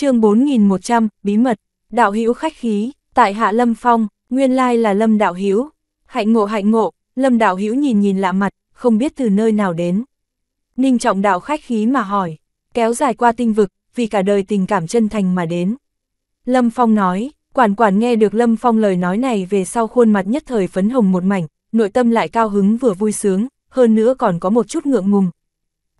chương 4100, bí mật, đạo hữu khách khí, tại hạ Lâm Phong, nguyên lai là Lâm đạo hữu hạnh ngộ hạnh ngộ, Lâm đạo hữu nhìn nhìn lạ mặt, không biết từ nơi nào đến. Ninh trọng đạo khách khí mà hỏi, kéo dài qua tinh vực, vì cả đời tình cảm chân thành mà đến. Lâm Phong nói, quản quản nghe được Lâm Phong lời nói này về sau khuôn mặt nhất thời phấn hồng một mảnh, nội tâm lại cao hứng vừa vui sướng, hơn nữa còn có một chút ngượng ngùng.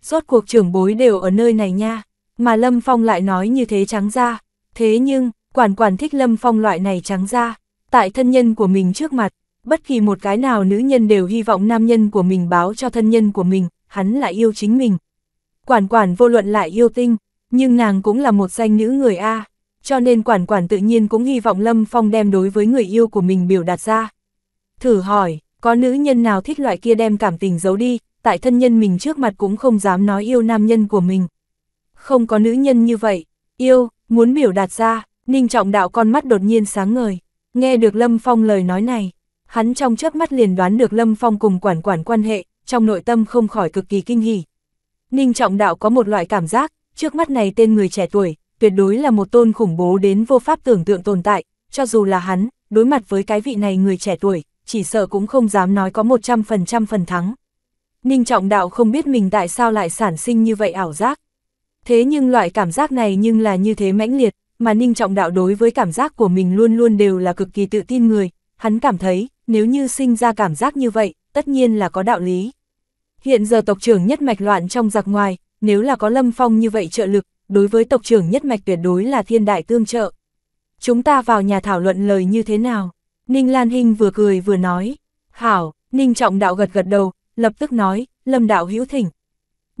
Rốt cuộc trưởng bối đều ở nơi này nha. Mà Lâm Phong lại nói như thế trắng ra, thế nhưng, quản quản thích Lâm Phong loại này trắng ra, tại thân nhân của mình trước mặt, bất kỳ một cái nào nữ nhân đều hy vọng nam nhân của mình báo cho thân nhân của mình, hắn lại yêu chính mình. Quản quản vô luận lại yêu tinh, nhưng nàng cũng là một danh nữ người A, cho nên quản quản tự nhiên cũng hy vọng Lâm Phong đem đối với người yêu của mình biểu đạt ra. Thử hỏi, có nữ nhân nào thích loại kia đem cảm tình giấu đi, tại thân nhân mình trước mặt cũng không dám nói yêu nam nhân của mình không có nữ nhân như vậy, yêu, muốn biểu đạt ra, Ninh Trọng Đạo con mắt đột nhiên sáng ngời, nghe được Lâm Phong lời nói này, hắn trong chớp mắt liền đoán được Lâm Phong cùng quản quản quan hệ, trong nội tâm không khỏi cực kỳ kinh hỉ. Ninh Trọng Đạo có một loại cảm giác, trước mắt này tên người trẻ tuổi, tuyệt đối là một tôn khủng bố đến vô pháp tưởng tượng tồn tại, cho dù là hắn, đối mặt với cái vị này người trẻ tuổi, chỉ sợ cũng không dám nói có 100% phần thắng. Ninh Trọng Đạo không biết mình tại sao lại sản sinh như vậy ảo giác. Thế nhưng loại cảm giác này nhưng là như thế mãnh liệt, mà Ninh Trọng Đạo đối với cảm giác của mình luôn luôn đều là cực kỳ tự tin người, hắn cảm thấy, nếu như sinh ra cảm giác như vậy, tất nhiên là có đạo lý. Hiện giờ tộc trưởng nhất mạch loạn trong giặc ngoài, nếu là có Lâm Phong như vậy trợ lực, đối với tộc trưởng nhất mạch tuyệt đối là thiên đại tương trợ. Chúng ta vào nhà thảo luận lời như thế nào? Ninh Lan Hinh vừa cười vừa nói. Hảo, Ninh Trọng Đạo gật gật đầu, lập tức nói, Lâm Đạo hữu thỉnh.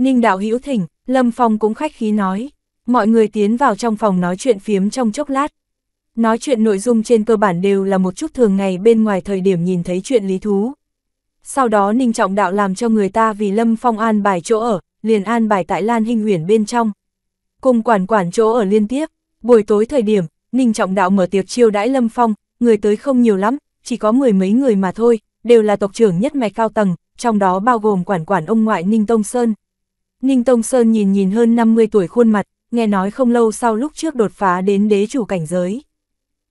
Ninh đạo hữu thỉnh, Lâm Phong cũng khách khí nói. Mọi người tiến vào trong phòng nói chuyện phiếm trong chốc lát. Nói chuyện nội dung trên cơ bản đều là một chút thường ngày bên ngoài thời điểm nhìn thấy chuyện lý thú. Sau đó Ninh Trọng Đạo làm cho người ta vì Lâm Phong an bài chỗ ở, liền an bài tại Lan Hinh Huyền bên trong. Cùng quản quản chỗ ở liên tiếp, buổi tối thời điểm, Ninh Trọng Đạo mở tiệc chiêu đãi Lâm Phong, người tới không nhiều lắm, chỉ có mười mấy người mà thôi, đều là tộc trưởng nhất mạch cao tầng, trong đó bao gồm quản quản ông ngoại Ninh Tông Sơn. Ninh Tông Sơn nhìn nhìn hơn 50 tuổi khuôn mặt, nghe nói không lâu sau lúc trước đột phá đến đế chủ cảnh giới.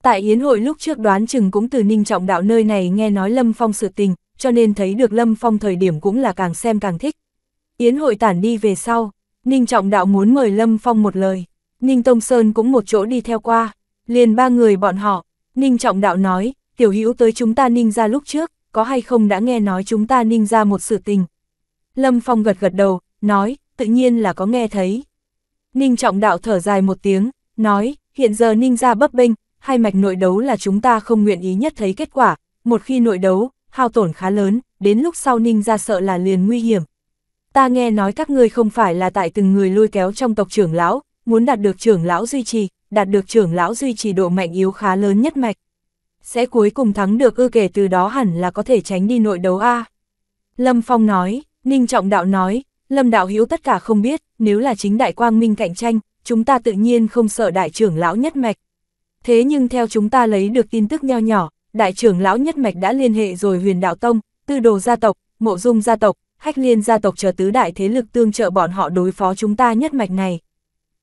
Tại Yến hội lúc trước đoán chừng cũng từ Ninh Trọng Đạo nơi này nghe nói Lâm Phong sự tình, cho nên thấy được Lâm Phong thời điểm cũng là càng xem càng thích. Yến hội tản đi về sau, Ninh Trọng Đạo muốn mời Lâm Phong một lời, Ninh Tông Sơn cũng một chỗ đi theo qua, liền ba người bọn họ, Ninh Trọng Đạo nói, tiểu hữu tới chúng ta Ninh ra lúc trước, có hay không đã nghe nói chúng ta Ninh ra một sự tình. Lâm Phong gật gật đầu, nói, tự nhiên là có nghe thấy. Ninh trọng đạo thở dài một tiếng, nói, hiện giờ Ninh ra bấp bênh, hai mạch nội đấu là chúng ta không nguyện ý nhất thấy kết quả, một khi nội đấu, hao tổn khá lớn, đến lúc sau Ninh ra sợ là liền nguy hiểm. Ta nghe nói các ngươi không phải là tại từng người lôi kéo trong tộc trưởng lão, muốn đạt được trưởng lão duy trì, đạt được trưởng lão duy trì độ mạnh yếu khá lớn nhất mạch. Sẽ cuối cùng thắng được ư kể từ đó hẳn là có thể tránh đi nội đấu A. Lâm Phong nói, Ninh Trọng Đạo nói, Lâm Đạo Hữu tất cả không biết, nếu là chính đại quang minh cạnh tranh, chúng ta tự nhiên không sợ đại trưởng lão nhất mạch. Thế nhưng theo chúng ta lấy được tin tức nho nhỏ, đại trưởng lão nhất mạch đã liên hệ rồi huyền đạo tông, tư đồ gia tộc, mộ dung gia tộc, hách liên gia tộc chờ tứ đại thế lực tương trợ bọn họ đối phó chúng ta nhất mạch này.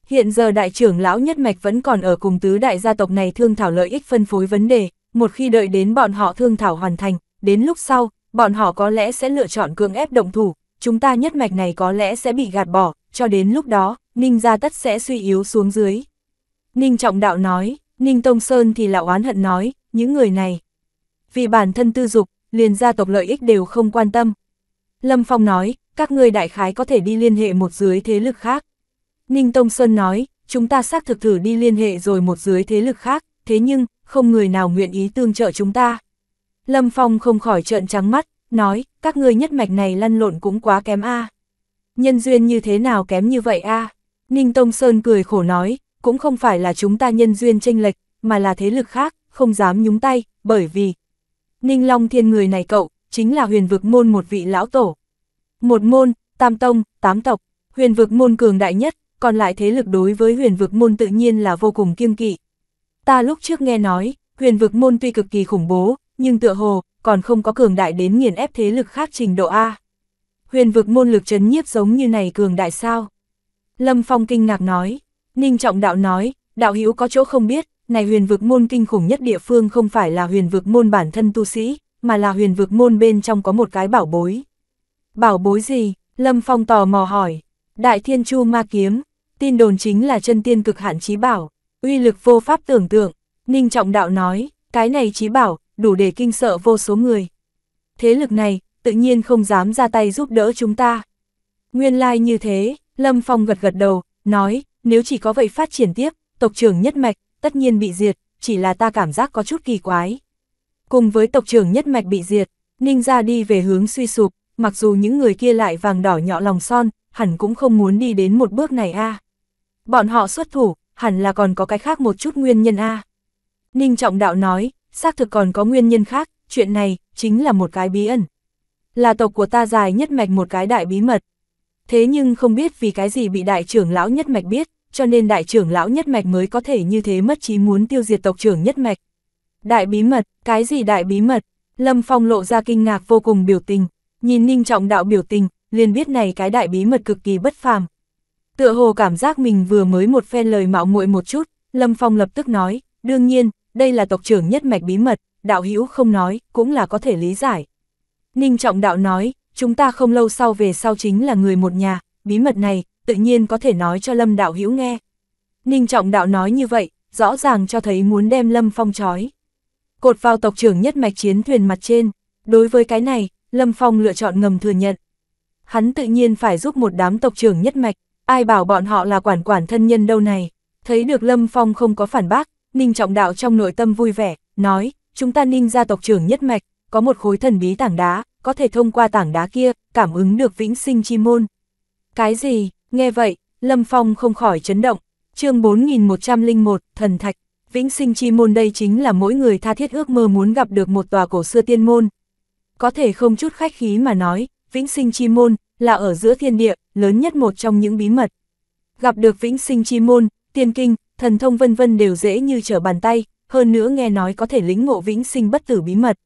Hiện giờ đại trưởng lão nhất mạch vẫn còn ở cùng tứ đại gia tộc này thương thảo lợi ích phân phối vấn đề, một khi đợi đến bọn họ thương thảo hoàn thành, đến lúc sau, bọn họ có lẽ sẽ lựa chọn cưỡng ép động thủ, chúng ta nhất mạch này có lẽ sẽ bị gạt bỏ, cho đến lúc đó, Ninh Gia Tất sẽ suy yếu xuống dưới. Ninh Trọng Đạo nói, Ninh Tông Sơn thì là oán hận nói, những người này. Vì bản thân tư dục, liền gia tộc lợi ích đều không quan tâm. Lâm Phong nói, các ngươi đại khái có thể đi liên hệ một dưới thế lực khác. Ninh Tông Sơn nói, chúng ta xác thực thử đi liên hệ rồi một dưới thế lực khác, thế nhưng, không người nào nguyện ý tương trợ chúng ta. Lâm Phong không khỏi trợn trắng mắt, nói, các ngươi nhất mạch này lăn lộn cũng quá kém a Nhân duyên như thế nào kém như vậy a Ninh Tông Sơn cười khổ nói, cũng không phải là chúng ta nhân duyên tranh lệch, mà là thế lực khác, không dám nhúng tay, bởi vì... Ninh Long Thiên người này cậu, chính là huyền vực môn một vị lão tổ. Một môn, tam tông, tám tộc, huyền vực môn cường đại nhất, còn lại thế lực đối với huyền vực môn tự nhiên là vô cùng kiêng kỵ. Ta lúc trước nghe nói, huyền vực môn tuy cực kỳ khủng bố, nhưng tựa hồ, còn không có cường đại đến nghiền ép thế lực khác trình độ A. Huyền vực môn lực chấn nhiếp giống như này cường đại sao? Lâm Phong kinh ngạc nói, Ninh Trọng Đạo nói, Đạo Hữu có chỗ không biết, này huyền vực môn kinh khủng nhất địa phương không phải là huyền vực môn bản thân tu sĩ, mà là huyền vực môn bên trong có một cái bảo bối. Bảo bối gì? Lâm Phong tò mò hỏi. Đại Thiên Chu Ma Kiếm, tin đồn chính là chân tiên cực hạn trí bảo, uy lực vô pháp tưởng tượng. Ninh Trọng Đạo nói, cái này trí bảo, đủ để kinh sợ vô số người. Thế lực này, tự nhiên không dám ra tay giúp đỡ chúng ta. Nguyên lai like như thế, Lâm Phong gật gật đầu, nói, nếu chỉ có vậy phát triển tiếp, tộc trưởng nhất mạch, tất nhiên bị diệt, chỉ là ta cảm giác có chút kỳ quái. Cùng với tộc trưởng nhất mạch bị diệt, Ninh ra đi về hướng suy sụp, mặc dù những người kia lại vàng đỏ nhỏ lòng son, hẳn cũng không muốn đi đến một bước này a. Bọn họ xuất thủ, hẳn là còn có cái khác một chút nguyên nhân a. Ninh trọng đạo nói, xác thực còn có nguyên nhân khác, chuyện này, chính là một cái bí ẩn. Là tộc của ta dài nhất mạch một cái đại bí mật. Thế nhưng không biết vì cái gì bị đại trưởng lão nhất mạch biết, cho nên đại trưởng lão nhất mạch mới có thể như thế mất trí muốn tiêu diệt tộc trưởng nhất mạch. Đại bí mật, cái gì đại bí mật? Lâm Phong lộ ra kinh ngạc vô cùng biểu tình, nhìn Ninh Trọng Đạo biểu tình, liền biết này cái đại bí mật cực kỳ bất phàm. Tựa hồ cảm giác mình vừa mới một phen lời mạo muội một chút, Lâm Phong lập tức nói, đương nhiên, đây là tộc trưởng nhất mạch bí mật, đạo hữu không nói, cũng là có thể lý giải. Ninh trọng đạo nói, chúng ta không lâu sau về sau chính là người một nhà, bí mật này, tự nhiên có thể nói cho lâm đạo hữu nghe. Ninh trọng đạo nói như vậy, rõ ràng cho thấy muốn đem lâm phong trói. Cột vào tộc trưởng nhất mạch chiến thuyền mặt trên, đối với cái này, lâm phong lựa chọn ngầm thừa nhận. Hắn tự nhiên phải giúp một đám tộc trưởng nhất mạch, ai bảo bọn họ là quản quản thân nhân đâu này. Thấy được lâm phong không có phản bác, Ninh Trọng Đạo trong nội tâm vui vẻ, nói, chúng ta Ninh gia tộc trưởng nhất mạch, có một khối thần bí tảng đá, có thể thông qua tảng đá kia, cảm ứng được vĩnh sinh chi môn. Cái gì, nghe vậy, Lâm Phong không khỏi chấn động, chương 4101, thần thạch, vĩnh sinh chi môn đây chính là mỗi người tha thiết ước mơ muốn gặp được một tòa cổ xưa tiên môn. Có thể không chút khách khí mà nói, vĩnh sinh chi môn, là ở giữa thiên địa, lớn nhất một trong những bí mật. Gặp được vĩnh sinh chi môn, tiên kinh, thần thông vân vân đều dễ như trở bàn tay, hơn nữa nghe nói có thể lĩnh ngộ vĩnh sinh bất tử bí mật.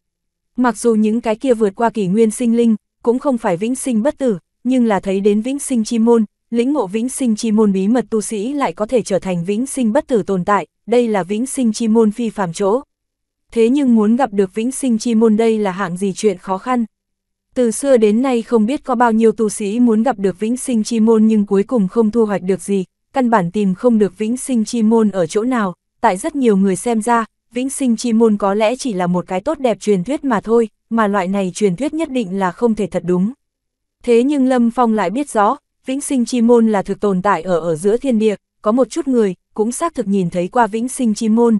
Mặc dù những cái kia vượt qua kỷ nguyên sinh linh, cũng không phải vĩnh sinh bất tử, nhưng là thấy đến vĩnh sinh chi môn, lĩnh ngộ vĩnh sinh chi môn bí mật tu sĩ lại có thể trở thành vĩnh sinh bất tử tồn tại, đây là vĩnh sinh chi môn phi phạm chỗ. Thế nhưng muốn gặp được vĩnh sinh chi môn đây là hạng gì chuyện khó khăn. Từ xưa đến nay không biết có bao nhiêu tu sĩ muốn gặp được vĩnh sinh chi môn nhưng cuối cùng không thu hoạch được gì, căn bản tìm không được vĩnh sinh chi môn ở chỗ nào, tại rất nhiều người xem ra, vĩnh sinh chi môn có lẽ chỉ là một cái tốt đẹp truyền thuyết mà thôi, mà loại này truyền thuyết nhất định là không thể thật đúng. Thế nhưng Lâm Phong lại biết rõ, vĩnh sinh chi môn là thực tồn tại ở ở giữa thiên địa, có một chút người, cũng xác thực nhìn thấy qua vĩnh sinh chi môn.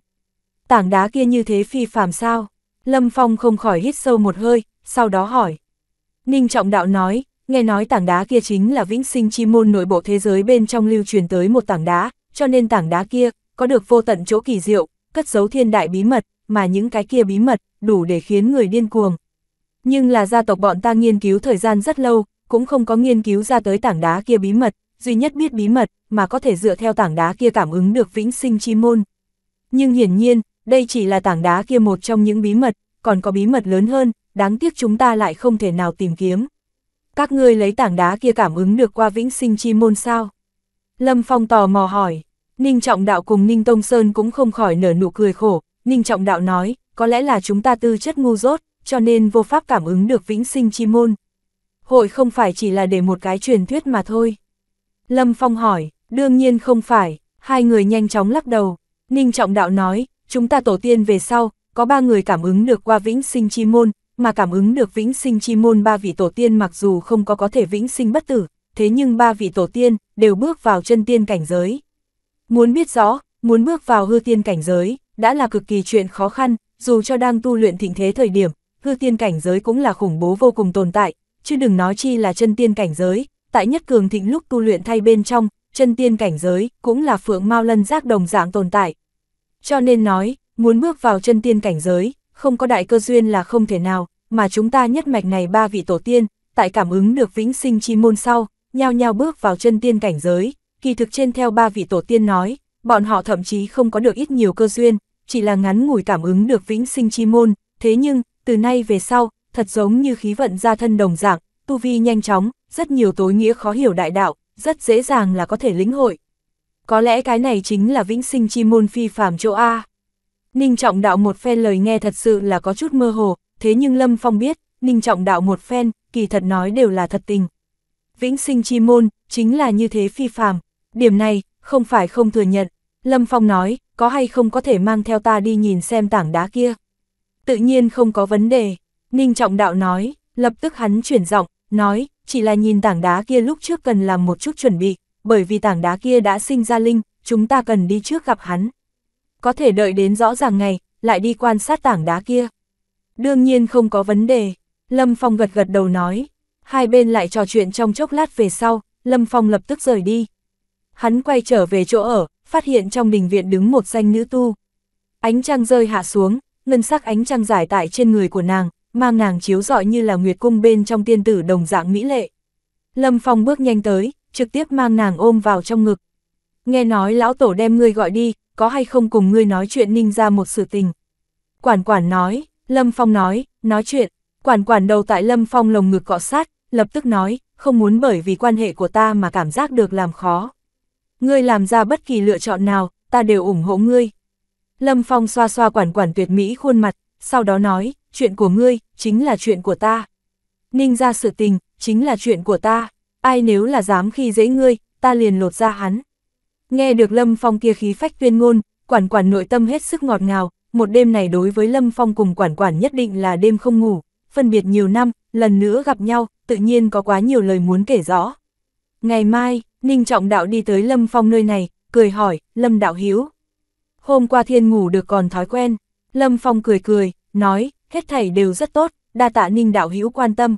Tảng đá kia như thế phi phàm sao? Lâm Phong không khỏi hít sâu một hơi, sau đó hỏi. Ninh Trọng Đạo nói, Nghe nói tảng đá kia chính là vĩnh sinh chi môn nội bộ thế giới bên trong lưu truyền tới một tảng đá, cho nên tảng đá kia có được vô tận chỗ kỳ diệu, cất giấu thiên đại bí mật, mà những cái kia bí mật đủ để khiến người điên cuồng. Nhưng là gia tộc bọn ta nghiên cứu thời gian rất lâu, cũng không có nghiên cứu ra tới tảng đá kia bí mật, duy nhất biết bí mật mà có thể dựa theo tảng đá kia cảm ứng được vĩnh sinh chi môn. Nhưng hiển nhiên, đây chỉ là tảng đá kia một trong những bí mật, còn có bí mật lớn hơn, đáng tiếc chúng ta lại không thể nào tìm kiếm các ngươi lấy tảng đá kia cảm ứng được qua vĩnh sinh chi môn sao? Lâm Phong tò mò hỏi, Ninh Trọng Đạo cùng Ninh Tông Sơn cũng không khỏi nở nụ cười khổ, Ninh Trọng Đạo nói, có lẽ là chúng ta tư chất ngu dốt, cho nên vô pháp cảm ứng được vĩnh sinh chi môn. Hội không phải chỉ là để một cái truyền thuyết mà thôi. Lâm Phong hỏi, đương nhiên không phải, hai người nhanh chóng lắc đầu. Ninh Trọng Đạo nói, chúng ta tổ tiên về sau, có ba người cảm ứng được qua vĩnh sinh chi môn, mà cảm ứng được vĩnh sinh chi môn ba vị tổ tiên mặc dù không có có thể vĩnh sinh bất tử, thế nhưng ba vị tổ tiên đều bước vào chân tiên cảnh giới. Muốn biết rõ, muốn bước vào hư tiên cảnh giới, đã là cực kỳ chuyện khó khăn, dù cho đang tu luyện thịnh thế thời điểm, hư tiên cảnh giới cũng là khủng bố vô cùng tồn tại, chứ đừng nói chi là chân tiên cảnh giới, tại nhất cường thịnh lúc tu luyện thay bên trong, chân tiên cảnh giới cũng là phượng mau lân giác đồng dạng tồn tại. Cho nên nói, muốn bước vào chân tiên cảnh giới, không có đại cơ duyên là không thể nào, mà chúng ta nhất mạch này ba vị tổ tiên, tại cảm ứng được vĩnh sinh chi môn sau, nhao nhao bước vào chân tiên cảnh giới, kỳ thực trên theo ba vị tổ tiên nói, bọn họ thậm chí không có được ít nhiều cơ duyên, chỉ là ngắn ngủi cảm ứng được vĩnh sinh chi môn, thế nhưng, từ nay về sau, thật giống như khí vận ra thân đồng dạng, tu vi nhanh chóng, rất nhiều tối nghĩa khó hiểu đại đạo, rất dễ dàng là có thể lĩnh hội. Có lẽ cái này chính là vĩnh sinh chi môn phi phạm chỗ A. Ninh Trọng Đạo một phen lời nghe thật sự là có chút mơ hồ, thế nhưng Lâm Phong biết, Ninh Trọng Đạo một phen, kỳ thật nói đều là thật tình. Vĩnh sinh chi môn, chính là như thế phi phàm, điểm này, không phải không thừa nhận. Lâm Phong nói, có hay không có thể mang theo ta đi nhìn xem tảng đá kia. Tự nhiên không có vấn đề, Ninh Trọng Đạo nói, lập tức hắn chuyển giọng, nói, chỉ là nhìn tảng đá kia lúc trước cần làm một chút chuẩn bị, bởi vì tảng đá kia đã sinh ra linh, chúng ta cần đi trước gặp hắn có thể đợi đến rõ ràng ngày, lại đi quan sát tảng đá kia. Đương nhiên không có vấn đề, Lâm Phong gật gật đầu nói, hai bên lại trò chuyện trong chốc lát về sau, Lâm Phong lập tức rời đi. Hắn quay trở về chỗ ở, phát hiện trong đình viện đứng một danh nữ tu. Ánh trăng rơi hạ xuống, ngân sắc ánh trăng giải tại trên người của nàng, mang nàng chiếu rọi như là nguyệt cung bên trong tiên tử đồng dạng mỹ lệ. Lâm Phong bước nhanh tới, trực tiếp mang nàng ôm vào trong ngực. Nghe nói lão tổ đem ngươi gọi đi, có hay không cùng ngươi nói chuyện ninh ra một sự tình. Quản quản nói, Lâm Phong nói, nói chuyện, quản quản đầu tại Lâm Phong lồng ngực cọ sát, lập tức nói, không muốn bởi vì quan hệ của ta mà cảm giác được làm khó. Ngươi làm ra bất kỳ lựa chọn nào, ta đều ủng hộ ngươi. Lâm Phong xoa xoa quản quản tuyệt mỹ khuôn mặt, sau đó nói, chuyện của ngươi, chính là chuyện của ta. Ninh ra sự tình, chính là chuyện của ta, ai nếu là dám khi dễ ngươi, ta liền lột ra hắn. Nghe được Lâm Phong kia khí phách tuyên ngôn, quản quản nội tâm hết sức ngọt ngào, một đêm này đối với Lâm Phong cùng quản quản nhất định là đêm không ngủ, phân biệt nhiều năm, lần nữa gặp nhau, tự nhiên có quá nhiều lời muốn kể rõ. Ngày mai, Ninh Trọng Đạo đi tới Lâm Phong nơi này, cười hỏi, Lâm Đạo Hiếu. Hôm qua thiên ngủ được còn thói quen, Lâm Phong cười cười, nói, hết thảy đều rất tốt, đa tạ Ninh Đạo Hiếu quan tâm.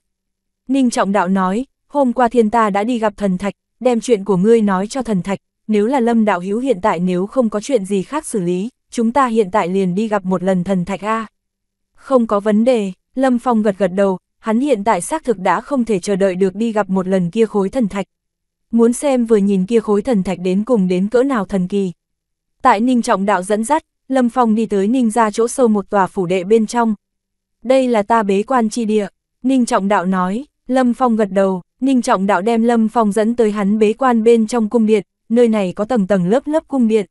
Ninh Trọng Đạo nói, hôm qua thiên ta đã đi gặp thần thạch, đem chuyện của ngươi nói cho thần thạch, nếu là Lâm Đạo Hiếu hiện tại nếu không có chuyện gì khác xử lý, chúng ta hiện tại liền đi gặp một lần thần thạch A. Không có vấn đề, Lâm Phong gật gật đầu, hắn hiện tại xác thực đã không thể chờ đợi được đi gặp một lần kia khối thần thạch. Muốn xem vừa nhìn kia khối thần thạch đến cùng đến cỡ nào thần kỳ. Tại Ninh Trọng Đạo dẫn dắt, Lâm Phong đi tới Ninh ra chỗ sâu một tòa phủ đệ bên trong. Đây là ta bế quan chi địa, Ninh Trọng Đạo nói, Lâm Phong gật đầu, Ninh Trọng Đạo đem Lâm Phong dẫn tới hắn bế quan bên trong cung điện, nơi này có tầng tầng lớp lớp cung điện.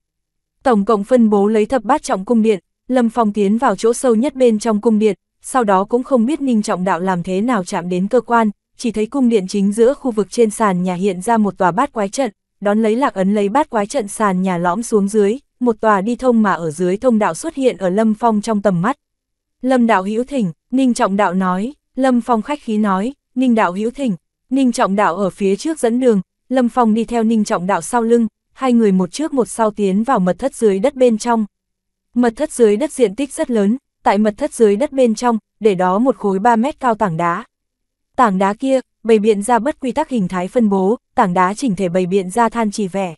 Tổng cộng phân bố lấy thập bát trọng cung điện, Lâm Phong tiến vào chỗ sâu nhất bên trong cung điện, sau đó cũng không biết Ninh Trọng Đạo làm thế nào chạm đến cơ quan, chỉ thấy cung điện chính giữa khu vực trên sàn nhà hiện ra một tòa bát quái trận, đón lấy lạc ấn lấy bát quái trận sàn nhà lõm xuống dưới, một tòa đi thông mà ở dưới thông đạo xuất hiện ở Lâm Phong trong tầm mắt. Lâm Đạo hữu Thỉnh, Ninh Trọng Đạo nói, Lâm Phong khách khí nói, Ninh Đạo hữu Thỉnh, Ninh Trọng Đạo ở phía trước dẫn đường, Lâm Phong đi theo ninh trọng đạo sau lưng, hai người một trước một sau tiến vào mật thất dưới đất bên trong. Mật thất dưới đất diện tích rất lớn, tại mật thất dưới đất bên trong, để đó một khối 3 mét cao tảng đá. Tảng đá kia, bày biện ra bất quy tắc hình thái phân bố, tảng đá chỉnh thể bày biện ra than chỉ vẻ.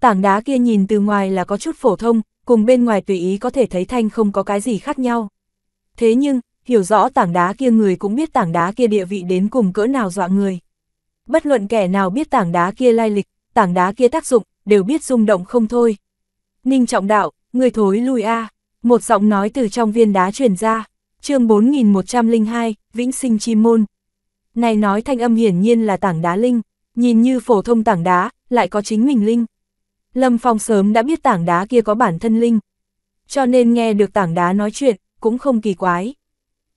Tảng đá kia nhìn từ ngoài là có chút phổ thông, cùng bên ngoài tùy ý có thể thấy thanh không có cái gì khác nhau. Thế nhưng, hiểu rõ tảng đá kia người cũng biết tảng đá kia địa vị đến cùng cỡ nào dọa người bất luận kẻ nào biết tảng đá kia lai lịch, tảng đá kia tác dụng, đều biết rung động không thôi. Ninh trọng đạo, người thối lui a một giọng nói từ trong viên đá truyền ra, chương 4102, Vĩnh Sinh Chi Môn. Này nói thanh âm hiển nhiên là tảng đá linh, nhìn như phổ thông tảng đá, lại có chính mình linh. Lâm Phong sớm đã biết tảng đá kia có bản thân linh, cho nên nghe được tảng đá nói chuyện, cũng không kỳ quái.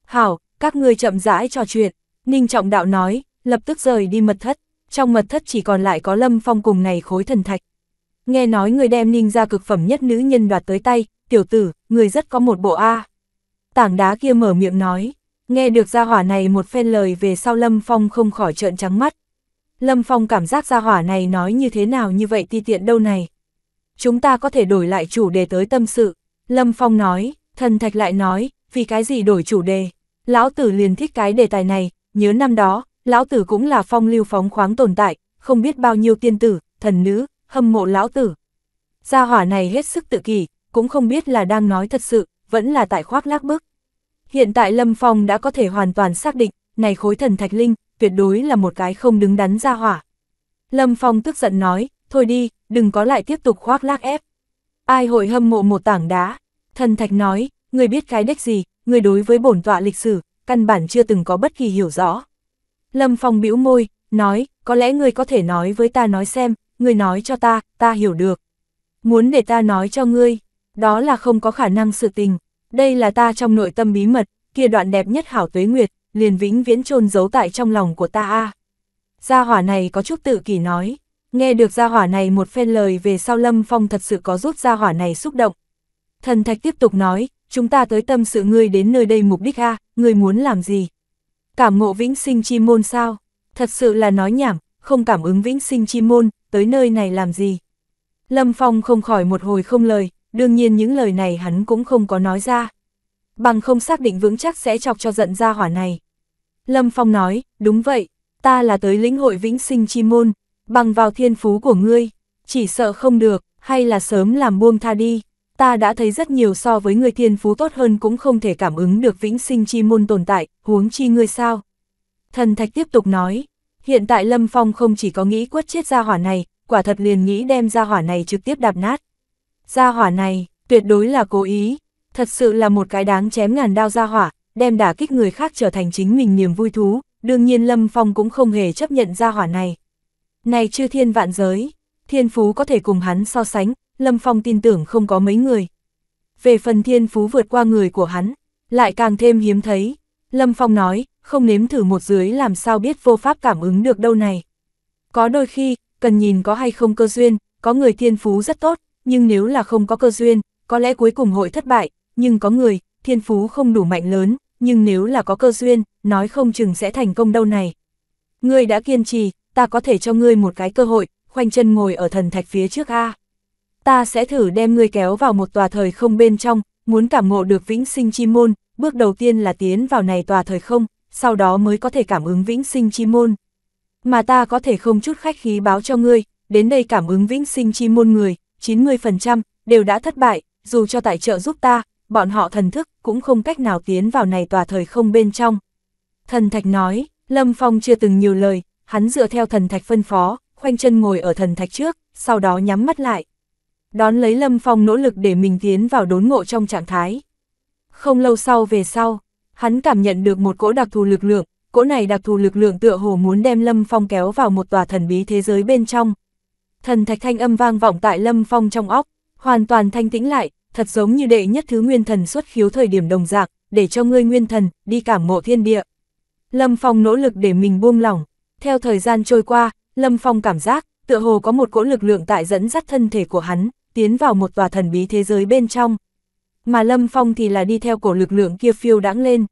Hảo, các ngươi chậm rãi trò chuyện, Ninh Trọng Đạo nói, lập tức rời đi mật thất, trong mật thất chỉ còn lại có Lâm Phong cùng này khối thần thạch. Nghe nói người đem ninh ra cực phẩm nhất nữ nhân đoạt tới tay, tiểu tử, người rất có một bộ A. Tảng đá kia mở miệng nói, nghe được gia hỏa này một phen lời về sau Lâm Phong không khỏi trợn trắng mắt. Lâm Phong cảm giác gia hỏa này nói như thế nào như vậy ti tiện đâu này. Chúng ta có thể đổi lại chủ đề tới tâm sự. Lâm Phong nói, thần thạch lại nói, vì cái gì đổi chủ đề. Lão tử liền thích cái đề tài này, nhớ năm đó, lão tử cũng là phong lưu phóng khoáng tồn tại, không biết bao nhiêu tiên tử, thần nữ, hâm mộ lão tử. Gia hỏa này hết sức tự kỳ, cũng không biết là đang nói thật sự, vẫn là tại khoác lác bức. Hiện tại Lâm Phong đã có thể hoàn toàn xác định, này khối thần thạch linh, tuyệt đối là một cái không đứng đắn gia hỏa. Lâm Phong tức giận nói, thôi đi, đừng có lại tiếp tục khoác lác ép. Ai hội hâm mộ một tảng đá? Thần thạch nói, người biết cái đếch gì, người đối với bổn tọa lịch sử, căn bản chưa từng có bất kỳ hiểu rõ. Lâm Phong bĩu môi, nói, có lẽ ngươi có thể nói với ta nói xem, ngươi nói cho ta, ta hiểu được. Muốn để ta nói cho ngươi, đó là không có khả năng sự tình, đây là ta trong nội tâm bí mật, kia đoạn đẹp nhất hảo tuế nguyệt, liền vĩnh viễn chôn giấu tại trong lòng của ta a. Gia hỏa này có chút tự kỷ nói, nghe được gia hỏa này một phen lời về sau Lâm Phong thật sự có rút gia hỏa này xúc động. Thần Thạch tiếp tục nói, chúng ta tới tâm sự ngươi đến nơi đây mục đích a, ngươi muốn làm gì? Cảm ngộ vĩnh sinh chi môn sao? Thật sự là nói nhảm, không cảm ứng vĩnh sinh chi môn, tới nơi này làm gì? Lâm Phong không khỏi một hồi không lời, đương nhiên những lời này hắn cũng không có nói ra. Bằng không xác định vững chắc sẽ chọc cho giận ra hỏa này. Lâm Phong nói, đúng vậy, ta là tới lĩnh hội vĩnh sinh chi môn, bằng vào thiên phú của ngươi, chỉ sợ không được, hay là sớm làm buông tha đi ta đã thấy rất nhiều so với người thiên phú tốt hơn cũng không thể cảm ứng được vĩnh sinh chi môn tồn tại, huống chi ngươi sao. Thần Thạch tiếp tục nói, hiện tại Lâm Phong không chỉ có nghĩ quất chết gia hỏa này, quả thật liền nghĩ đem gia hỏa này trực tiếp đạp nát. Gia hỏa này, tuyệt đối là cố ý, thật sự là một cái đáng chém ngàn đao gia hỏa, đem đả kích người khác trở thành chính mình niềm vui thú, đương nhiên Lâm Phong cũng không hề chấp nhận gia hỏa này. Này chư thiên vạn giới, thiên phú có thể cùng hắn so sánh, Lâm Phong tin tưởng không có mấy người. Về phần thiên phú vượt qua người của hắn, lại càng thêm hiếm thấy. Lâm Phong nói, không nếm thử một dưới làm sao biết vô pháp cảm ứng được đâu này. Có đôi khi, cần nhìn có hay không cơ duyên, có người thiên phú rất tốt, nhưng nếu là không có cơ duyên, có lẽ cuối cùng hội thất bại, nhưng có người, thiên phú không đủ mạnh lớn, nhưng nếu là có cơ duyên, nói không chừng sẽ thành công đâu này. Ngươi đã kiên trì, ta có thể cho ngươi một cái cơ hội, khoanh chân ngồi ở thần thạch phía trước A ta sẽ thử đem ngươi kéo vào một tòa thời không bên trong, muốn cảm ngộ được vĩnh sinh chi môn, bước đầu tiên là tiến vào này tòa thời không, sau đó mới có thể cảm ứng vĩnh sinh chi môn. Mà ta có thể không chút khách khí báo cho ngươi, đến đây cảm ứng vĩnh sinh chi môn người, 90% đều đã thất bại, dù cho tại trợ giúp ta, bọn họ thần thức cũng không cách nào tiến vào này tòa thời không bên trong. Thần thạch nói, Lâm Phong chưa từng nhiều lời, hắn dựa theo thần thạch phân phó, khoanh chân ngồi ở thần thạch trước, sau đó nhắm mắt lại, Đón lấy Lâm Phong nỗ lực để mình tiến vào đốn ngộ trong trạng thái. Không lâu sau về sau, hắn cảm nhận được một cỗ đặc thù lực lượng, cỗ này đặc thù lực lượng tựa hồ muốn đem Lâm Phong kéo vào một tòa thần bí thế giới bên trong. Thần thạch thanh âm vang vọng tại Lâm Phong trong óc, hoàn toàn thanh tĩnh lại, thật giống như đệ nhất thứ nguyên thần xuất khiếu thời điểm đồng dạng, để cho ngươi nguyên thần đi cảm ngộ thiên địa. Lâm Phong nỗ lực để mình buông lỏng, theo thời gian trôi qua, Lâm Phong cảm giác tựa hồ có một cỗ lực lượng tại dẫn dắt thân thể của hắn, tiến vào một tòa thần bí thế giới bên trong. Mà Lâm Phong thì là đi theo cổ lực lượng kia phiêu đãng lên.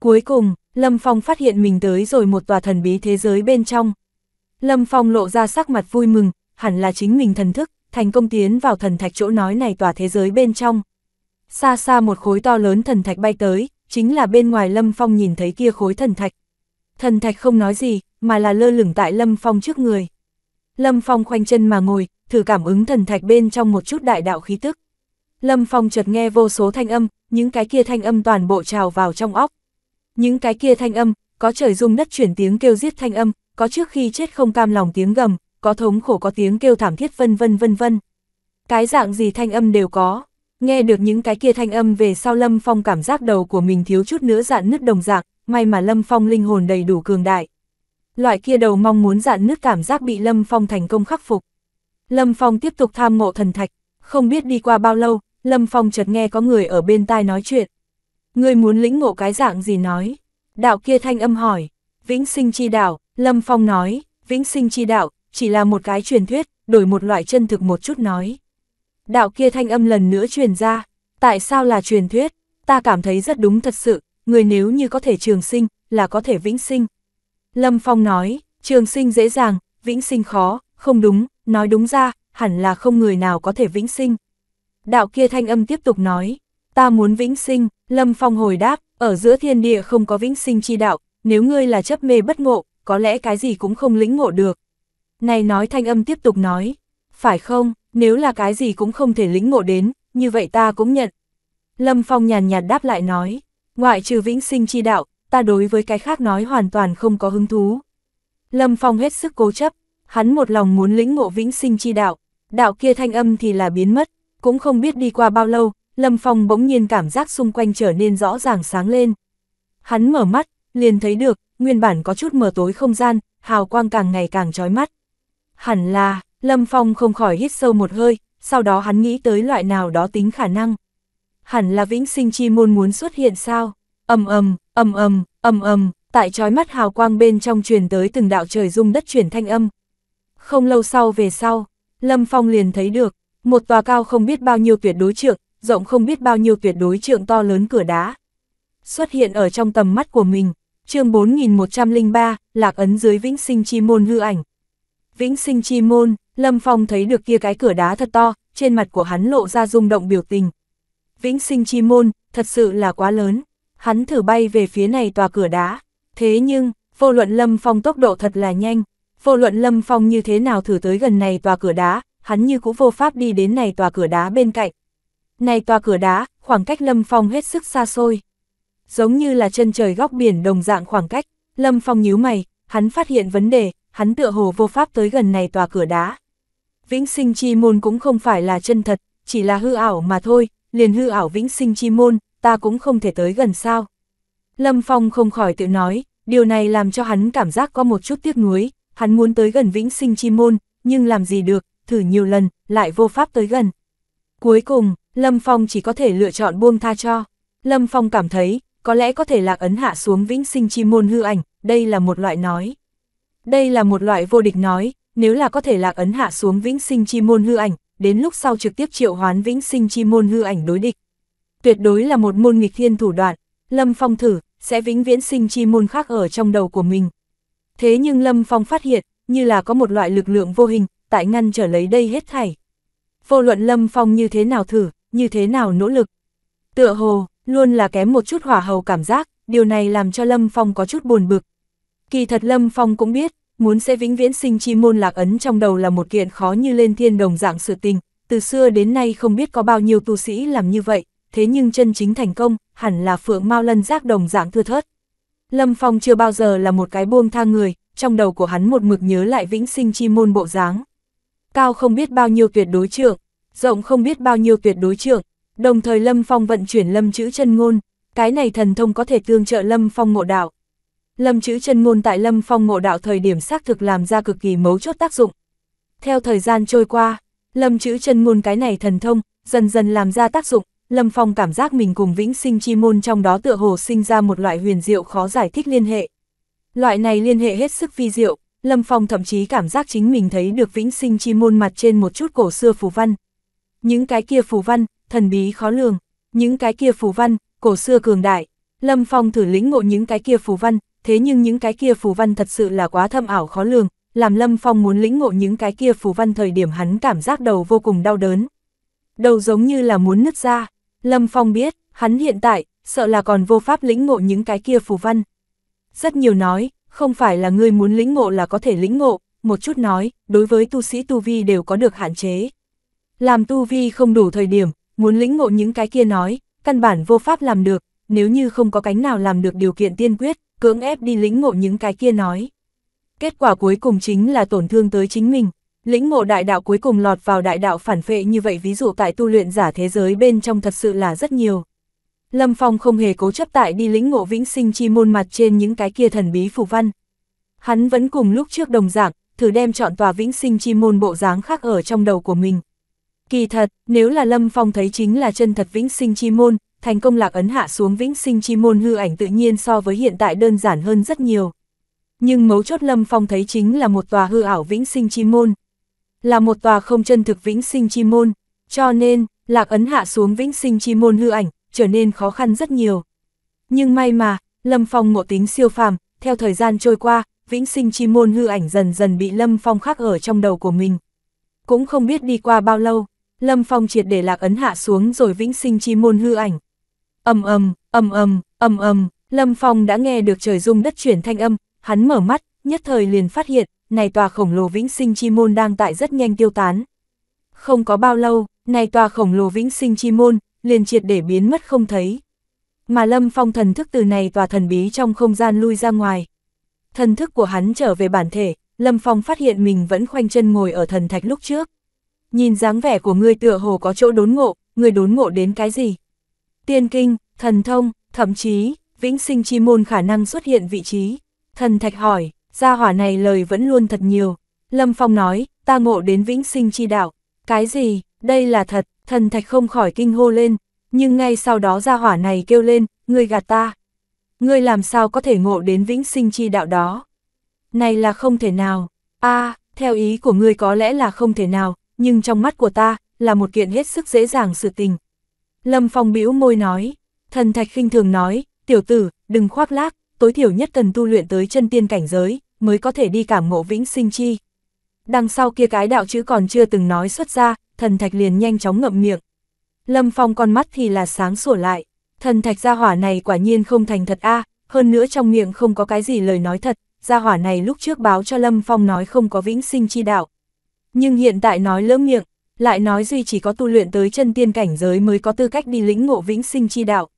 Cuối cùng, Lâm Phong phát hiện mình tới rồi một tòa thần bí thế giới bên trong. Lâm Phong lộ ra sắc mặt vui mừng, hẳn là chính mình thần thức, thành công tiến vào thần thạch chỗ nói này tòa thế giới bên trong. Xa xa một khối to lớn thần thạch bay tới, chính là bên ngoài Lâm Phong nhìn thấy kia khối thần thạch. Thần thạch không nói gì, mà là lơ lửng tại Lâm Phong trước người. Lâm Phong khoanh chân mà ngồi, thử cảm ứng thần thạch bên trong một chút đại đạo khí tức. Lâm Phong chợt nghe vô số thanh âm, những cái kia thanh âm toàn bộ trào vào trong óc. Những cái kia thanh âm, có trời rung đất chuyển tiếng kêu giết thanh âm, có trước khi chết không cam lòng tiếng gầm, có thống khổ có tiếng kêu thảm thiết vân vân vân vân. Cái dạng gì thanh âm đều có. Nghe được những cái kia thanh âm về sau Lâm Phong cảm giác đầu của mình thiếu chút nữa dạn nứt đồng dạng, may mà Lâm Phong linh hồn đầy đủ cường đại. Loại kia đầu mong muốn dạn nước cảm giác bị Lâm Phong thành công khắc phục. Lâm Phong tiếp tục tham ngộ thần thạch, không biết đi qua bao lâu, Lâm Phong chợt nghe có người ở bên tai nói chuyện. Người muốn lĩnh ngộ cái dạng gì nói? Đạo kia thanh âm hỏi, vĩnh sinh chi đạo, Lâm Phong nói, vĩnh sinh chi đạo, chỉ là một cái truyền thuyết, đổi một loại chân thực một chút nói. Đạo kia thanh âm lần nữa truyền ra, tại sao là truyền thuyết, ta cảm thấy rất đúng thật sự, người nếu như có thể trường sinh, là có thể vĩnh sinh, Lâm Phong nói, trường sinh dễ dàng, vĩnh sinh khó, không đúng, nói đúng ra, hẳn là không người nào có thể vĩnh sinh. Đạo kia thanh âm tiếp tục nói, ta muốn vĩnh sinh, Lâm Phong hồi đáp, ở giữa thiên địa không có vĩnh sinh chi đạo, nếu ngươi là chấp mê bất ngộ, có lẽ cái gì cũng không lĩnh ngộ được. Này nói thanh âm tiếp tục nói, phải không, nếu là cái gì cũng không thể lĩnh ngộ đến, như vậy ta cũng nhận. Lâm Phong nhàn nhạt đáp lại nói, ngoại trừ vĩnh sinh chi đạo, ta đối với cái khác nói hoàn toàn không có hứng thú. Lâm Phong hết sức cố chấp, hắn một lòng muốn lĩnh ngộ vĩnh sinh chi đạo, đạo kia thanh âm thì là biến mất, cũng không biết đi qua bao lâu, Lâm Phong bỗng nhiên cảm giác xung quanh trở nên rõ ràng sáng lên. Hắn mở mắt, liền thấy được, nguyên bản có chút mờ tối không gian, hào quang càng ngày càng chói mắt. Hẳn là, Lâm Phong không khỏi hít sâu một hơi, sau đó hắn nghĩ tới loại nào đó tính khả năng. Hẳn là vĩnh sinh chi môn muốn xuất hiện sao? ầm ầm, ầm ầm ầm ầm tại trói mắt hào quang bên trong truyền tới từng đạo trời rung đất chuyển thanh âm. Không lâu sau về sau, Lâm Phong liền thấy được, một tòa cao không biết bao nhiêu tuyệt đối trượng, rộng không biết bao nhiêu tuyệt đối trượng to lớn cửa đá. Xuất hiện ở trong tầm mắt của mình, chương 4103, lạc ấn dưới vĩnh sinh chi môn hư ảnh. Vĩnh sinh chi môn, Lâm Phong thấy được kia cái cửa đá thật to, trên mặt của hắn lộ ra rung động biểu tình. Vĩnh sinh chi môn, thật sự là quá lớn hắn thử bay về phía này tòa cửa đá. Thế nhưng, vô luận Lâm Phong tốc độ thật là nhanh, vô luận Lâm Phong như thế nào thử tới gần này tòa cửa đá, hắn như cũng vô pháp đi đến này tòa cửa đá bên cạnh. Này tòa cửa đá, khoảng cách Lâm Phong hết sức xa xôi. Giống như là chân trời góc biển đồng dạng khoảng cách, Lâm Phong nhíu mày, hắn phát hiện vấn đề, hắn tựa hồ vô pháp tới gần này tòa cửa đá. Vĩnh sinh chi môn cũng không phải là chân thật, chỉ là hư ảo mà thôi, liền hư ảo vĩnh sinh chi môn, ta cũng không thể tới gần sao. Lâm Phong không khỏi tự nói, điều này làm cho hắn cảm giác có một chút tiếc nuối, hắn muốn tới gần vĩnh sinh chi môn, nhưng làm gì được, thử nhiều lần, lại vô pháp tới gần. Cuối cùng, Lâm Phong chỉ có thể lựa chọn buông tha cho. Lâm Phong cảm thấy, có lẽ có thể lạc ấn hạ xuống vĩnh sinh chi môn hư ảnh, đây là một loại nói. Đây là một loại vô địch nói, nếu là có thể lạc ấn hạ xuống vĩnh sinh chi môn hư ảnh, đến lúc sau trực tiếp triệu hoán vĩnh sinh chi môn hư ảnh đối địch tuyệt đối là một môn nghịch thiên thủ đoạn, Lâm Phong thử, sẽ vĩnh viễn sinh chi môn khác ở trong đầu của mình. Thế nhưng Lâm Phong phát hiện, như là có một loại lực lượng vô hình, tại ngăn trở lấy đây hết thảy. Vô luận Lâm Phong như thế nào thử, như thế nào nỗ lực. Tựa hồ, luôn là kém một chút hỏa hầu cảm giác, điều này làm cho Lâm Phong có chút buồn bực. Kỳ thật Lâm Phong cũng biết, muốn sẽ vĩnh viễn sinh chi môn lạc ấn trong đầu là một kiện khó như lên thiên đồng dạng sự tình, từ xưa đến nay không biết có bao nhiêu tu sĩ làm như vậy, thế nhưng chân chính thành công, hẳn là phượng mau lân giác đồng dạng thưa thớt. Lâm Phong chưa bao giờ là một cái buông tha người, trong đầu của hắn một mực nhớ lại vĩnh sinh chi môn bộ dáng. Cao không biết bao nhiêu tuyệt đối trưởng rộng không biết bao nhiêu tuyệt đối trưởng đồng thời Lâm Phong vận chuyển Lâm chữ chân ngôn, cái này thần thông có thể tương trợ Lâm Phong ngộ đạo. Lâm chữ chân ngôn tại Lâm Phong ngộ đạo thời điểm xác thực làm ra cực kỳ mấu chốt tác dụng. Theo thời gian trôi qua, Lâm chữ chân ngôn cái này thần thông dần dần làm ra tác dụng, Lâm Phong cảm giác mình cùng vĩnh sinh chi môn trong đó tựa hồ sinh ra một loại huyền diệu khó giải thích liên hệ. Loại này liên hệ hết sức vi diệu, Lâm Phong thậm chí cảm giác chính mình thấy được vĩnh sinh chi môn mặt trên một chút cổ xưa phù văn. Những cái kia phù văn, thần bí khó lường, những cái kia phù văn, cổ xưa cường đại. Lâm Phong thử lĩnh ngộ những cái kia phù văn, thế nhưng những cái kia phù văn thật sự là quá thâm ảo khó lường, làm Lâm Phong muốn lĩnh ngộ những cái kia phù văn thời điểm hắn cảm giác đầu vô cùng đau đớn. Đầu giống như là muốn nứt ra, Lâm Phong biết, hắn hiện tại, sợ là còn vô pháp lĩnh ngộ những cái kia phù văn. Rất nhiều nói, không phải là ngươi muốn lĩnh ngộ là có thể lĩnh ngộ, một chút nói, đối với tu sĩ tu vi đều có được hạn chế. Làm tu vi không đủ thời điểm, muốn lĩnh ngộ những cái kia nói, căn bản vô pháp làm được, nếu như không có cánh nào làm được điều kiện tiên quyết, cưỡng ép đi lĩnh ngộ những cái kia nói. Kết quả cuối cùng chính là tổn thương tới chính mình, Lĩnh ngộ đại đạo cuối cùng lọt vào đại đạo phản phệ như vậy ví dụ tại tu luyện giả thế giới bên trong thật sự là rất nhiều. Lâm Phong không hề cố chấp tại đi lĩnh ngộ vĩnh sinh chi môn mặt trên những cái kia thần bí phù văn. Hắn vẫn cùng lúc trước đồng dạng, thử đem chọn tòa vĩnh sinh chi môn bộ dáng khác ở trong đầu của mình. Kỳ thật, nếu là Lâm Phong thấy chính là chân thật vĩnh sinh chi môn, thành công lạc ấn hạ xuống vĩnh sinh chi môn hư ảnh tự nhiên so với hiện tại đơn giản hơn rất nhiều. Nhưng mấu chốt Lâm Phong thấy chính là một tòa hư ảo vĩnh sinh chi môn, là một tòa không chân thực vĩnh sinh chi môn, cho nên, lạc ấn hạ xuống vĩnh sinh chi môn hư ảnh, trở nên khó khăn rất nhiều. Nhưng may mà, Lâm Phong ngộ tính siêu phàm, theo thời gian trôi qua, vĩnh sinh chi môn hư ảnh dần dần bị Lâm Phong khắc ở trong đầu của mình. Cũng không biết đi qua bao lâu, Lâm Phong triệt để lạc ấn hạ xuống rồi vĩnh sinh chi môn hư ảnh. Ầm ầm, ầm ầm, ầm ầm, Lâm Phong đã nghe được trời rung đất chuyển thanh âm, hắn mở mắt, nhất thời liền phát hiện, này tòa khổng lồ vĩnh sinh chi môn đang tại rất nhanh tiêu tán. Không có bao lâu, này tòa khổng lồ vĩnh sinh chi môn, liền triệt để biến mất không thấy. Mà Lâm Phong thần thức từ này tòa thần bí trong không gian lui ra ngoài. Thần thức của hắn trở về bản thể, Lâm Phong phát hiện mình vẫn khoanh chân ngồi ở thần thạch lúc trước. Nhìn dáng vẻ của người tựa hồ có chỗ đốn ngộ, người đốn ngộ đến cái gì? Tiên kinh, thần thông, thậm chí, vĩnh sinh chi môn khả năng xuất hiện vị trí. Thần thạch hỏi, gia hỏa này lời vẫn luôn thật nhiều. Lâm Phong nói, ta ngộ đến vĩnh sinh chi đạo, cái gì, đây là thật, thần thạch không khỏi kinh hô lên, nhưng ngay sau đó gia hỏa này kêu lên, ngươi gạt ta. Ngươi làm sao có thể ngộ đến vĩnh sinh chi đạo đó? Này là không thể nào, a theo ý của ngươi có lẽ là không thể nào, nhưng trong mắt của ta, là một kiện hết sức dễ dàng sự tình. Lâm Phong bĩu môi nói, thần thạch khinh thường nói, tiểu tử, đừng khoác lác, tối thiểu nhất cần tu luyện tới chân tiên cảnh giới, mới có thể đi cảm ngộ vĩnh sinh chi. Đằng sau kia cái đạo chữ còn chưa từng nói xuất ra, thần thạch liền nhanh chóng ngậm miệng. Lâm Phong con mắt thì là sáng sủa lại, thần thạch gia hỏa này quả nhiên không thành thật a, hơn nữa trong miệng không có cái gì lời nói thật, gia hỏa này lúc trước báo cho Lâm Phong nói không có vĩnh sinh chi đạo. Nhưng hiện tại nói lỡ miệng, lại nói duy chỉ có tu luyện tới chân tiên cảnh giới mới có tư cách đi lĩnh ngộ vĩnh sinh chi đạo.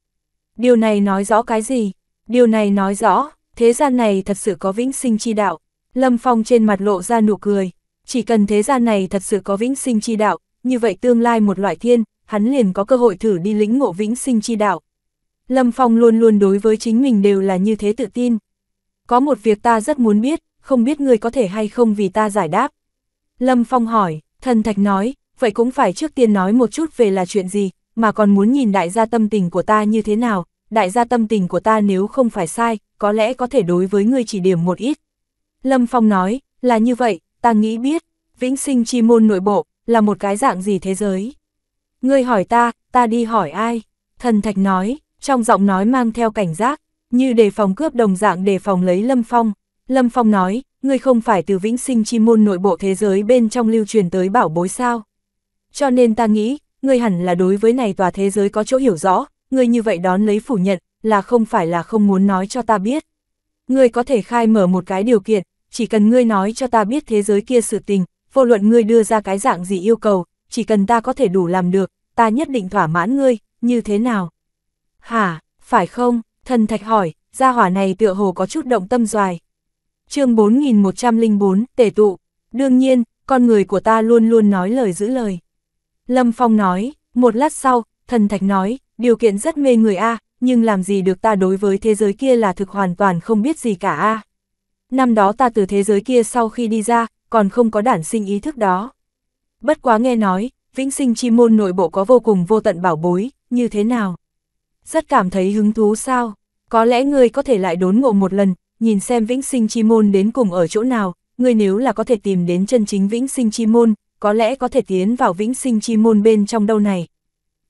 Điều này nói rõ cái gì? Điều này nói rõ, thế gian này thật sự có vĩnh sinh chi đạo. Lâm Phong trên mặt lộ ra nụ cười, chỉ cần thế gian này thật sự có vĩnh sinh chi đạo, như vậy tương lai một loại thiên, hắn liền có cơ hội thử đi lĩnh ngộ vĩnh sinh chi đạo. Lâm Phong luôn luôn đối với chính mình đều là như thế tự tin. Có một việc ta rất muốn biết, không biết ngươi có thể hay không vì ta giải đáp. Lâm Phong hỏi, thần thạch nói, vậy cũng phải trước tiên nói một chút về là chuyện gì, mà còn muốn nhìn đại gia tâm tình của ta như thế nào, đại gia tâm tình của ta nếu không phải sai, có lẽ có thể đối với ngươi chỉ điểm một ít. Lâm Phong nói, là như vậy, ta nghĩ biết, vĩnh sinh chi môn nội bộ, là một cái dạng gì thế giới. Ngươi hỏi ta, ta đi hỏi ai? Thần Thạch nói, trong giọng nói mang theo cảnh giác, như đề phòng cướp đồng dạng đề phòng lấy Lâm Phong. Lâm Phong nói, ngươi không phải từ vĩnh sinh chi môn nội bộ thế giới bên trong lưu truyền tới bảo bối sao. Cho nên ta nghĩ, ngươi hẳn là đối với này tòa thế giới có chỗ hiểu rõ, ngươi như vậy đón lấy phủ nhận, là không phải là không muốn nói cho ta biết. Ngươi có thể khai mở một cái điều kiện, chỉ cần ngươi nói cho ta biết thế giới kia sự tình, vô luận ngươi đưa ra cái dạng gì yêu cầu, chỉ cần ta có thể đủ làm được, ta nhất định thỏa mãn ngươi, như thế nào? Hả, phải không? Thần Thạch hỏi, gia hỏa này tựa hồ có chút động tâm doài. chương 4104, tể tụ. Đương nhiên, con người của ta luôn luôn nói lời giữ lời. Lâm Phong nói, một lát sau, thần Thạch nói, điều kiện rất mê người a, nhưng làm gì được ta đối với thế giới kia là thực hoàn toàn không biết gì cả a. Năm đó ta từ thế giới kia sau khi đi ra, còn không có đản sinh ý thức đó. Bất quá nghe nói, vĩnh sinh chi môn nội bộ có vô cùng vô tận bảo bối, như thế nào? Rất cảm thấy hứng thú sao? Có lẽ ngươi có thể lại đốn ngộ một lần, nhìn xem vĩnh sinh chi môn đến cùng ở chỗ nào, ngươi nếu là có thể tìm đến chân chính vĩnh sinh chi môn, có lẽ có thể tiến vào vĩnh sinh chi môn bên trong đâu này.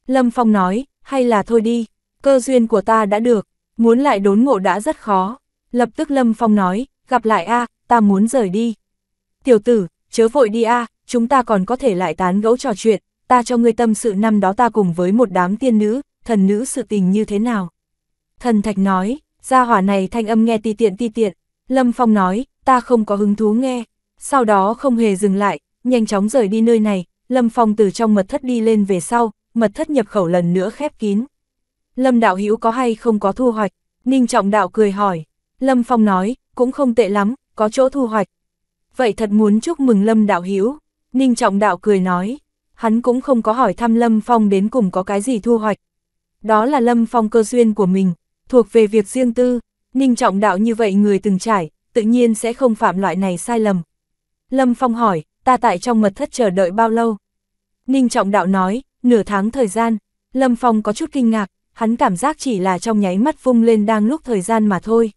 Lâm Phong nói, hay là thôi đi, cơ duyên của ta đã được, muốn lại đốn ngộ đã rất khó. Lập tức Lâm Phong nói, gặp lại a, ta muốn rời đi. Tiểu tử, chớ vội đi a, chúng ta còn có thể lại tán gẫu trò chuyện, ta cho ngươi tâm sự năm đó ta cùng với một đám tiên nữ, thần nữ sự tình như thế nào. Thần Thạch nói, gia hỏa này thanh âm nghe ti tiện ti tiện, Lâm Phong nói, ta không có hứng thú nghe, sau đó không hề dừng lại, nhanh chóng rời đi nơi này, Lâm Phong từ trong mật thất đi lên về sau, mật thất nhập khẩu lần nữa khép kín. Lâm đạo hữu có hay không có thu hoạch? Ninh trọng đạo cười hỏi. Lâm Phong nói, cũng không tệ lắm, có chỗ thu hoạch. Vậy thật muốn chúc mừng Lâm đạo hữu Ninh trọng đạo cười nói. Hắn cũng không có hỏi thăm Lâm Phong đến cùng có cái gì thu hoạch. Đó là Lâm Phong cơ duyên của mình, thuộc về việc riêng tư. Ninh trọng đạo như vậy người từng trải, tự nhiên sẽ không phạm loại này sai lầm. Lâm Phong hỏi, ta tại trong mật thất chờ đợi bao lâu? Ninh trọng đạo nói, Nửa tháng thời gian, Lâm Phong có chút kinh ngạc, hắn cảm giác chỉ là trong nháy mắt vung lên đang lúc thời gian mà thôi.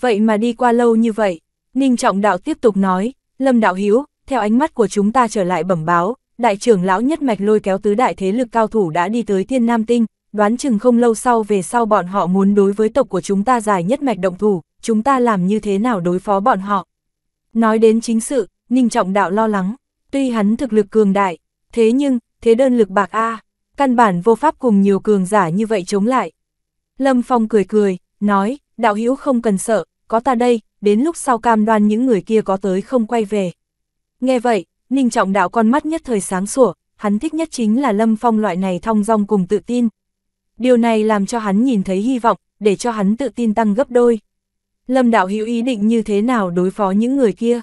Vậy mà đi qua lâu như vậy, Ninh Trọng Đạo tiếp tục nói, Lâm Đạo Hiếu, theo ánh mắt của chúng ta trở lại bẩm báo, đại trưởng lão nhất mạch lôi kéo tứ đại thế lực cao thủ đã đi tới Thiên Nam Tinh, đoán chừng không lâu sau về sau bọn họ muốn đối với tộc của chúng ta giải nhất mạch động thủ, chúng ta làm như thế nào đối phó bọn họ. Nói đến chính sự, Ninh Trọng Đạo lo lắng, tuy hắn thực lực cường đại, thế nhưng, thế đơn lực bạc a căn bản vô pháp cùng nhiều cường giả như vậy chống lại. Lâm Phong cười cười, nói, đạo hữu không cần sợ, có ta đây, đến lúc sau cam đoan những người kia có tới không quay về. Nghe vậy, Ninh Trọng đạo con mắt nhất thời sáng sủa, hắn thích nhất chính là Lâm Phong loại này thong dong cùng tự tin. Điều này làm cho hắn nhìn thấy hy vọng, để cho hắn tự tin tăng gấp đôi. Lâm đạo hữu ý định như thế nào đối phó những người kia?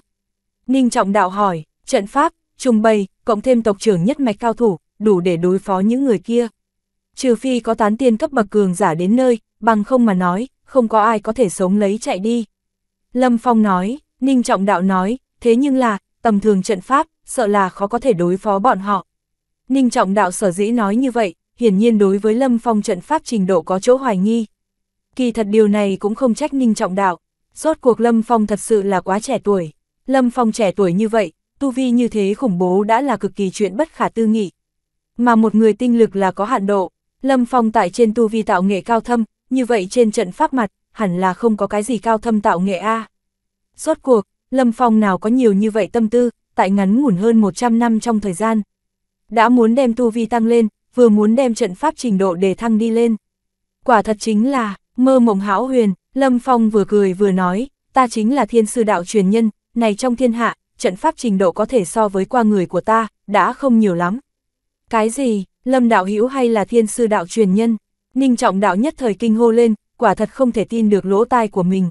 Ninh Trọng đạo hỏi, trận pháp, trùng bày, cộng thêm tộc trưởng nhất mạch cao thủ, đủ để đối phó những người kia. Trừ phi có tán tiên cấp bậc cường giả đến nơi, bằng không mà nói, không có ai có thể sống lấy chạy đi. Lâm Phong nói, Ninh Trọng Đạo nói, thế nhưng là, tầm thường trận pháp, sợ là khó có thể đối phó bọn họ. Ninh Trọng Đạo sở dĩ nói như vậy, hiển nhiên đối với Lâm Phong trận pháp trình độ có chỗ hoài nghi. Kỳ thật điều này cũng không trách Ninh Trọng Đạo, rốt cuộc Lâm Phong thật sự là quá trẻ tuổi. Lâm Phong trẻ tuổi như vậy, tu vi như thế khủng bố đã là cực kỳ chuyện bất khả tư nghị. Mà một người tinh lực là có hạn độ, Lâm Phong tại trên tu vi tạo nghệ cao thâm, như vậy trên trận pháp mặt, hẳn là không có cái gì cao thâm tạo nghệ A. Rốt cuộc, Lâm Phong nào có nhiều như vậy tâm tư, tại ngắn ngủn hơn 100 năm trong thời gian. Đã muốn đem tu vi tăng lên, vừa muốn đem trận pháp trình độ để thăng đi lên. Quả thật chính là, mơ mộng hão huyền, Lâm Phong vừa cười vừa nói, ta chính là thiên sư đạo truyền nhân, này trong thiên hạ, trận pháp trình độ có thể so với qua người của ta, đã không nhiều lắm. Cái gì, lâm đạo hữu hay là thiên sư đạo truyền nhân? Ninh trọng đạo nhất thời kinh hô lên, quả thật không thể tin được lỗ tai của mình.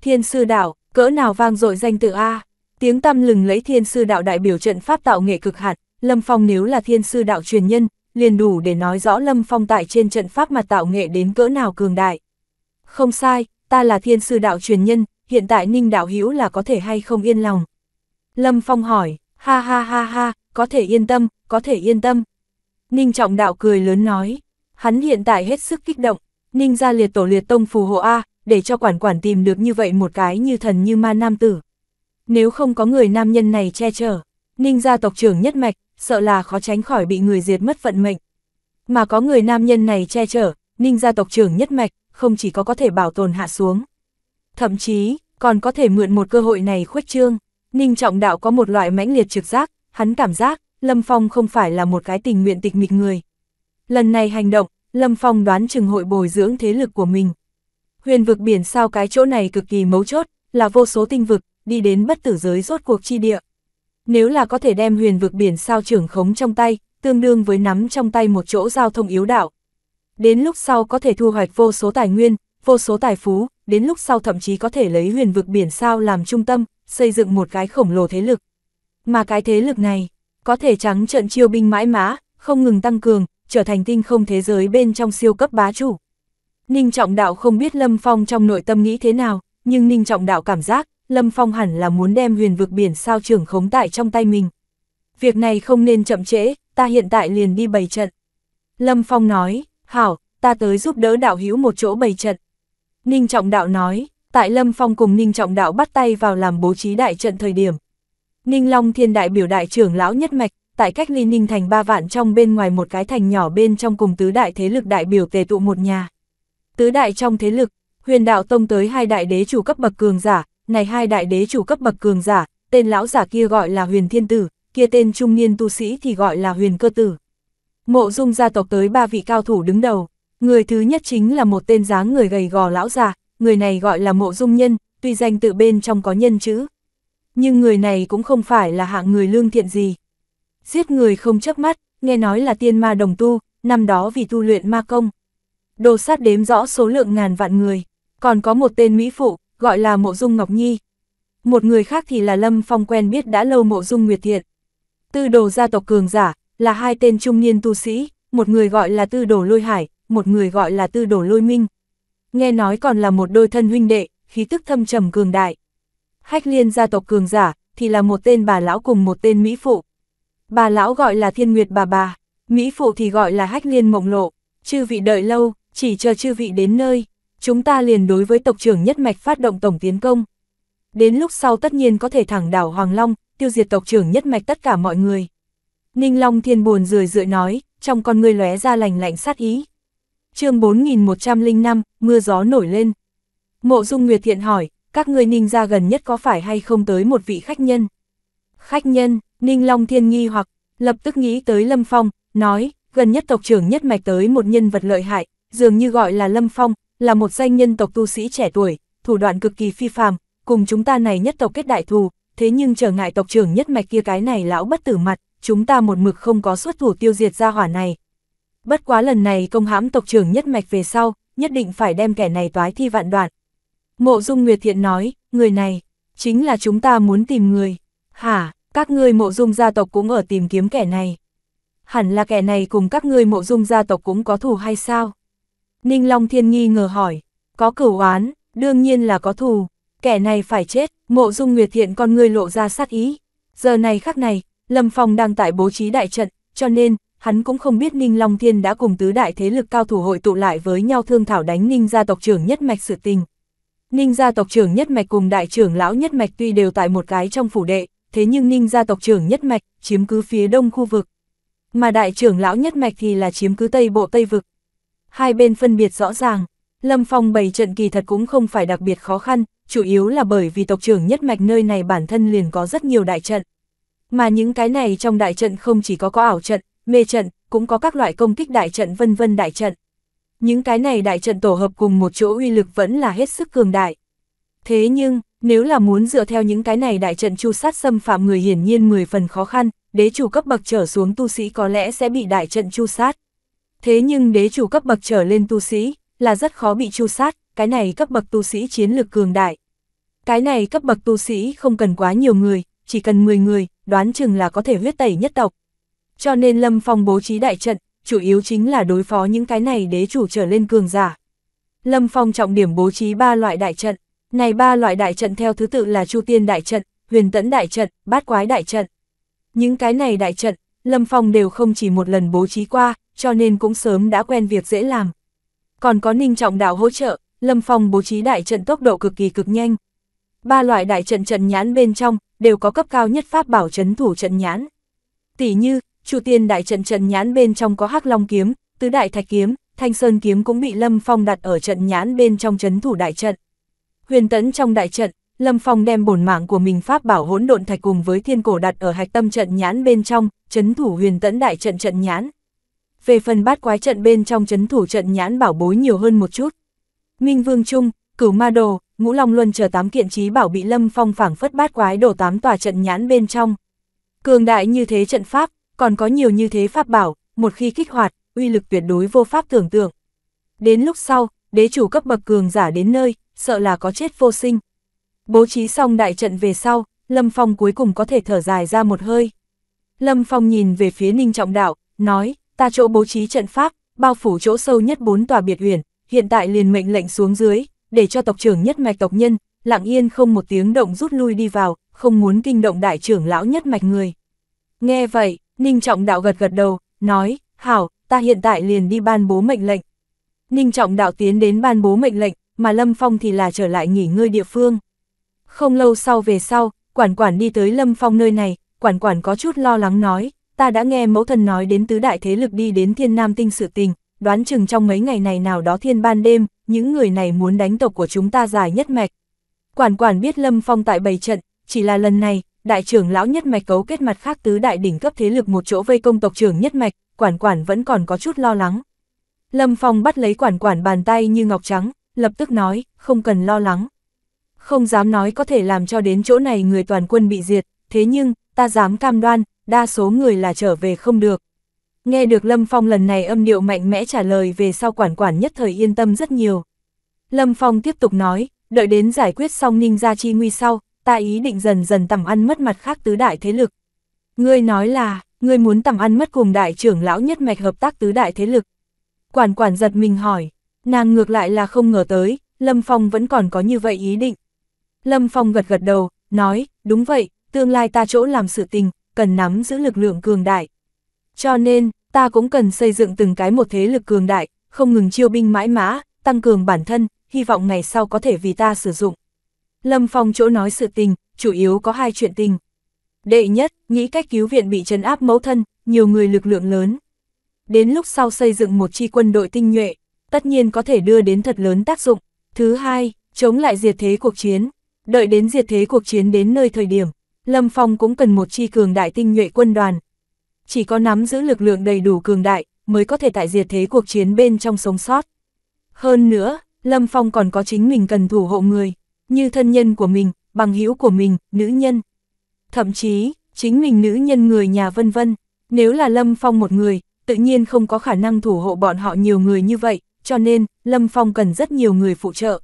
Thiên sư đạo, cỡ nào vang dội danh tự A, tiếng tăm lừng lấy thiên sư đạo đại biểu trận pháp tạo nghệ cực hạn, Lâm Phong nếu là thiên sư đạo truyền nhân, liền đủ để nói rõ Lâm Phong tại trên trận pháp mà tạo nghệ đến cỡ nào cường đại. Không sai, ta là thiên sư đạo truyền nhân, hiện tại Ninh đạo hữu là có thể hay không yên lòng. Lâm Phong hỏi, ha ha ha ha, có thể yên tâm, có thể yên tâm. Ninh Trọng Đạo cười lớn nói, hắn hiện tại hết sức kích động, Ninh ra liệt tổ liệt tông phù hộ A, để cho quản quản tìm được như vậy một cái như thần như ma nam tử. Nếu không có người nam nhân này che chở, Ninh gia tộc trưởng nhất mạch, sợ là khó tránh khỏi bị người diệt mất vận mệnh. Mà có người nam nhân này che chở, Ninh gia tộc trưởng nhất mạch, không chỉ có có thể bảo tồn hạ xuống. Thậm chí, còn có thể mượn một cơ hội này khuếch trương. Ninh Trọng Đạo có một loại mãnh liệt trực giác, hắn cảm giác, Lâm Phong không phải là một cái tình nguyện tịch mịch người. Lần này hành động, Lâm Phong đoán chừng hội bồi dưỡng thế lực của mình. Huyền vực biển sao cái chỗ này cực kỳ mấu chốt, là vô số tinh vực, đi đến bất tử giới rốt cuộc chi địa. Nếu là có thể đem huyền vực biển sao trưởng khống trong tay, tương đương với nắm trong tay một chỗ giao thông yếu đạo. Đến lúc sau có thể thu hoạch vô số tài nguyên, vô số tài phú, đến lúc sau thậm chí có thể lấy huyền vực biển sao làm trung tâm, xây dựng một cái khổng lồ thế lực. Mà cái thế lực này, có thể trắng trận chiêu binh mãi mã, không ngừng tăng cường, trở thành tinh không thế giới bên trong siêu cấp bá chủ. Ninh Trọng Đạo không biết Lâm Phong trong nội tâm nghĩ thế nào, nhưng Ninh Trọng Đạo cảm giác, Lâm Phong hẳn là muốn đem huyền vực biển sao trưởng khống tại trong tay mình. Việc này không nên chậm trễ, ta hiện tại liền đi bày trận. Lâm Phong nói, hảo, ta tới giúp đỡ đạo hữu một chỗ bày trận. Ninh Trọng Đạo nói, tại Lâm Phong cùng Ninh Trọng Đạo bắt tay vào làm bố trí đại trận thời điểm. Ninh Long Thiên đại biểu đại trưởng lão nhất mạch, tại cách ly Ninh Thành ba vạn trong bên ngoài một cái thành nhỏ bên trong cùng tứ đại thế lực đại biểu tề tụ một nhà. Tứ đại trong thế lực, huyền đạo tông tới hai đại đế chủ cấp bậc cường giả, này hai đại đế chủ cấp bậc cường giả, tên lão giả kia gọi là huyền thiên tử, kia tên trung niên tu sĩ thì gọi là huyền cơ tử. Mộ dung gia tộc tới ba vị cao thủ đứng đầu, người thứ nhất chính là một tên dáng người gầy gò lão già, người này gọi là mộ dung nhân, tuy danh tự bên trong có nhân chữ. Nhưng người này cũng không phải là hạng người lương thiện gì. Giết người không chấp mắt, nghe nói là tiên ma đồng tu, năm đó vì tu luyện ma công. Đồ sát đếm rõ số lượng ngàn vạn người, còn có một tên Mỹ Phụ, gọi là Mộ Dung Ngọc Nhi. Một người khác thì là Lâm Phong quen biết đã lâu Mộ Dung Nguyệt Thiện. Tư đồ gia tộc cường giả, là hai tên trung niên tu sĩ, một người gọi là tư đồ lôi hải, một người gọi là tư đồ lôi minh nghe nói còn là một đôi thân huynh đệ, khí tức thâm trầm cường đại. Hách liên gia tộc cường giả, thì là một tên bà lão cùng một tên Mỹ Phụ. Bà lão gọi là Thiên Nguyệt bà bà, Mỹ Phụ thì gọi là Hách liên mộng lộ, chư vị đợi lâu, chỉ chờ chư vị đến nơi, chúng ta liền đối với tộc trưởng nhất mạch phát động tổng tiến công. Đến lúc sau tất nhiên có thể thẳng đảo Hoàng Long, tiêu diệt tộc trưởng nhất mạch tất cả mọi người. Ninh Long Thiên buồn rười rượi nói, trong con người lóe ra lành lạnh sát ý chương 4105, mưa gió nổi lên. Mộ Dung Nguyệt Thiện hỏi, các ngươi ninh ra gần nhất có phải hay không tới một vị khách nhân? Khách nhân, ninh long thiên nghi hoặc, lập tức nghĩ tới Lâm Phong, nói, gần nhất tộc trưởng nhất mạch tới một nhân vật lợi hại, dường như gọi là Lâm Phong, là một danh nhân tộc tu sĩ trẻ tuổi, thủ đoạn cực kỳ phi phàm, cùng chúng ta này nhất tộc kết đại thù, thế nhưng trở ngại tộc trưởng nhất mạch kia cái này lão bất tử mặt, chúng ta một mực không có xuất thủ tiêu diệt ra hỏa này, Bất quá lần này công hãm tộc trưởng nhất mạch về sau, nhất định phải đem kẻ này toái thi vạn đoạn. Mộ Dung Nguyệt Thiện nói, người này, chính là chúng ta muốn tìm người. Hả, các ngươi mộ dung gia tộc cũng ở tìm kiếm kẻ này. Hẳn là kẻ này cùng các ngươi mộ dung gia tộc cũng có thù hay sao? Ninh Long Thiên nghi ngờ hỏi, có cửu oán, đương nhiên là có thù, kẻ này phải chết, mộ dung nguyệt thiện con ngươi lộ ra sát ý. Giờ này khắc này, Lâm Phong đang tại bố trí đại trận, cho nên, hắn cũng không biết Ninh Long Thiên đã cùng tứ đại thế lực cao thủ hội tụ lại với nhau thương thảo đánh Ninh gia tộc trưởng nhất mạch sự tình. Ninh gia tộc trưởng nhất mạch cùng đại trưởng lão nhất mạch tuy đều tại một cái trong phủ đệ, thế nhưng Ninh gia tộc trưởng nhất mạch chiếm cứ phía đông khu vực, mà đại trưởng lão nhất mạch thì là chiếm cứ tây bộ tây vực. Hai bên phân biệt rõ ràng, Lâm Phong bày trận kỳ thật cũng không phải đặc biệt khó khăn, chủ yếu là bởi vì tộc trưởng nhất mạch nơi này bản thân liền có rất nhiều đại trận. Mà những cái này trong đại trận không chỉ có có ảo trận, mê trận, cũng có các loại công kích đại trận vân vân đại trận. Những cái này đại trận tổ hợp cùng một chỗ uy lực vẫn là hết sức cường đại. Thế nhưng, nếu là muốn dựa theo những cái này đại trận chu sát xâm phạm người hiển nhiên 10 phần khó khăn, đế chủ cấp bậc trở xuống tu sĩ có lẽ sẽ bị đại trận chu sát. Thế nhưng đế chủ cấp bậc trở lên tu sĩ là rất khó bị chu sát, cái này cấp bậc tu sĩ chiến lực cường đại. Cái này cấp bậc tu sĩ không cần quá nhiều người, chỉ cần 10 người, đoán chừng là có thể huyết tẩy nhất tộc cho nên Lâm Phong bố trí đại trận, chủ yếu chính là đối phó những cái này đế chủ trở lên cường giả. Lâm Phong trọng điểm bố trí ba loại đại trận, này ba loại đại trận theo thứ tự là Chu Tiên đại trận, Huyền Tẫn đại trận, Bát Quái đại trận. Những cái này đại trận, Lâm Phong đều không chỉ một lần bố trí qua, cho nên cũng sớm đã quen việc dễ làm. Còn có Ninh Trọng Đạo hỗ trợ, Lâm Phong bố trí đại trận tốc độ cực kỳ cực nhanh. Ba loại đại trận trận nhãn bên trong đều có cấp cao nhất pháp bảo trấn thủ trận nhãn. Tỷ như, Chu Tiên đại trận trận nhãn bên trong có Hắc Long kiếm, tứ đại thạch kiếm, Thanh Sơn kiếm cũng bị Lâm Phong đặt ở trận nhãn bên trong trấn thủ đại trận. Huyền tấn trong đại trận, Lâm Phong đem bổn mạng của mình pháp bảo hỗn độn thạch cùng với thiên cổ đặt ở hạch tâm trận nhãn bên trong, trấn thủ huyền tấn đại trận trận nhãn. Về phần bát quái trận bên trong trấn thủ trận nhãn bảo bối nhiều hơn một chút. Minh Vương Trung, Cửu Ma Đồ, Ngũ Long Luân chờ tám kiện trí bảo bị Lâm Phong phảng phất bát quái đổ tám tòa trận nhãn bên trong. Cường đại như thế trận pháp, còn có nhiều như thế pháp bảo, một khi kích hoạt, uy lực tuyệt đối vô pháp tưởng tượng. Đến lúc sau, đế chủ cấp bậc cường giả đến nơi, sợ là có chết vô sinh. Bố trí xong đại trận về sau, Lâm Phong cuối cùng có thể thở dài ra một hơi. Lâm Phong nhìn về phía Ninh Trọng Đạo, nói, ta chỗ bố trí trận pháp, bao phủ chỗ sâu nhất bốn tòa biệt huyền, hiện tại liền mệnh lệnh xuống dưới, để cho tộc trưởng nhất mạch tộc nhân, lặng yên không một tiếng động rút lui đi vào, không muốn kinh động đại trưởng lão nhất mạch người. Nghe vậy, Ninh Trọng Đạo gật gật đầu, nói, hảo, ta hiện tại liền đi ban bố mệnh lệnh. Ninh Trọng Đạo tiến đến ban bố mệnh lệnh, mà Lâm Phong thì là trở lại nghỉ ngơi địa phương. Không lâu sau về sau, quản quản đi tới Lâm Phong nơi này, quản quản có chút lo lắng nói, ta đã nghe mẫu thần nói đến tứ đại thế lực đi đến thiên nam tinh sự tình, đoán chừng trong mấy ngày này nào đó thiên ban đêm, những người này muốn đánh tộc của chúng ta dài nhất mạch. Quản quản biết Lâm Phong tại bầy trận, chỉ là lần này, đại trưởng lão nhất mạch cấu kết mặt khác tứ đại đỉnh cấp thế lực một chỗ vây công tộc trưởng nhất mạch, quản quản vẫn còn có chút lo lắng. Lâm Phong bắt lấy quản quản bàn tay như ngọc trắng, lập tức nói, không cần lo lắng. Không dám nói có thể làm cho đến chỗ này người toàn quân bị diệt, thế nhưng, ta dám cam đoan, đa số người là trở về không được. Nghe được Lâm Phong lần này âm điệu mạnh mẽ trả lời về sau quản quản nhất thời yên tâm rất nhiều. Lâm Phong tiếp tục nói, đợi đến giải quyết xong ninh gia chi nguy sau, ta ý định dần dần tầm ăn mất mặt khác tứ đại thế lực. Ngươi nói là, ngươi muốn tầm ăn mất cùng đại trưởng lão nhất mạch hợp tác tứ đại thế lực. Quản quản giật mình hỏi, nàng ngược lại là không ngờ tới, Lâm Phong vẫn còn có như vậy ý định. Lâm Phong gật gật đầu, nói, đúng vậy, tương lai ta chỗ làm sự tình, cần nắm giữ lực lượng cường đại. Cho nên, ta cũng cần xây dựng từng cái một thế lực cường đại, không ngừng chiêu binh mãi mã, tăng cường bản thân, hy vọng ngày sau có thể vì ta sử dụng. Lâm Phong chỗ nói sự tình, chủ yếu có hai chuyện tình. Đệ nhất, nghĩ cách cứu viện bị trấn áp mẫu thân, nhiều người lực lượng lớn. Đến lúc sau xây dựng một chi quân đội tinh nhuệ, tất nhiên có thể đưa đến thật lớn tác dụng. Thứ hai, chống lại diệt thế cuộc chiến. Đợi đến diệt thế cuộc chiến đến nơi thời điểm, Lâm Phong cũng cần một chi cường đại tinh nhuệ quân đoàn. Chỉ có nắm giữ lực lượng đầy đủ cường đại, mới có thể tại diệt thế cuộc chiến bên trong sống sót. Hơn nữa, Lâm Phong còn có chính mình cần thủ hộ người như thân nhân của mình, bằng hữu của mình, nữ nhân. Thậm chí, chính mình nữ nhân người nhà vân vân. Nếu là Lâm Phong một người, tự nhiên không có khả năng thủ hộ bọn họ nhiều người như vậy, cho nên, Lâm Phong cần rất nhiều người phụ trợ.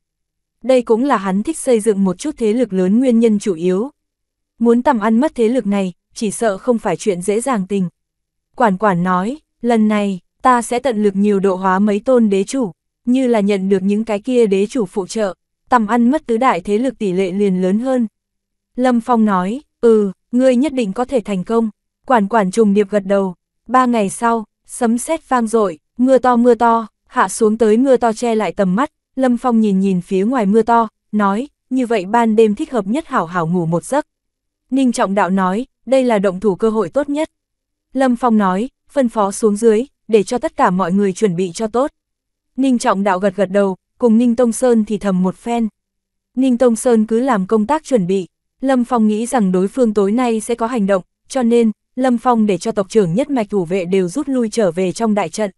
Đây cũng là hắn thích xây dựng một chút thế lực lớn nguyên nhân chủ yếu. Muốn tầm ăn mất thế lực này, chỉ sợ không phải chuyện dễ dàng tình. Quản quản nói, lần này, ta sẽ tận lực nhiều độ hóa mấy tôn đế chủ, như là nhận được những cái kia đế chủ phụ trợ, tầm ăn mất tứ đại thế lực tỷ lệ liền lớn hơn. Lâm Phong nói, ừ, ngươi nhất định có thể thành công. Quản quản trùng điệp gật đầu. Ba ngày sau, sấm sét vang dội mưa to mưa to, hạ xuống tới mưa to che lại tầm mắt. Lâm Phong nhìn nhìn phía ngoài mưa to, nói, như vậy ban đêm thích hợp nhất hảo hảo ngủ một giấc. Ninh Trọng Đạo nói, đây là động thủ cơ hội tốt nhất. Lâm Phong nói, phân phó xuống dưới, để cho tất cả mọi người chuẩn bị cho tốt. Ninh Trọng Đạo gật gật đầu, cùng Ninh Tông Sơn thì thầm một phen. Ninh Tông Sơn cứ làm công tác chuẩn bị, Lâm Phong nghĩ rằng đối phương tối nay sẽ có hành động, cho nên, Lâm Phong để cho tộc trưởng nhất mạch thủ vệ đều rút lui trở về trong đại trận.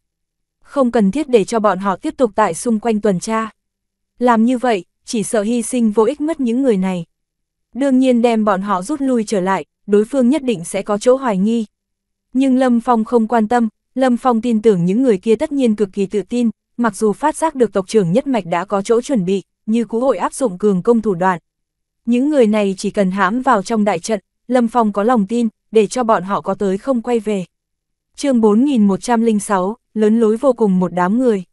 Không cần thiết để cho bọn họ tiếp tục tại xung quanh tuần tra. Làm như vậy, chỉ sợ hy sinh vô ích mất những người này. Đương nhiên đem bọn họ rút lui trở lại, đối phương nhất định sẽ có chỗ hoài nghi. Nhưng Lâm Phong không quan tâm, Lâm Phong tin tưởng những người kia tất nhiên cực kỳ tự tin, mặc dù phát giác được tộc trưởng nhất mạch đã có chỗ chuẩn bị, như cú hội áp dụng cường công thủ đoạn. Những người này chỉ cần hãm vào trong đại trận, Lâm Phong có lòng tin, để cho bọn họ có tới không quay về. chương 4106, lớn lối vô cùng một đám người.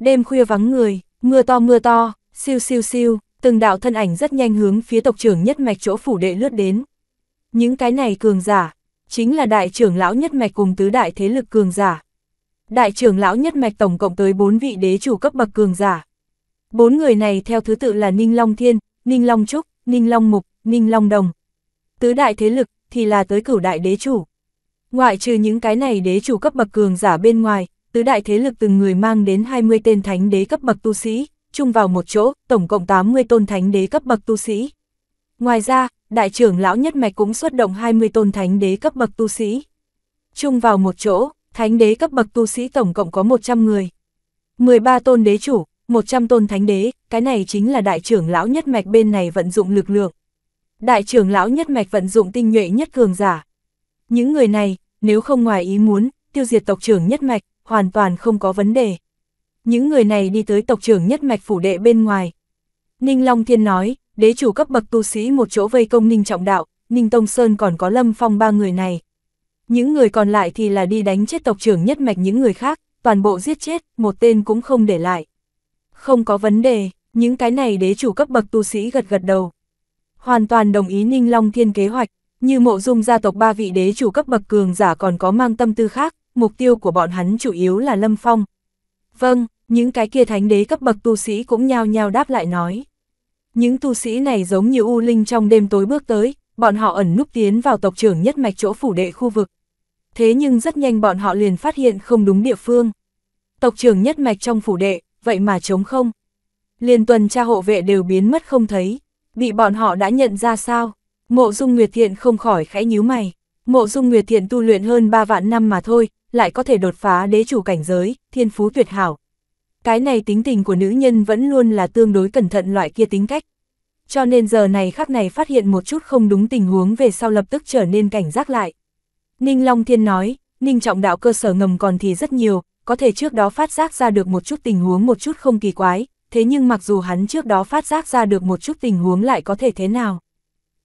Đêm khuya vắng người, mưa to mưa to, siêu siêu siêu, từng đạo thân ảnh rất nhanh hướng phía tộc trưởng nhất mạch chỗ phủ đệ lướt đến. Những cái này cường giả, chính là đại trưởng lão nhất mạch cùng tứ đại thế lực cường giả. Đại trưởng lão nhất mạch tổng cộng tới bốn vị đế chủ cấp bậc cường giả. Bốn người này theo thứ tự là Ninh Long Thiên, Ninh Long Trúc, Ninh Long Mục, Ninh Long Đồng. Tứ đại thế lực thì là tới cửu đại đế chủ. Ngoại trừ những cái này đế chủ cấp bậc cường giả bên ngoài, tứ đại thế lực từng người mang đến 20 tên thánh đế cấp bậc tu sĩ, chung vào một chỗ, tổng cộng 80 tôn thánh đế cấp bậc tu sĩ. Ngoài ra, đại trưởng lão nhất mạch cũng xuất động 20 tôn thánh đế cấp bậc tu sĩ. Chung vào một chỗ, thánh đế cấp bậc tu sĩ tổng cộng có 100 người. 13 tôn đế chủ, 100 tôn thánh đế, cái này chính là đại trưởng lão nhất mạch bên này vận dụng lực lượng. Đại trưởng lão nhất mạch vận dụng tinh nhuệ nhất cường giả. Những người này, nếu không ngoài ý muốn, tiêu diệt tộc trưởng nhất mạch, hoàn toàn không có vấn đề. Những người này đi tới tộc trưởng nhất mạch phủ đệ bên ngoài. Ninh Long Thiên nói, đế chủ cấp bậc tu sĩ một chỗ vây công Ninh Trọng Đạo, Ninh Tông Sơn còn có Lâm Phong ba người này, những người còn lại thì là đi đánh chết tộc trưởng nhất mạch những người khác, toàn bộ giết chết, một tên cũng không để lại. Không có vấn đề, những cái này đế chủ cấp bậc tu sĩ gật gật đầu. Hoàn toàn đồng ý Ninh Long Thiên kế hoạch, như mộ dung gia tộc ba vị đế chủ cấp bậc cường giả còn có mang tâm tư khác, mục tiêu của bọn hắn chủ yếu là Lâm Phong. Vâng, những cái kia thánh đế cấp bậc tu sĩ cũng nhao nhao đáp lại nói. Những tu sĩ này giống như u linh trong đêm tối bước tới, bọn họ ẩn núp tiến vào tộc trưởng nhất mạch chỗ phủ đệ khu vực. Thế nhưng rất nhanh bọn họ liền phát hiện không đúng địa phương. Tộc trưởng nhất mạch trong phủ đệ, vậy mà chống không. Liền tuần tra hộ vệ đều biến mất không thấy, bị bọn họ đã nhận ra sao? Mộ Dung Nguyệt Thiện không khỏi khẽ nhíu mày. Mộ Dung Nguyệt Thiện tu luyện hơn 3 vạn năm mà thôi, lại có thể đột phá đế chủ cảnh giới, thiên phú tuyệt hảo. Cái này tính tình của nữ nhân vẫn luôn là tương đối cẩn thận loại kia tính cách cho nên giờ này khắc này phát hiện một chút không đúng tình huống về sau lập tức trở nên cảnh giác lại. Ninh Long Thiên nói, Ninh Trọng Đạo cơ sở ngầm còn thì rất nhiều, có thể trước đó phát giác ra được một chút tình huống một chút không kỳ quái, thế nhưng mặc dù hắn trước đó phát giác ra được một chút tình huống lại có thể thế nào.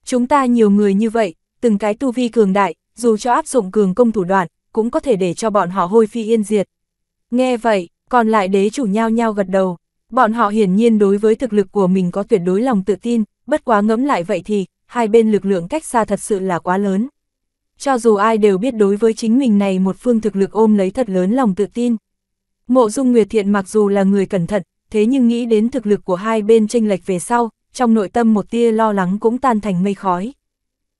Chúng ta nhiều người như vậy, từng cái tu vi cường đại, dù cho áp dụng cường công thủ đoạn, cũng có thể để cho bọn họ hôi phi yên diệt. Nghe vậy, còn lại đế chủ nhao nhao gật đầu. Bọn họ hiển nhiên đối với thực lực của mình có tuyệt đối lòng tự tin, bất quá ngẫm lại vậy thì, hai bên lực lượng cách xa thật sự là quá lớn. Cho dù ai đều biết đối với chính mình này một phương thực lực ôm lấy thật lớn lòng tự tin. Mộ Dung Nguyệt Thiện mặc dù là người cẩn thận, thế nhưng nghĩ đến thực lực của hai bên tranh lệch về sau, trong nội tâm một tia lo lắng cũng tan thành mây khói.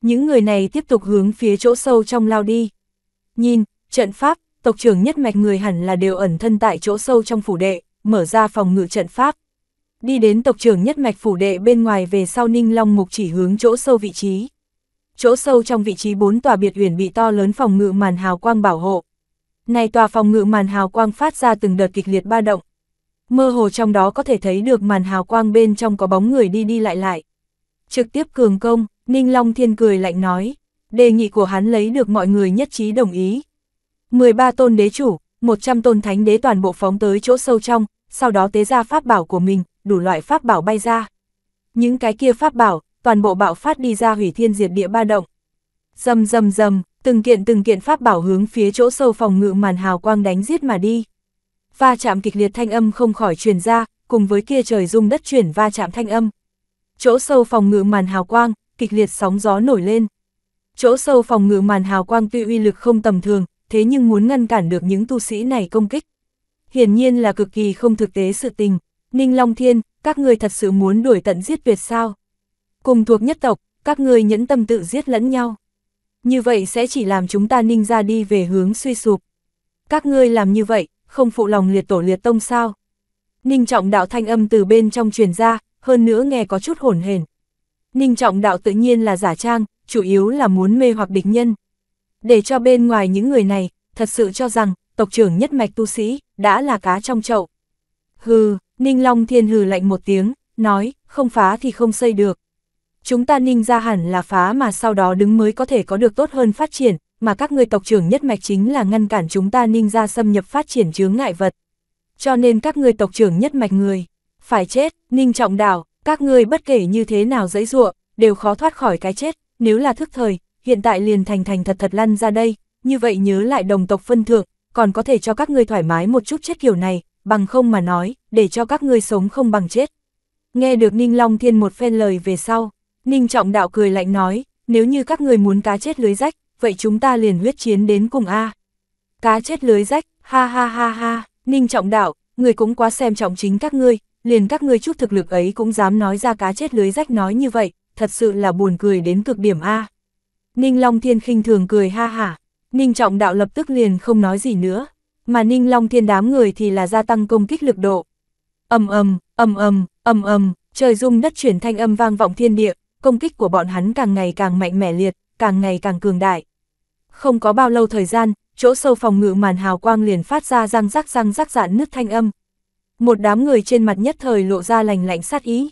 Những người này tiếp tục hướng phía chỗ sâu trong lao đi. Nhìn, trận pháp, tộc trưởng nhất mạch người hẳn là đều ẩn thân tại chỗ sâu trong phủ đệ mở ra phòng ngự trận pháp. Đi đến tộc trưởng nhất mạch phủ đệ bên ngoài về sau Ninh Long Mục chỉ hướng chỗ sâu vị trí. Chỗ sâu trong vị trí bốn tòa biệt huyền bị to lớn phòng ngự màn hào quang bảo hộ. Này tòa phòng ngự màn hào quang phát ra từng đợt kịch liệt ba động. Mơ hồ trong đó có thể thấy được màn hào quang bên trong có bóng người đi đi lại lại. Trực tiếp cường công, Ninh Long Thiên cười lạnh nói, đề nghị của hắn lấy được mọi người nhất trí đồng ý. 13 tôn đế chủ, 100 tôn thánh đế toàn bộ phóng tới chỗ sâu trong, sau đó tế ra pháp bảo của mình, đủ loại pháp bảo bay ra. Những cái kia pháp bảo, toàn bộ bạo phát đi ra hủy thiên diệt địa ba động. Dầm dầm dầm, từng kiện từng kiện pháp bảo hướng phía chỗ sâu phòng ngự màn hào quang đánh giết mà đi. Va chạm kịch liệt thanh âm không khỏi truyền ra, cùng với kia trời rung đất chuyển va chạm thanh âm. Chỗ sâu phòng ngự màn hào quang, kịch liệt sóng gió nổi lên. Chỗ sâu phòng ngự màn hào quang tuy uy lực không tầm thường, thế nhưng muốn ngăn cản được những tu sĩ này công kích. Hiển nhiên là cực kỳ không thực tế sự tình, Ninh Long Thiên, các người thật sự muốn đuổi tận giết tuyệt sao? Cùng thuộc nhất tộc, các người nhẫn tâm tự giết lẫn nhau. Như vậy sẽ chỉ làm chúng ta ninh ra đi về hướng suy sụp. Các ngươi làm như vậy, không phụ lòng liệt tổ liệt tông sao? Ninh trọng đạo thanh âm từ bên trong truyền ra, hơn nữa nghe có chút hồn hển. Ninh trọng đạo tự nhiên là giả trang, chủ yếu là muốn mê hoặc địch nhân để cho bên ngoài những người này, thật sự cho rằng, tộc trưởng nhất mạch tu sĩ, đã là cá trong chậu. Hừ, Ninh Long Thiên hừ lạnh một tiếng, nói, không phá thì không xây được. Chúng ta ninh ra hẳn là phá mà sau đó đứng mới có thể có được tốt hơn phát triển, mà các người tộc trưởng nhất mạch chính là ngăn cản chúng ta ninh ra xâm nhập phát triển chướng ngại vật. Cho nên các người tộc trưởng nhất mạch người, phải chết, ninh trọng đảo, các ngươi bất kể như thế nào dãy ruộng, đều khó thoát khỏi cái chết, nếu là thức thời, hiện tại liền thành thành thật thật lăn ra đây, như vậy nhớ lại đồng tộc phân thượng, còn có thể cho các ngươi thoải mái một chút chết kiểu này, bằng không mà nói, để cho các ngươi sống không bằng chết. Nghe được Ninh Long Thiên một phen lời về sau, Ninh Trọng Đạo cười lạnh nói, nếu như các người muốn cá chết lưới rách, vậy chúng ta liền huyết chiến đến cùng A. Cá chết lưới rách, ha ha ha ha, Ninh Trọng Đạo, người cũng quá xem trọng chính các ngươi, liền các ngươi chút thực lực ấy cũng dám nói ra cá chết lưới rách nói như vậy, thật sự là buồn cười đến cực điểm A. Ninh Long Thiên khinh thường cười ha hả, Ninh Trọng Đạo lập tức liền không nói gì nữa, mà Ninh Long Thiên đám người thì là gia tăng công kích lực độ. Ầm ầm, ầm ầm, ầm ầm, trời rung đất chuyển thanh âm vang vọng thiên địa, công kích của bọn hắn càng ngày càng mạnh mẽ liệt, càng ngày càng cường đại. Không có bao lâu thời gian, chỗ sâu phòng ngự màn hào quang liền phát ra răng rắc răng rắc dạn nứt thanh âm. Một đám người trên mặt nhất thời lộ ra lành lạnh sát ý.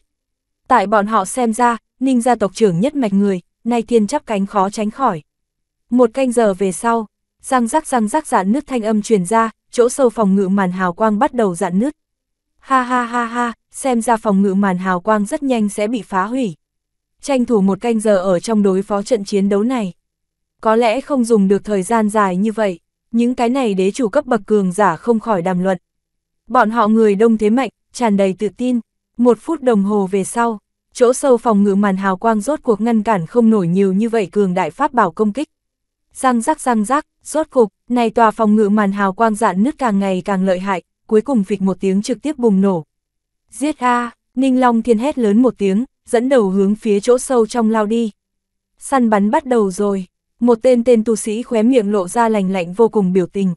Tại bọn họ xem ra, Ninh gia tộc trưởng nhất mạch người, nay thiên chắp cánh khó tránh khỏi. Một canh giờ về sau, răng rắc răng rắc dạn nước thanh âm truyền ra, chỗ sâu phòng ngự màn hào quang bắt đầu dạn nứt. Ha ha ha ha, xem ra phòng ngự màn hào quang rất nhanh sẽ bị phá hủy. Tranh thủ một canh giờ ở trong đối phó trận chiến đấu này. Có lẽ không dùng được thời gian dài như vậy, những cái này đế chủ cấp bậc cường giả không khỏi đàm luận. Bọn họ người đông thế mạnh, tràn đầy tự tin, một phút đồng hồ về sau, chỗ sâu phòng ngự màn hào quang rốt cuộc ngăn cản không nổi nhiều như vậy cường đại pháp bảo công kích. Răng rắc răng rắc, rốt cục, này tòa phòng ngự màn hào quang dạn nứt càng ngày càng lợi hại, cuối cùng phịch một tiếng trực tiếp bùng nổ. Giết a, Ninh Long Thiên hét lớn một tiếng, dẫn đầu hướng phía chỗ sâu trong lao đi. Săn bắn bắt đầu rồi, một tên tên tu sĩ khóe miệng lộ ra lành lạnh vô cùng biểu tình.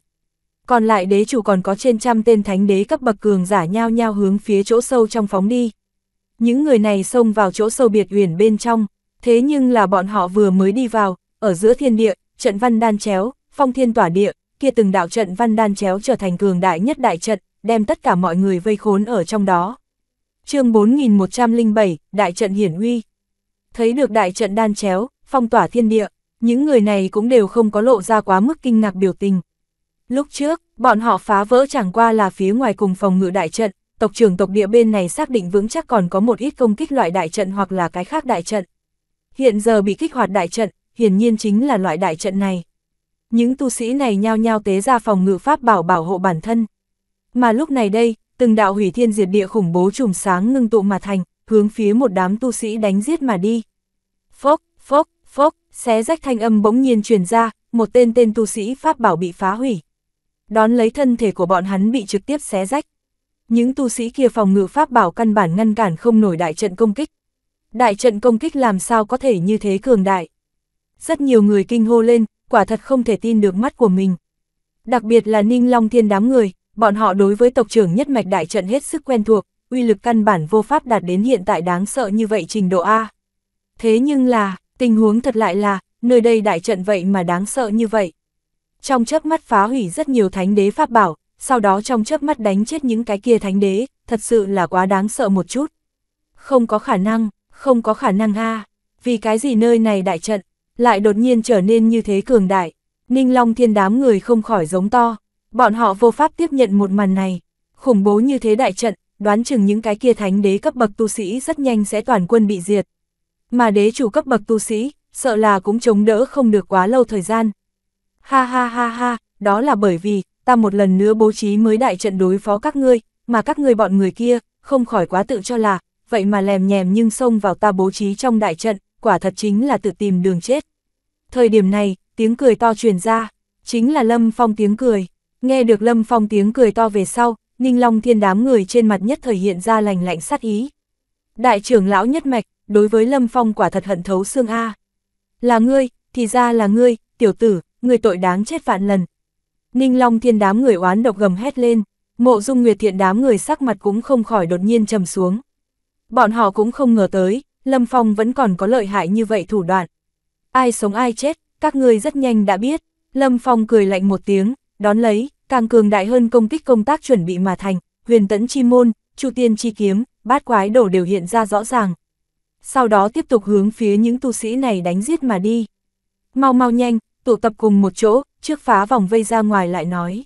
Còn lại đế chủ còn có trên trăm tên thánh đế cấp bậc cường giả nhao nhau hướng phía chỗ sâu trong phóng đi. Những người này xông vào chỗ sâu biệt huyền bên trong, thế nhưng là bọn họ vừa mới đi vào, ở giữa thiên địa, trận văn đan chéo, phong thiên tỏa địa, kia từng đạo trận văn đan chéo trở thành cường đại nhất đại trận, đem tất cả mọi người vây khốn ở trong đó. chương 4107, Đại trận hiển uy. Thấy được đại trận đan chéo, phong tỏa thiên địa, những người này cũng đều không có lộ ra quá mức kinh ngạc biểu tình. Lúc trước, bọn họ phá vỡ chẳng qua là phía ngoài cùng phòng ngự đại trận, tộc trưởng tộc địa bên này xác định vững chắc còn có một ít công kích loại đại trận hoặc là cái khác đại trận. Hiện giờ bị kích hoạt đại trận, hiển nhiên chính là loại đại trận này. Những tu sĩ này nhao nhao tế ra phòng ngự pháp bảo bảo hộ bản thân. Mà lúc này đây, từng đạo hủy thiên diệt địa khủng bố trùm sáng ngưng tụ mà thành, hướng phía một đám tu sĩ đánh giết mà đi. Phốc, phốc, phốc, xé rách thanh âm bỗng nhiên truyền ra, một tên tên tu sĩ pháp bảo bị phá hủy. Đón lấy thân thể của bọn hắn bị trực tiếp xé rách những tu sĩ kia phòng ngự pháp bảo căn bản ngăn cản không nổi đại trận công kích. Đại trận công kích làm sao có thể như thế cường đại. Rất nhiều người kinh hô lên, quả thật không thể tin được mắt của mình. Đặc biệt là Ninh Long Thiên đám người, bọn họ đối với tộc trưởng nhất mạch đại trận hết sức quen thuộc, uy lực căn bản vô pháp đạt đến hiện tại đáng sợ như vậy trình độ A. Thế nhưng là, tình huống thật lại là, nơi đây đại trận vậy mà đáng sợ như vậy. Trong chớp mắt phá hủy rất nhiều thánh đế pháp bảo, sau đó trong chớp mắt đánh chết những cái kia thánh đế, thật sự là quá đáng sợ một chút. Không có khả năng, không có khả năng ha vì cái gì nơi này đại trận, lại đột nhiên trở nên như thế cường đại, Ninh Long thiên đám người không khỏi giống to, bọn họ vô pháp tiếp nhận một màn này, khủng bố như thế đại trận, đoán chừng những cái kia thánh đế cấp bậc tu sĩ rất nhanh sẽ toàn quân bị diệt. Mà đế chủ cấp bậc tu sĩ, sợ là cũng chống đỡ không được quá lâu thời gian. Ha ha ha ha, đó là bởi vì, ta một lần nữa bố trí mới đại trận đối phó các ngươi, mà các ngươi bọn người kia, không khỏi quá tự cho là, vậy mà lèm nhèm nhưng xông vào ta bố trí trong đại trận, quả thật chính là tự tìm đường chết. Thời điểm này, tiếng cười to truyền ra, chính là Lâm Phong tiếng cười. Nghe được Lâm Phong tiếng cười to về sau, Ninh Long thiên đám người trên mặt nhất thời hiện ra lành lạnh sát ý. Đại trưởng lão nhất mạch, đối với Lâm Phong quả thật hận thấu xương A. Là ngươi, thì ra là ngươi, tiểu tử, ngươi tội đáng chết vạn lần, Ninh Long Thiên đám người oán độc gầm hét lên, mộ dung nguyệt thiện đám người sắc mặt cũng không khỏi đột nhiên trầm xuống. Bọn họ cũng không ngờ tới, Lâm Phong vẫn còn có lợi hại như vậy thủ đoạn. Ai sống ai chết, các ngươi rất nhanh đã biết. Lâm Phong cười lạnh một tiếng, đón lấy, càng cường đại hơn công kích công tác chuẩn bị mà thành, huyền tẫn chi môn, chu tiên chi kiếm, bát quái đổ đều hiện ra rõ ràng. Sau đó tiếp tục hướng phía những tu sĩ này đánh giết mà đi. Mau mau nhanh, tụ tập cùng một chỗ, trước phá vòng vây ra ngoài lại nói.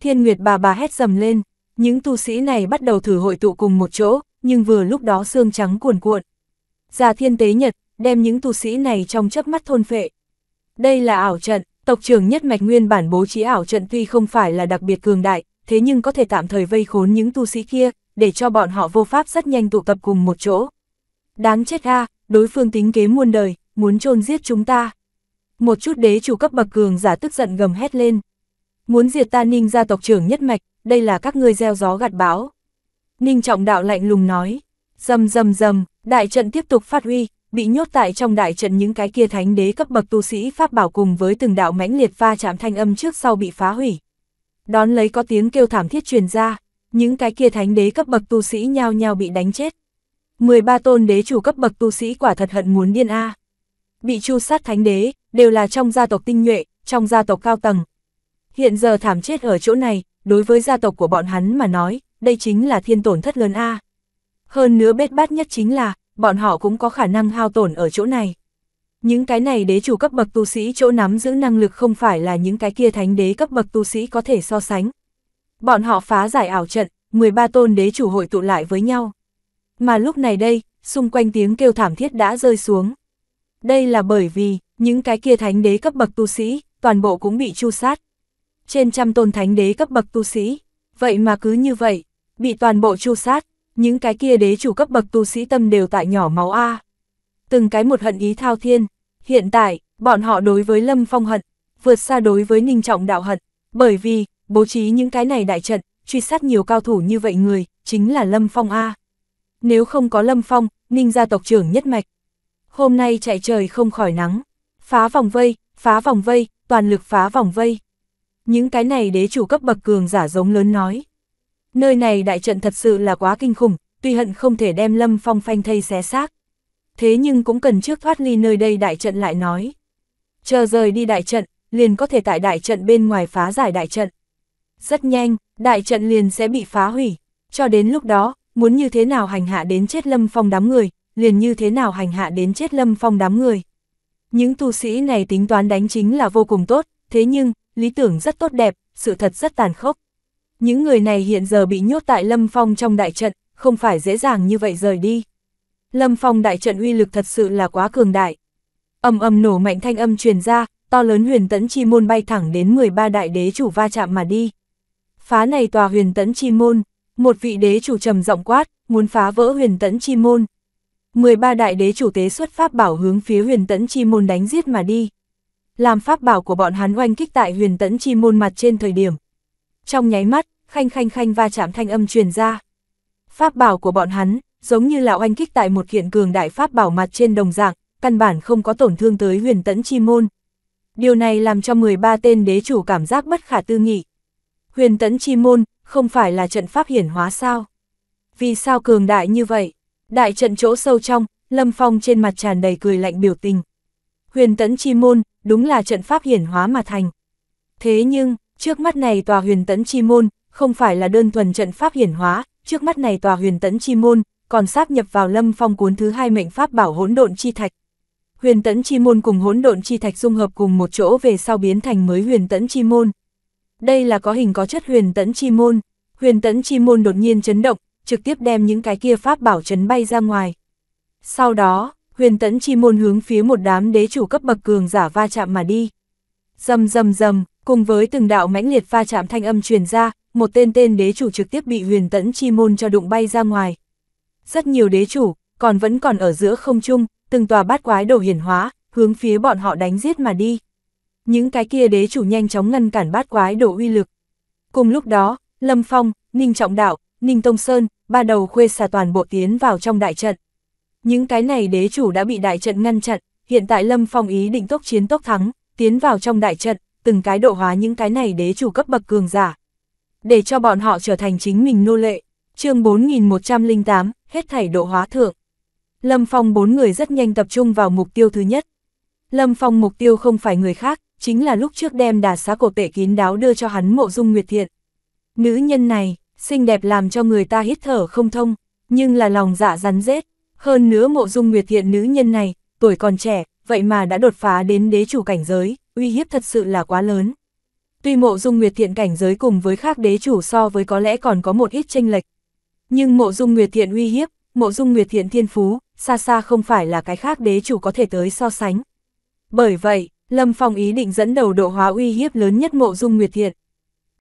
Thiên Nguyệt bà bà hét dầm lên, những tu sĩ này bắt đầu thử hội tụ cùng một chỗ, nhưng vừa lúc đó xương trắng cuồn cuộn. Già thiên tế nhật, đem những tu sĩ này trong chớp mắt thôn phệ. Đây là ảo trận, tộc trưởng nhất mạch nguyên bản bố trí ảo trận tuy không phải là đặc biệt cường đại, thế nhưng có thể tạm thời vây khốn những tu sĩ kia, để cho bọn họ vô pháp rất nhanh tụ tập cùng một chỗ. Đáng chết ha đối phương tính kế muôn đời, muốn chôn giết chúng ta. Một chút đế chủ cấp bậc cường giả tức giận gầm hét lên. Muốn diệt ta ninh gia tộc trưởng nhất mạch, đây là các ngươi gieo gió gặt bão. Ninh trọng đạo lạnh lùng nói, dầm dầm dầm, đại trận tiếp tục phát huy, bị nhốt tại trong đại trận những cái kia thánh đế cấp bậc tu sĩ pháp bảo cùng với từng đạo mãnh liệt pha chạm thanh âm trước sau bị phá hủy. Đón lấy có tiếng kêu thảm thiết truyền ra, những cái kia thánh đế cấp bậc tu sĩ nhao nhao bị đánh chết. 13 tôn đế chủ cấp bậc tu sĩ quả thật hận muốn điên a. Bị chu sát thánh đế, đều là trong gia tộc tinh nhuệ, trong gia tộc cao tầng. Hiện giờ thảm chết ở chỗ này, đối với gia tộc của bọn hắn mà nói, đây chính là thiên tổn thất lớn A. Hơn nữa bết bát nhất chính là, bọn họ cũng có khả năng hao tổn ở chỗ này. Những cái này đế chủ cấp bậc tu sĩ chỗ nắm giữ năng lực không phải là những cái kia thánh đế cấp bậc tu sĩ có thể so sánh. Bọn họ phá giải ảo trận, 13 tôn đế chủ hội tụ lại với nhau. Mà lúc này đây, xung quanh tiếng kêu thảm thiết đã rơi xuống. Đây là bởi vì, những cái kia thánh đế cấp bậc tu sĩ, toàn bộ cũng bị chu sát. Trên trăm tôn thánh đế cấp bậc tu sĩ, vậy mà cứ như vậy, bị toàn bộ chu sát, những cái kia đế chủ cấp bậc tu sĩ tâm đều tại nhỏ máu A. Từng cái một hận ý thao thiên, hiện tại, bọn họ đối với Lâm Phong hận, vượt xa đối với Ninh Trọng đạo hận, bởi vì, bố trí những cái này đại trận, truy sát nhiều cao thủ như vậy người, chính là Lâm Phong A. Nếu không có Lâm Phong, Ninh gia tộc trưởng nhất mạch, hôm nay chạy trời không khỏi nắng. Phá vòng vây, phá vòng vây, toàn lực phá vòng vây. Những cái này đế chủ cấp bậc cường giả giống lớn nói. Nơi này đại trận thật sự là quá kinh khủng, tuy hận không thể đem lâm phong phanh thây xé xác. Thế nhưng cũng cần trước thoát ly nơi đây đại trận lại nói. Chờ rời đi đại trận, liền có thể tại đại trận bên ngoài phá giải đại trận. Rất nhanh, đại trận liền sẽ bị phá hủy, cho đến lúc đó, muốn như thế nào hành hạ đến chết lâm phong đám người, liền như thế nào hành hạ đến chết lâm phong đám người. Những tu sĩ này tính toán đánh chính là vô cùng tốt, thế nhưng, lý tưởng rất tốt đẹp, sự thật rất tàn khốc. Những người này hiện giờ bị nhốt tại lâm phong trong đại trận, không phải dễ dàng như vậy rời đi. Lâm phong đại trận uy lực thật sự là quá cường đại. ầm ầm nổ mạnh thanh âm truyền ra, to lớn huyền tẫn chi môn bay thẳng đến 13 đại đế chủ va chạm mà đi. Phá này tòa huyền tẫn chi môn, một vị đế chủ trầm giọng quát, muốn phá vỡ huyền tẫn chi môn, 13 đại đế chủ tế xuất pháp bảo hướng phía huyền tẫn chi môn đánh giết mà đi. Làm pháp bảo của bọn hắn oanh kích tại huyền tẫn chi môn mặt trên thời điểm. Trong nháy mắt, khanh khanh khanh va chạm thanh âm truyền ra. Pháp bảo của bọn hắn, giống như là oanh kích tại một kiện cường đại pháp bảo mặt trên đồng dạng, căn bản không có tổn thương tới huyền tẫn chi môn. Điều này làm cho 13 tên đế chủ cảm giác bất khả tư nghị. Huyền tẫn chi môn, không phải là trận pháp hiển hóa sao? Vì sao cường đại như vậy? Đại trận chỗ sâu trong, Lâm Phong trên mặt tràn đầy cười lạnh biểu tình. Huyền tấn chi môn, đúng là trận pháp hiển hóa mà thành. Thế nhưng, trước mắt này tòa huyền tấn chi môn, không phải là đơn thuần trận pháp hiển hóa, trước mắt này tòa huyền tấn chi môn, còn sáp nhập vào Lâm Phong cuốn thứ hai mệnh pháp bảo hỗn độn chi thạch. Huyền tấn chi môn cùng hỗn độn chi thạch dung hợp cùng một chỗ về sau biến thành mới huyền tấn chi môn. Đây là có hình có chất huyền tấn chi môn. Huyền tấn chi môn đột nhiên chấn động, trực tiếp đem những cái kia pháp bảo chấn bay ra ngoài. Sau đó, huyền tẫn chi môn hướng phía một đám đế chủ cấp bậc cường giả va chạm mà đi. Dầm dầm dầm, cùng với từng đạo mãnh liệt va chạm thanh âm truyền ra, một tên tên đế chủ trực tiếp bị huyền tẫn chi môn cho đụng bay ra ngoài. Rất nhiều đế chủ, còn vẫn còn ở giữa không trung, từng tòa bát quái đồ hiển hóa, hướng phía bọn họ đánh giết mà đi. Những cái kia đế chủ nhanh chóng ngăn cản bát quái đồ uy lực. Cùng lúc đó, Lâm Phong, Ninh Trọng Đạo, Ninh Tông Sơn, ba đầu khuê xà toàn bộ tiến vào trong đại trận. Những cái này đế chủ đã bị đại trận ngăn chặn, hiện tại Lâm Phong ý định tốc chiến tốc thắng, tiến vào trong đại trận, từng cái độ hóa những cái này đế chủ cấp bậc cường giả. Để cho bọn họ trở thành chính mình nô lệ, chương 4108, hết thảy độ hóa thượng. Lâm Phong bốn người rất nhanh tập trung vào mục tiêu thứ nhất. Lâm Phong mục tiêu không phải người khác, chính là lúc trước đem đà xá cổ tệ kín đáo đưa cho hắn mộ dung nguyệt thiện. Nữ nhân này, xinh đẹp làm cho người ta hít thở không thông, nhưng là lòng dạ rắn rết. Hơn nữa mộ dung nguyệt thiện nữ nhân này, tuổi còn trẻ, vậy mà đã đột phá đến đế chủ cảnh giới, uy hiếp thật sự là quá lớn. Tuy mộ dung nguyệt thiện cảnh giới cùng với khác đế chủ so với có lẽ còn có một ít tranh lệch. Nhưng mộ dung nguyệt thiện uy hiếp, mộ dung nguyệt thiện thiên phú, xa xa không phải là cái khác đế chủ có thể tới so sánh. Bởi vậy, Lâm Phong ý định dẫn đầu độ hóa uy hiếp lớn nhất mộ dung nguyệt thiện,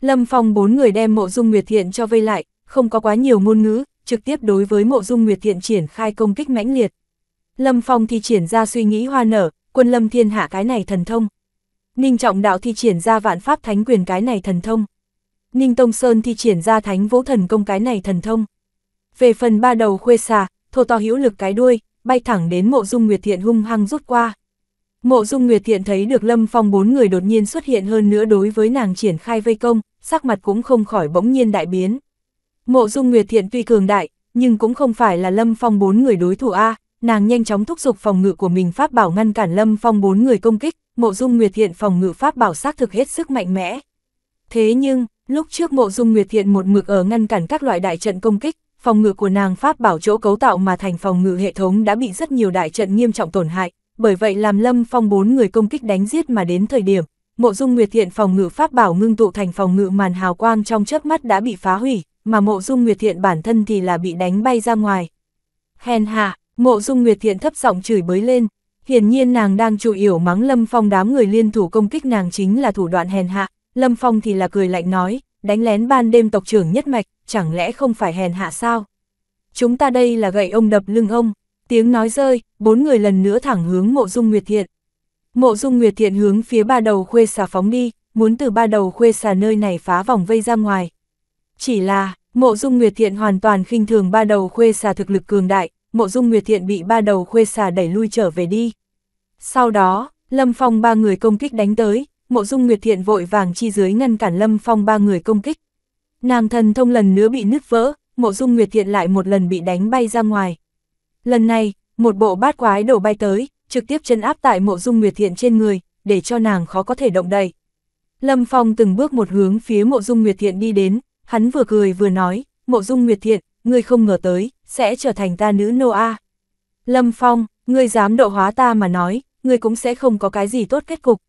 Lâm Phong bốn người đem mộ dung Nguyệt Thiện cho vây lại, không có quá nhiều ngôn ngữ, trực tiếp đối với mộ dung Nguyệt Thiện triển khai công kích mãnh liệt. Lâm Phong thì triển ra suy nghĩ hoa nở, quân lâm thiên hạ cái này thần thông. Ninh Trọng Đạo thì triển ra vạn pháp thánh quyền cái này thần thông. Ninh Tông Sơn thì triển ra thánh vũ thần công cái này thần thông. Về phần ba đầu khuê xà, thô to hữu lực cái đuôi, bay thẳng đến mộ dung Nguyệt Thiện hung hăng rút qua. Mộ Dung Nguyệt Thiện thấy được Lâm Phong bốn người đột nhiên xuất hiện hơn nữa đối với nàng triển khai vây công, sắc mặt cũng không khỏi bỗng nhiên đại biến. Mộ Dung Nguyệt Thiện tuy cường đại, nhưng cũng không phải là Lâm Phong bốn người đối thủ A, nàng nhanh chóng thúc giục phòng ngự của mình pháp bảo ngăn cản Lâm Phong bốn người công kích, Mộ Dung Nguyệt Thiện phòng ngự pháp bảo xác thực hết sức mạnh mẽ. Thế nhưng, lúc trước Mộ Dung Nguyệt Thiện một mực ở ngăn cản các loại đại trận công kích, phòng ngự của nàng pháp bảo chỗ cấu tạo mà thành phòng ngự hệ thống đã bị rất nhiều đại trận nghiêm trọng tổn hại, bởi vậy làm Lâm Phong bốn người công kích đánh giết mà đến thời điểm, Mộ Dung Nguyệt Thiện phòng ngự pháp bảo ngưng tụ thành phòng ngự màn hào quang trong chớp mắt đã bị phá hủy, mà Mộ Dung Nguyệt Thiện bản thân thì là bị đánh bay ra ngoài. Hèn hạ, Mộ Dung Nguyệt Thiện thấp giọng chửi bới lên, hiển nhiên nàng đang chủ yếu mắng Lâm Phong đám người liên thủ công kích nàng chính là thủ đoạn hèn hạ, Lâm Phong thì là cười lạnh nói, đánh lén ban đêm tộc trưởng nhất mạch, chẳng lẽ không phải hèn hạ sao? Chúng ta đây là gậy ông đập lưng ông. Tiếng nói rơi, bốn người lần nữa thẳng hướng mộ dung nguyệt thiện. Mộ dung nguyệt thiện hướng phía ba đầu khuê xà phóng đi, muốn từ ba đầu khuê xà nơi này phá vòng vây ra ngoài. Chỉ là, mộ dung nguyệt thiện hoàn toàn khinh thường ba đầu khuê xà thực lực cường đại, mộ dung nguyệt thiện bị ba đầu khuê xà đẩy lui trở về đi. Sau đó, Lâm Phong ba người công kích đánh tới, mộ dung nguyệt thiện vội vàng chi dưới ngăn cản Lâm Phong ba người công kích. Nàng thần thông lần nữa bị nứt vỡ, mộ dung nguyệt thiện lại một lần bị đánh bay ra ngoài. Lần này, một bộ bát quái đổ bay tới, trực tiếp chân áp tại mộ dung nguyệt thiện trên người, để cho nàng khó có thể động đậy. Lâm Phong từng bước một hướng phía mộ dung nguyệt thiện đi đến, hắn vừa cười vừa nói, mộ dung nguyệt thiện, ngươi không ngờ tới, sẽ trở thành ta nữ nô Lâm Phong, ngươi dám độ hóa ta mà nói, ngươi cũng sẽ không có cái gì tốt kết cục.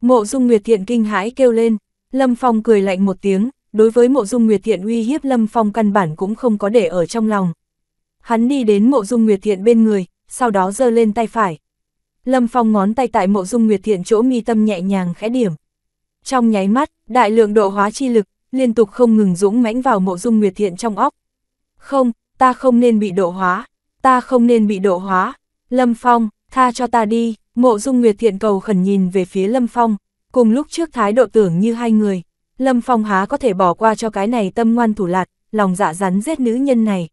Mộ dung nguyệt thiện kinh hãi kêu lên, Lâm Phong cười lạnh một tiếng, đối với mộ dung nguyệt thiện uy hiếp Lâm Phong căn bản cũng không có để ở trong lòng. Hắn đi đến mộ dung Nguyệt Thiện bên người, sau đó giơ lên tay phải. Lâm Phong ngón tay tại mộ dung Nguyệt Thiện chỗ mi tâm nhẹ nhàng khẽ điểm. Trong nháy mắt, đại lượng độ hóa chi lực, liên tục không ngừng dũng mãnh vào mộ dung Nguyệt Thiện trong óc. Không, ta không nên bị độ hóa, ta không nên bị độ hóa. Lâm Phong, tha cho ta đi, mộ dung Nguyệt Thiện cầu khẩn nhìn về phía Lâm Phong, cùng lúc trước thái độ tưởng như hai người. Lâm Phong há có thể bỏ qua cho cái này tâm ngoan thủ lạt, lòng dạ rắn giết nữ nhân này.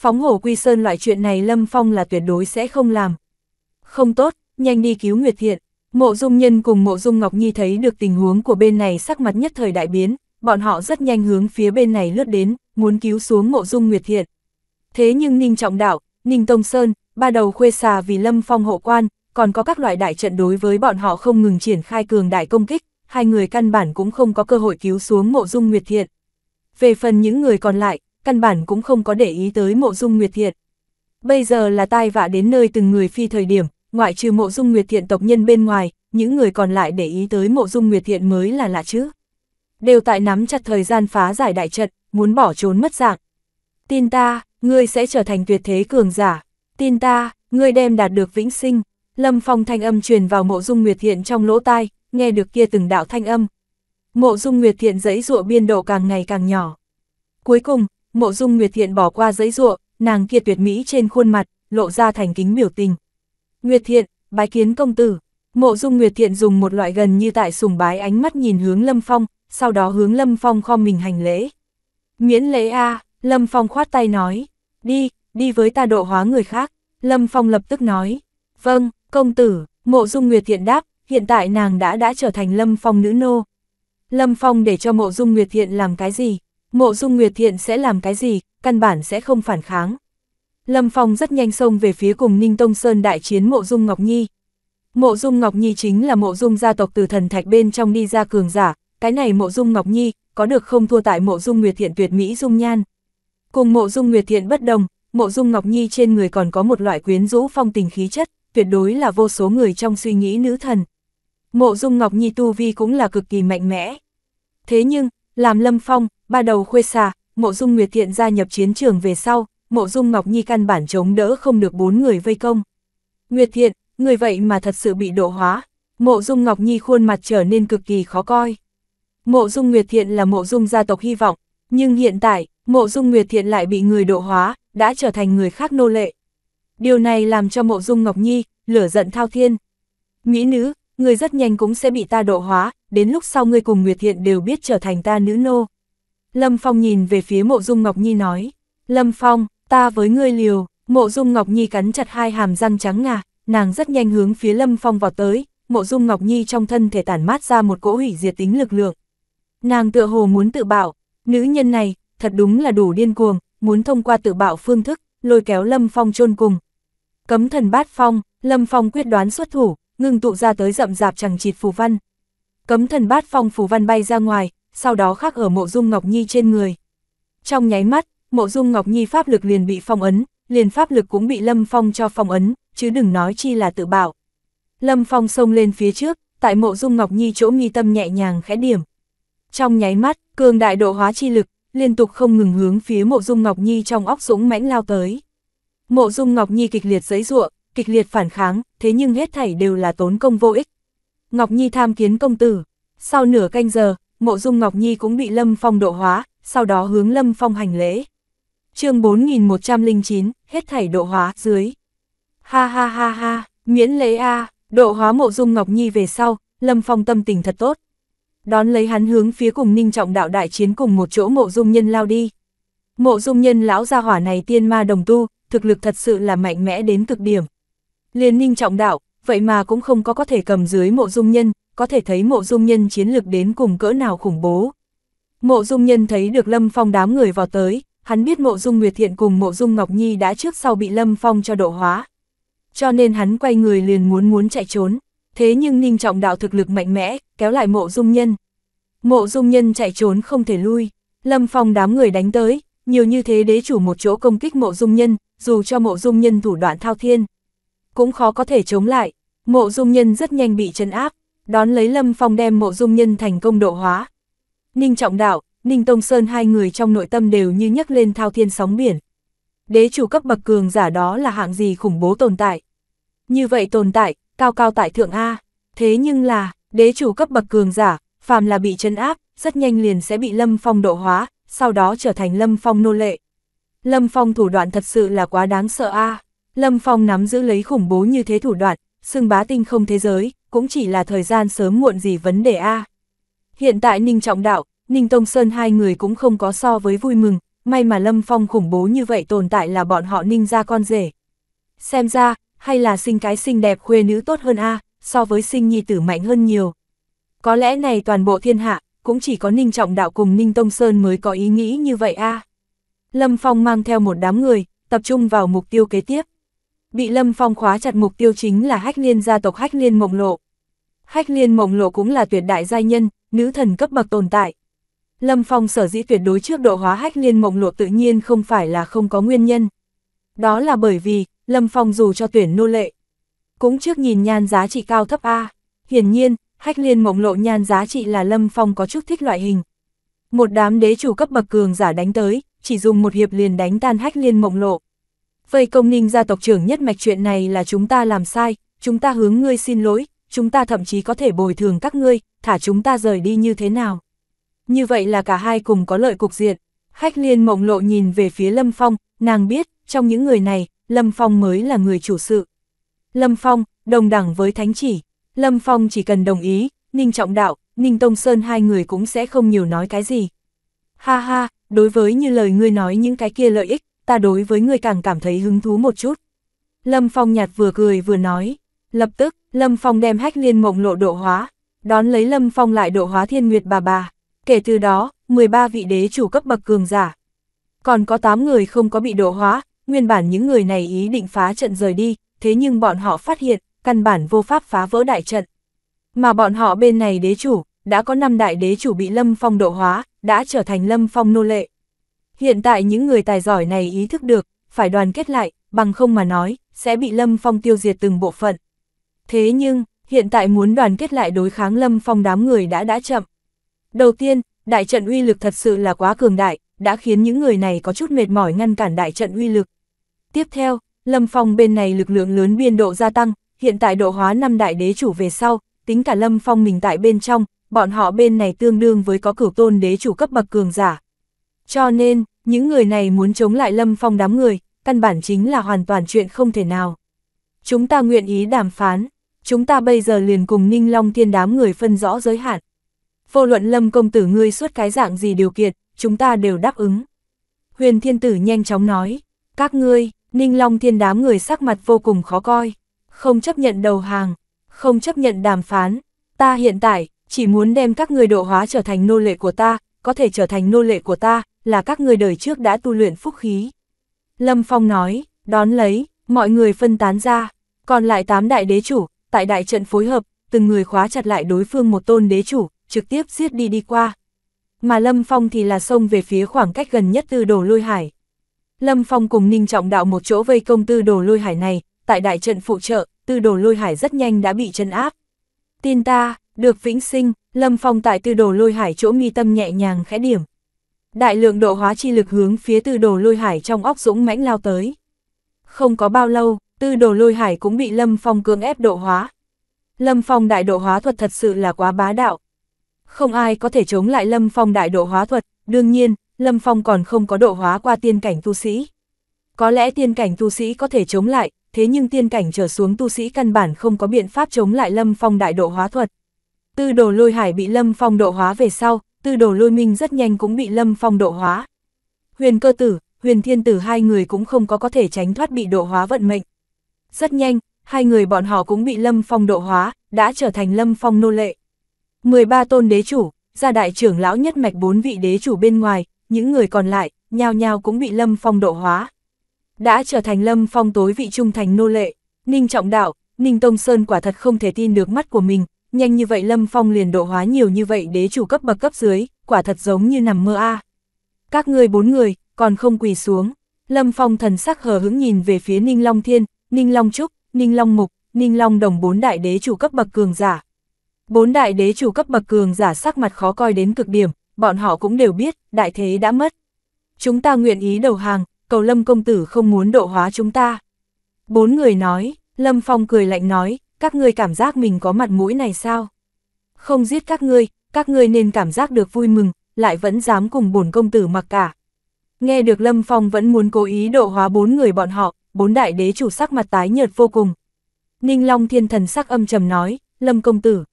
Phóng hổ quy sơn loại chuyện này Lâm Phong là tuyệt đối sẽ không làm. Không tốt, nhanh đi cứu Nguyệt Thiện. Mộ Dung Nhân cùng Mộ Dung Ngọc Nhi thấy được tình huống của bên này sắc mặt nhất thời đại biến, bọn họ rất nhanh hướng phía bên này lướt đến, muốn cứu xuống Mộ Dung Nguyệt Thiện. Thế nhưng Ninh Trọng Đạo, Ninh Tông Sơn, ba đầu khuê xà vì Lâm Phong hộ quan, còn có các loại đại trận đối với bọn họ không ngừng triển khai cường đại công kích, hai người căn bản cũng không có cơ hội cứu xuống Mộ Dung Nguyệt Thiện. Về phần những người còn lại, căn bản cũng không có để ý tới mộ dung nguyệt thiện. Bây giờ là tai vạ đến nơi từng người phi thời điểm, ngoại trừ mộ dung nguyệt thiện tộc nhân bên ngoài, những người còn lại để ý tới mộ dung nguyệt thiện mới là lạ chứ. Đều tại nắm chặt thời gian phá giải đại trận, muốn bỏ trốn mất dạng. Tin ta, ngươi sẽ trở thành tuyệt thế cường giả. Tin ta, ngươi đem đạt được vĩnh sinh. Lâm Phong thanh âm truyền vào mộ dung nguyệt thiện trong lỗ tai, nghe được kia từng đạo thanh âm. Mộ dung nguyệt thiện giấy rụa biên độ càng ngày càng nhỏ. Cuối cùng, Mộ Dung Nguyệt Thiện bỏ qua giấy ruộng, nàng kia tuyệt mỹ trên khuôn mặt, lộ ra thành kính biểu tình. Nguyệt Thiện, bái kiến công tử. Mộ Dung Nguyệt Thiện dùng một loại gần như tại sùng bái ánh mắt nhìn hướng Lâm Phong, sau đó hướng Lâm Phong kho mình hành lễ. Miễn lễ a, Lâm Phong khoát tay nói, đi, đi với ta độ hóa người khác. Lâm Phong lập tức nói, vâng, công tử, mộ dung Nguyệt Thiện đáp, hiện tại nàng đã đã trở thành Lâm Phong nữ nô. Lâm Phong để cho mộ dung Nguyệt Thiện làm cái gì? Mộ Dung Nguyệt Thiện sẽ làm cái gì, căn bản sẽ không phản kháng. Lâm Phong rất nhanh xông về phía cùng Ninh Tông Sơn đại chiến Mộ Dung Ngọc Nhi. Mộ Dung Ngọc Nhi chính là Mộ Dung gia tộc từ thần thạch bên trong đi ra cường giả, cái này Mộ Dung Ngọc Nhi có được không thua tại Mộ Dung Nguyệt Thiện tuyệt mỹ dung nhan. Cùng Mộ Dung Nguyệt Thiện bất đồng, Mộ Dung Ngọc Nhi trên người còn có một loại quyến rũ phong tình khí chất, tuyệt đối là vô số người trong suy nghĩ nữ thần. Mộ Dung Ngọc Nhi tu vi cũng là cực kỳ mạnh mẽ. Thế nhưng, làm Lâm Phong, ba đầu khuê xa mộ dung nguyệt thiện gia nhập chiến trường về sau, mộ dung ngọc nhi căn bản chống đỡ không được bốn người vây công. Nguyệt thiện, người vậy mà thật sự bị độ hóa, mộ dung ngọc nhi khuôn mặt trở nên cực kỳ khó coi. Mộ dung nguyệt thiện là mộ dung gia tộc hy vọng, nhưng hiện tại, mộ dung nguyệt thiện lại bị người độ hóa, đã trở thành người khác nô lệ. Điều này làm cho mộ dung Ngọc Nhi, lửa giận thao thiên. Mỹ nữ, người rất nhanh cũng sẽ bị ta độ hóa, đến lúc sau ngươi cùng Nguyệt Thiện đều biết trở thành ta nữ nô. Lâm Phong nhìn về phía mộ dung Ngọc Nhi nói, Lâm Phong, ta với ngươi liều, mộ dung Ngọc Nhi cắn chặt hai hàm răng trắng ngà, nàng rất nhanh hướng phía Lâm Phong vào tới, mộ dung Ngọc Nhi trong thân thể tản mát ra một cỗ hủy diệt tính lực lượng. Nàng tựa hồ muốn tự bạo, nữ nhân này, thật đúng là đủ điên cuồng, muốn thông qua tự bạo phương thức, lôi kéo Lâm Phong chôn cùng. Cấm thần bát phong, Lâm Phong quyết đoán xuất thủ, ngưng tụ ra tới rậm rạp chẳng chịt phù văn. Cấm thần bát phong phù văn bay ra ngoài, sau đó khắc ở mộ dung Ngọc Nhi trên người. Trong nháy mắt, mộ dung Ngọc Nhi pháp lực liền bị phong ấn, liền pháp lực cũng bị Lâm Phong cho phong ấn, chứ đừng nói chi là tự bảo. Lâm Phong xông lên phía trước, tại mộ dung Ngọc Nhi chỗ nghi tâm nhẹ nhàng khẽ điểm. Trong nháy mắt, cường đại độ hóa chi lực, liên tục không ngừng hướng phía mộ dung Ngọc Nhi trong óc dũng mãnh lao tới. Mộ dung Ngọc Nhi kịch liệt giấy ruộng, kịch liệt phản kháng, thế nhưng hết thảy đều là tốn công vô ích. Ngọc Nhi tham kiến công tử. Sau nửa canh giờ, mộ dung Ngọc Nhi cũng bị Lâm Phong độ hóa, sau đó hướng Lâm Phong hành lễ. chương 4109, hết thảy độ hóa, dưới. Ha ha ha ha, miễn lễ a độ hóa mộ dung Ngọc Nhi về sau, Lâm Phong tâm tình thật tốt. Đón lấy hắn hướng phía cùng ninh trọng đạo đại chiến cùng một chỗ mộ dung nhân lao đi. Mộ dung nhân lão gia hỏa này tiên ma đồng tu, thực lực thật sự là mạnh mẽ đến cực điểm. Liên ninh trọng đạo, vậy mà cũng không có có thể cầm dưới mộ dung nhân, có thể thấy mộ dung nhân chiến lực đến cùng cỡ nào khủng bố. Mộ dung nhân thấy được Lâm Phong đám người vào tới, hắn biết mộ dung Nguyệt Thiện cùng mộ dung Ngọc Nhi đã trước sau bị Lâm Phong cho độ hóa. Cho nên hắn quay người liền muốn muốn chạy trốn, thế nhưng ninh trọng đạo thực lực mạnh mẽ, kéo lại mộ dung nhân. Mộ dung nhân chạy trốn không thể lui, Lâm Phong đám người đánh tới, nhiều như thế đế chủ một chỗ công kích mộ dung nhân, dù cho mộ dung nhân thủ đoạn thao thiên. Cũng khó có thể chống lại, mộ dung nhân rất nhanh bị chân áp, đón lấy Lâm Phong đem mộ dung nhân thành công độ hóa. Ninh Trọng Đạo, Ninh Tông Sơn hai người trong nội tâm đều như nhấc lên thao thiên sóng biển. Đế chủ cấp bậc cường giả đó là hạng gì khủng bố tồn tại. Như vậy tồn tại, cao cao tại thượng A, thế nhưng là, đế chủ cấp bậc cường giả, phàm là bị chân áp, rất nhanh liền sẽ bị Lâm Phong độ hóa, sau đó trở thành Lâm Phong nô lệ. Lâm Phong thủ đoạn thật sự là quá đáng sợ a. Lâm Phong nắm giữ lấy khủng bố như thế thủ đoạn, xưng bá tinh không thế giới, cũng chỉ là thời gian sớm muộn gì vấn đề A. Hiện tại Ninh Trọng Đạo, Ninh Tông Sơn hai người cũng không có so với vui mừng, may mà Lâm Phong khủng bố như vậy tồn tại là bọn họ Ninh ra con rể. Xem ra, hay là sinh cái xinh đẹp khuê nữ tốt hơn A, so với sinh nhi tử mạnh hơn nhiều. Có lẽ này toàn bộ thiên hạ, cũng chỉ có Ninh Trọng Đạo cùng Ninh Tông Sơn mới có ý nghĩ như vậy a. Lâm Phong mang theo một đám người, tập trung vào mục tiêu kế tiếp. Bị Lâm Phong khóa chặt mục tiêu chính là Hách Liên gia tộc Hách Liên Mộng Lộ. Hách Liên Mộng Lộ cũng là tuyệt đại giai nhân, nữ thần cấp bậc tồn tại. Lâm Phong sở dĩ tuyệt đối trước độ hóa Hách Liên Mộng Lộ tự nhiên không phải là không có nguyên nhân. Đó là bởi vì, Lâm Phong dù cho tuyển nô lệ, cũng trước nhìn nhan giá trị cao thấp A. Hiển nhiên, Hách Liên Mộng Lộ nhan giá trị là Lâm Phong có chút thích loại hình. Một đám đế chủ cấp bậc cường giả đánh tới, chỉ dùng một hiệp liền đánh tan Hách Liên Mộng Lộ. Vây công ninh gia tộc trưởng nhất mạch chuyện này là chúng ta làm sai, chúng ta hướng ngươi xin lỗi, chúng ta thậm chí có thể bồi thường các ngươi, thả chúng ta rời đi như thế nào. Như vậy là cả hai cùng có lợi cục diện. Khách liên mộng lộ nhìn về phía Lâm Phong, nàng biết, trong những người này, Lâm Phong mới là người chủ sự. Lâm Phong, đồng đẳng với Thánh Chỉ. Lâm Phong chỉ cần đồng ý, Ninh Trọng Đạo, Ninh Tông Sơn hai người cũng sẽ không nhiều nói cái gì. Ha ha, đối với như lời ngươi nói những cái kia lợi ích, ta đối với người càng cảm thấy hứng thú một chút. Lâm Phong nhạt vừa cười vừa nói, lập tức, Lâm Phong đem hách liên mộng lộ độ hóa, đón lấy Lâm Phong lại độ hóa thiên nguyệt bà bà, kể từ đó, 13 vị đế chủ cấp bậc cường giả. Còn có 8 người không có bị độ hóa, nguyên bản những người này ý định phá trận rời đi, thế nhưng bọn họ phát hiện, căn bản vô pháp phá vỡ đại trận. Mà bọn họ bên này đế chủ, đã có 5 đại đế chủ bị Lâm Phong độ hóa, đã trở thành Lâm Phong nô lệ. Hiện tại những người tài giỏi này ý thức được, phải đoàn kết lại, bằng không mà nói, sẽ bị Lâm Phong tiêu diệt từng bộ phận. Thế nhưng, hiện tại muốn đoàn kết lại đối kháng Lâm Phong đám người đã đã chậm. Đầu tiên, đại trận uy lực thật sự là quá cường đại, đã khiến những người này có chút mệt mỏi ngăn cản đại trận uy lực. Tiếp theo, Lâm Phong bên này lực lượng lớn biên độ gia tăng, hiện tại độ hóa năm đại đế chủ về sau, tính cả Lâm Phong mình tại bên trong, bọn họ bên này tương đương với có cửu tôn đế chủ cấp bậc cường giả, cho nên, những người này muốn chống lại Lâm Phong đám người, căn bản chính là hoàn toàn chuyện không thể nào. Chúng ta nguyện ý đàm phán, chúng ta bây giờ liền cùng Ninh Long Thiên đám người phân rõ giới hạn. Vô luận Lâm công tử ngươi suốt cái dạng gì điều kiện, chúng ta đều đáp ứng. Huyền Thiên Tử nhanh chóng nói, các ngươi, Ninh Long Thiên đám người sắc mặt vô cùng khó coi, không chấp nhận đầu hàng, không chấp nhận đàm phán. Ta hiện tại, chỉ muốn đem các ngươi độ hóa trở thành nô lệ của ta, có thể trở thành nô lệ của ta, là các người đời trước đã tu luyện phúc khí. Lâm Phong nói, đón lấy, mọi người phân tán ra, còn lại 8 đại đế chủ, tại đại trận phối hợp, từng người khóa chặt lại đối phương một tôn đế chủ, trực tiếp giết đi đi qua. Mà Lâm Phong thì là xông về phía khoảng cách gần nhất tư đồ lôi hải. Lâm Phong cùng Ninh Trọng Đạo một chỗ vây công tư đồ lôi hải này, tại đại trận phụ trợ, tư đồ lôi hải rất nhanh đã bị chân áp. Tin ta, được vĩnh sinh, Lâm Phong tại tư đồ lôi hải chỗ nghi tâm nhẹ nhàng khẽ điểm, Đại lượng độ hóa chi lực hướng phía tư đồ lôi hải trong óc dũng mãnh lao tới. Không có bao lâu, tư đồ lôi hải cũng bị Lâm Phong cưỡng ép độ hóa. Lâm Phong đại độ hóa thuật thật sự là quá bá đạo. Không ai có thể chống lại Lâm Phong đại độ hóa thuật, đương nhiên, Lâm Phong còn không có độ hóa qua tiên cảnh tu sĩ. Có lẽ tiên cảnh tu sĩ có thể chống lại, thế nhưng tiên cảnh trở xuống tu sĩ căn bản không có biện pháp chống lại Lâm Phong đại độ hóa thuật. Tư đồ lôi hải bị Lâm Phong độ hóa về sau, tư đồ lôi minh rất nhanh cũng bị lâm phong độ hóa. Huyền cơ tử, huyền thiên tử hai người cũng không có có thể tránh thoát bị độ hóa vận mệnh. Rất nhanh, hai người bọn họ cũng bị lâm phong độ hóa, đã trở thành lâm phong nô lệ. 13 tôn đế chủ, gia đại trưởng lão nhất mạch bốn vị đế chủ bên ngoài, những người còn lại, nhao nhao cũng bị lâm phong độ hóa. Đã trở thành lâm phong tối vị trung thành nô lệ, ninh trọng đạo, ninh tông sơn quả thật không thể tin được mắt của mình, nhanh như vậy Lâm Phong liền độ hóa nhiều như vậy đế chủ cấp bậc cấp dưới, quả thật giống như nằm mơ a. Các ngươi bốn người, còn không quỳ xuống. Lâm Phong thần sắc hờ hững nhìn về phía Ninh Long Thiên, Ninh Long Trúc, Ninh Long Mục, Ninh Long Đồng bốn đại đế chủ cấp bậc cường giả. Bốn đại đế chủ cấp bậc cường giả sắc mặt khó coi đến cực điểm, bọn họ cũng đều biết, đại thế đã mất. Chúng ta nguyện ý đầu hàng, cầu Lâm công tử không muốn độ hóa chúng ta. Bốn người nói, Lâm Phong cười lạnh nói, các ngươi cảm giác mình có mặt mũi này sao? Không giết các ngươi, các ngươi nên cảm giác được vui mừng, lại vẫn dám cùng bổn công tử mặc cả. Nghe được Lâm Phong vẫn muốn cố ý độ hóa bốn người bọn họ, bốn đại đế chủ sắc mặt tái nhợt vô cùng. Ninh Long thiên thần sắc âm trầm nói, Lâm công tử.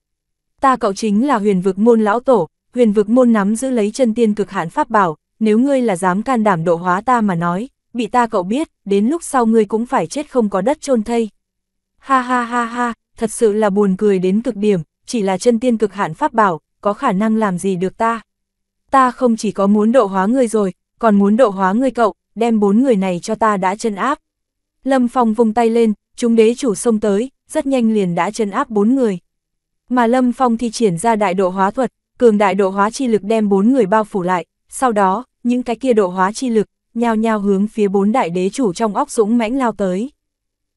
Ta cậu chính là huyền vực môn lão tổ, huyền vực môn nắm giữ lấy chân tiên cực hạn pháp bảo, nếu ngươi là dám can đảm độ hóa ta mà nói, bị ta cậu biết, đến lúc sau ngươi cũng phải chết không có đất chôn thây. Ha ha ha ha, thật sự là buồn cười đến cực điểm, chỉ là chân tiên cực hạn pháp bảo, có khả năng làm gì được ta. Ta không chỉ có muốn độ hóa người rồi, còn muốn độ hóa người cậu, đem bốn người này cho ta đã chân áp. Lâm Phong vung tay lên, chúng đế chủ xông tới, rất nhanh liền đã chân áp bốn người. Mà Lâm Phong thi triển ra đại độ hóa thuật, cường đại độ hóa chi lực đem bốn người bao phủ lại, sau đó, những cái kia độ hóa chi lực, nhao nhao hướng phía bốn đại đế chủ trong óc dũng mãnh lao tới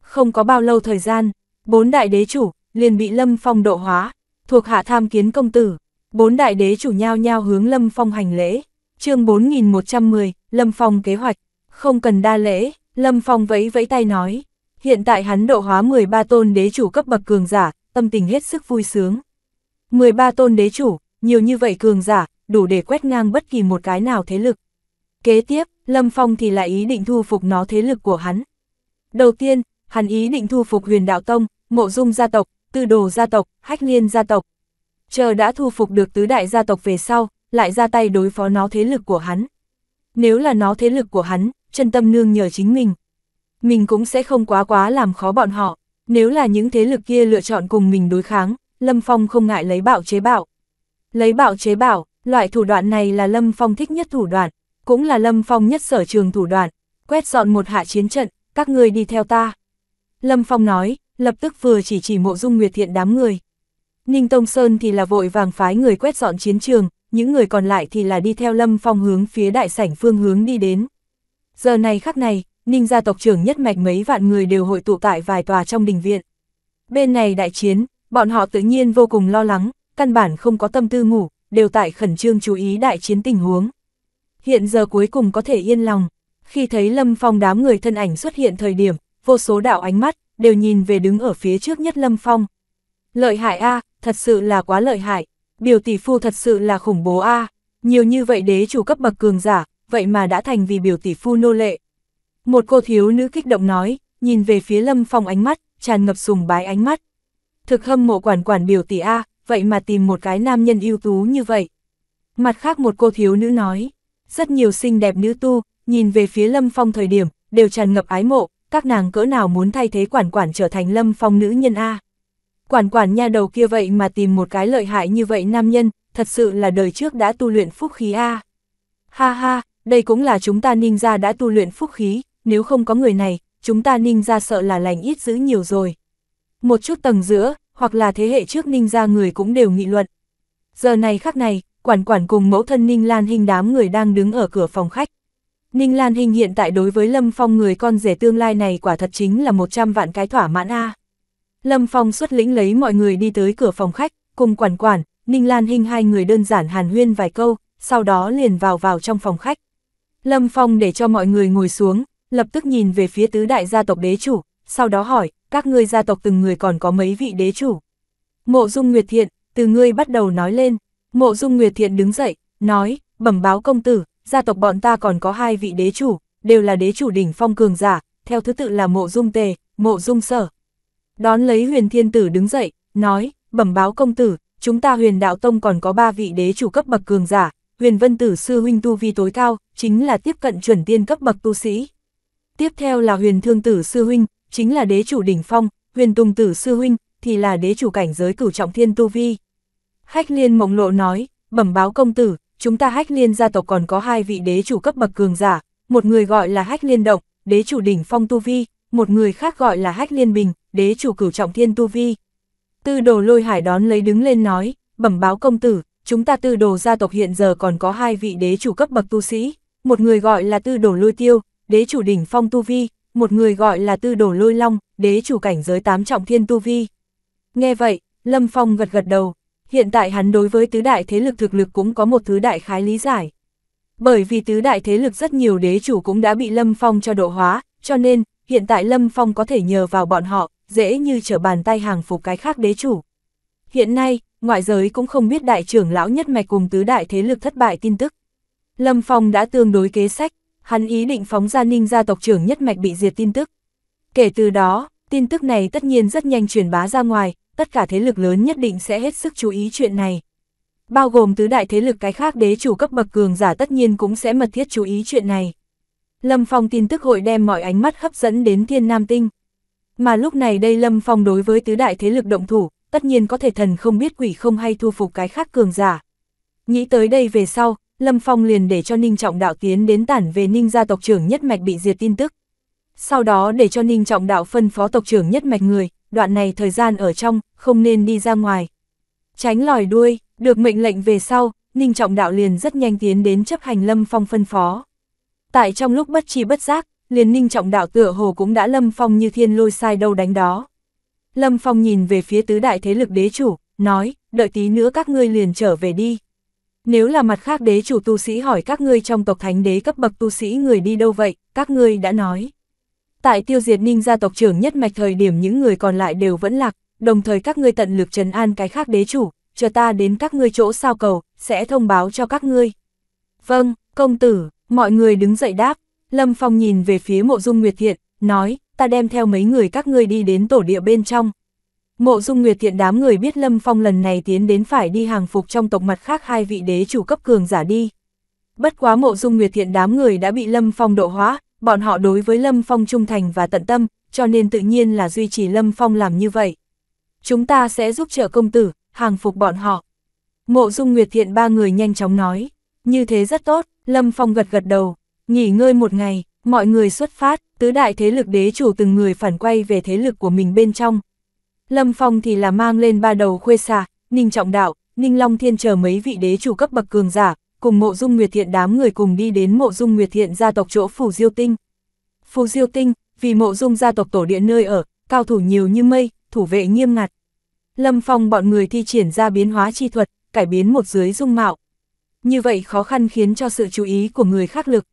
không có bao lâu thời gian, bốn đại đế chủ liền bị Lâm Phong độ hóa, thuộc hạ tham kiến công tử. Bốn đại đế chủ nhau nhau hướng Lâm Phong hành lễ. Chương 4110, Lâm Phong kế hoạch, không cần đa lễ, Lâm Phong vẫy vẫy tay nói, hiện tại hắn độ hóa 13 tôn đế chủ cấp bậc cường giả, tâm tình hết sức vui sướng. 13 tôn đế chủ, nhiều như vậy cường giả, đủ để quét ngang bất kỳ một cái nào thế lực. Kế tiếp, Lâm Phong thì lại ý định thu phục nó thế lực của hắn. Đầu tiên, hắn ý định thu phục huyền đạo tông, mộ dung gia tộc, tư đồ gia tộc, hách liên gia tộc. Chờ đã thu phục được tứ đại gia tộc về sau, lại ra tay đối phó nó thế lực của hắn. Nếu là nó thế lực của hắn, chân tâm nương nhờ chính mình. Mình cũng sẽ không quá quá làm khó bọn họ, nếu là những thế lực kia lựa chọn cùng mình đối kháng, Lâm Phong không ngại lấy bạo chế bạo. Lấy bạo chế bạo, loại thủ đoạn này là Lâm Phong thích nhất thủ đoạn, cũng là Lâm Phong nhất sở trường thủ đoạn, quét dọn một hạ chiến trận, các ngươi đi theo ta. Lâm Phong nói, lập tức vừa chỉ chỉ mộ dung nguyệt thiện đám người. Ninh Tông Sơn thì là vội vàng phái người quét dọn chiến trường, những người còn lại thì là đi theo Lâm Phong hướng phía đại sảnh phương hướng đi đến. Giờ này khắc này, Ninh gia tộc trưởng nhất mạch mấy vạn người đều hội tụ tại vài tòa trong đình viện. Bên này đại chiến, bọn họ tự nhiên vô cùng lo lắng, căn bản không có tâm tư ngủ, đều tại khẩn trương chú ý đại chiến tình huống. Hiện giờ cuối cùng có thể yên lòng, khi thấy Lâm Phong đám người thân ảnh xuất hiện thời điểm, vô số đạo ánh mắt, đều nhìn về đứng ở phía trước nhất Lâm Phong. Lợi hại a thật sự là quá lợi hại, biểu tỷ phu thật sự là khủng bố a nhiều như vậy đế chủ cấp bậc cường giả, vậy mà đã thành vì biểu tỷ phu nô lệ. Một cô thiếu nữ kích động nói, nhìn về phía Lâm Phong ánh mắt, tràn ngập sùng bái ánh mắt. Thực hâm mộ quản quản biểu tỷ A, vậy mà tìm một cái nam nhân ưu tú như vậy. Mặt khác một cô thiếu nữ nói, rất nhiều xinh đẹp nữ tu, nhìn về phía Lâm Phong thời điểm, đều tràn ngập ái mộ, các nàng cỡ nào muốn thay thế quản quản trở thành lâm phong nữ nhân A. Quản quản nha đầu kia vậy mà tìm một cái lợi hại như vậy nam nhân, thật sự là đời trước đã tu luyện phúc khí A. Ha ha, đây cũng là chúng ta ninh ra đã tu luyện phúc khí, nếu không có người này, chúng ta ninh ra sợ là lành ít giữ nhiều rồi. Một chút tầng giữa, hoặc là thế hệ trước ninh ra người cũng đều nghị luận. Giờ này khắc này, quản quản cùng mẫu thân ninh lan hình đám người đang đứng ở cửa phòng khách. Ninh Lan Hình hiện tại đối với Lâm Phong người con rể tương lai này quả thật chính là 100 vạn cái thỏa mãn A. Lâm Phong xuất lĩnh lấy mọi người đi tới cửa phòng khách, cùng quản quản, Ninh Lan Hình hai người đơn giản hàn huyên vài câu, sau đó liền vào vào trong phòng khách. Lâm Phong để cho mọi người ngồi xuống, lập tức nhìn về phía tứ đại gia tộc đế chủ, sau đó hỏi, các ngươi gia tộc từng người còn có mấy vị đế chủ. Mộ Dung Nguyệt Thiện, từ ngươi bắt đầu nói lên, Mộ Dung Nguyệt Thiện đứng dậy, nói, bẩm báo công tử, gia tộc bọn ta còn có hai vị đế chủ, đều là đế chủ đỉnh phong cường giả, theo thứ tự là mộ dung tề, mộ dung sở. Đón lấy huyền thiên tử đứng dậy, nói, bẩm báo công tử, chúng ta huyền đạo tông còn có ba vị đế chủ cấp bậc cường giả, huyền vân tử sư huynh tu vi tối cao, chính là tiếp cận chuẩn tiên cấp bậc tu sĩ. Tiếp theo là huyền thương tử sư huynh, chính là đế chủ đỉnh phong, huyền tùng tử sư huynh, thì là đế chủ cảnh giới cửu trọng thiên tu vi. Khách liên mộng lộ nói, bẩm báo công tử, chúng ta hách liên gia tộc còn có hai vị đế chủ cấp bậc cường giả, một người gọi là hách liên động, đế chủ đỉnh phong tu vi, một người khác gọi là hách liên bình, đế chủ cửu trọng thiên tu vi. Tư đồ lôi hải đón lấy đứng lên nói, bẩm báo công tử, chúng ta tư đồ gia tộc hiện giờ còn có hai vị đế chủ cấp bậc tu sĩ, một người gọi là tư đồ lôi tiêu, đế chủ đỉnh phong tu vi, một người gọi là tư đồ lôi long, đế chủ cảnh giới tám trọng thiên tu vi. Nghe vậy, Lâm Phong gật gật đầu, hiện tại hắn đối với tứ đại thế lực thực lực cũng có một thứ đại khái lý giải. Bởi vì tứ đại thế lực rất nhiều đế chủ cũng đã bị Lâm Phong cho độ hóa, cho nên, hiện tại Lâm Phong có thể nhờ vào bọn họ, dễ như trở bàn tay hàng phục cái khác đế chủ. Hiện nay, ngoại giới cũng không biết đại trưởng lão nhất mạch cùng tứ đại thế lực thất bại tin tức. Lâm Phong đã tương đối kế sách, hắn ý định phóng ra ninh gia tộc trưởng nhất mạch bị diệt tin tức. Kể từ đó, tin tức này tất nhiên rất nhanh truyền bá ra ngoài, tất cả thế lực lớn nhất định sẽ hết sức chú ý chuyện này. Bao gồm tứ đại thế lực cái khác đế chủ cấp bậc cường giả tất nhiên cũng sẽ mật thiết chú ý chuyện này. Lâm Phong tin tức hội đem mọi ánh mắt hấp dẫn đến thiên nam tinh. Mà lúc này đây Lâm Phong đối với tứ đại thế lực động thủ, tất nhiên có thể thần không biết quỷ không hay thu phục cái khác cường giả. Nghĩ tới đây về sau, Lâm Phong liền để cho Ninh Trọng Đạo tiến đến tản về Ninh gia tộc trưởng nhất mạch bị diệt tin tức. Sau đó để cho Ninh Trọng Đạo phân phó tộc trưởng nhất mạch người, đoạn này thời gian ở trong, không nên đi ra ngoài. Tránh lòi đuôi, được mệnh lệnh về sau, Ninh Trọng Đạo liền rất nhanh tiến đến chấp hành Lâm Phong phân phó. Tại trong lúc bất chi bất giác, liền Ninh Trọng Đạo tựa hồ cũng đã Lâm Phong như thiên lôi sai đâu đánh đó. Lâm Phong nhìn về phía tứ đại thế lực đế chủ, nói, đợi tí nữa các ngươi liền trở về đi. Nếu là mặt khác đế chủ tu sĩ hỏi các ngươi trong tộc thánh đế cấp bậc tu sĩ người đi đâu vậy, các ngươi đã nói. Tại tiêu diệt ninh gia tộc trưởng nhất mạch thời điểm những người còn lại đều vẫn lạc, đồng thời các ngươi tận lực trấn an cái khác đế chủ, chờ ta đến các ngươi chỗ sao cầu, sẽ thông báo cho các ngươi. Vâng, công tử, mọi người đứng dậy đáp, Lâm Phong nhìn về phía mộ dung Nguyệt Thiện, nói, ta đem theo mấy người các ngươi đi đến tổ địa bên trong. Mộ dung Nguyệt Thiện đám người biết Lâm Phong lần này tiến đến phải đi hàng phục trong tộc mặt khác hai vị đế chủ cấp cường giả đi. Bất quá mộ dung Nguyệt Thiện đám người đã bị Lâm Phong độ hóa, bọn họ đối với Lâm Phong trung thành và tận tâm, cho nên tự nhiên là duy trì Lâm Phong làm như vậy. Chúng ta sẽ giúp trợ công tử, hàng phục bọn họ. Mộ Dung Nguyệt Thiện ba người nhanh chóng nói, như thế rất tốt, Lâm Phong gật gật đầu, nghỉ ngơi một ngày, mọi người xuất phát, tứ đại thế lực đế chủ từng người phản quay về thế lực của mình bên trong. Lâm Phong thì là mang lên ba đầu khuê xà, Ninh Trọng Đạo, Ninh Long Thiên chờ mấy vị đế chủ cấp bậc cường giả, cùng mộ dung nguyệt thiện đám người cùng đi đến mộ dung nguyệt thiện gia tộc chỗ Phù Diêu Tinh. Phù Diêu Tinh, vì mộ dung gia tộc tổ địa nơi ở, cao thủ nhiều như mây, thủ vệ nghiêm ngặt. Lâm Phong bọn người thi triển ra biến hóa chi thuật, cải biến một dưới dung mạo. Như vậy khó khăn khiến cho sự chú ý của người khác lực.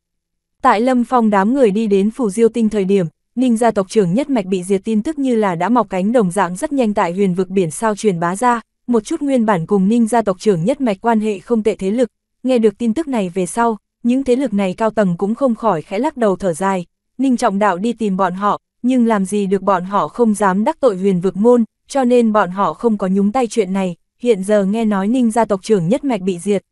Tại Lâm Phong đám người đi đến Phù Diêu Tinh thời điểm, Ninh gia tộc trưởng nhất mạch bị diệt tin tức như là đã mọc cánh đồng dạng rất nhanh tại huyền vực biển sao truyền bá ra, một chút nguyên bản cùng Ninh gia tộc trưởng nhất mạch quan hệ không tệ thế lực, Nghe được tin tức này về sau, những thế lực này cao tầng cũng không khỏi khẽ lắc đầu thở dài. Ninh Trọng Đạo đi tìm bọn họ, nhưng làm gì được bọn họ không dám đắc tội huyền vực môn, cho nên bọn họ không có nhúng tay chuyện này, hiện giờ nghe nói Ninh gia tộc trưởng nhất mạch bị diệt.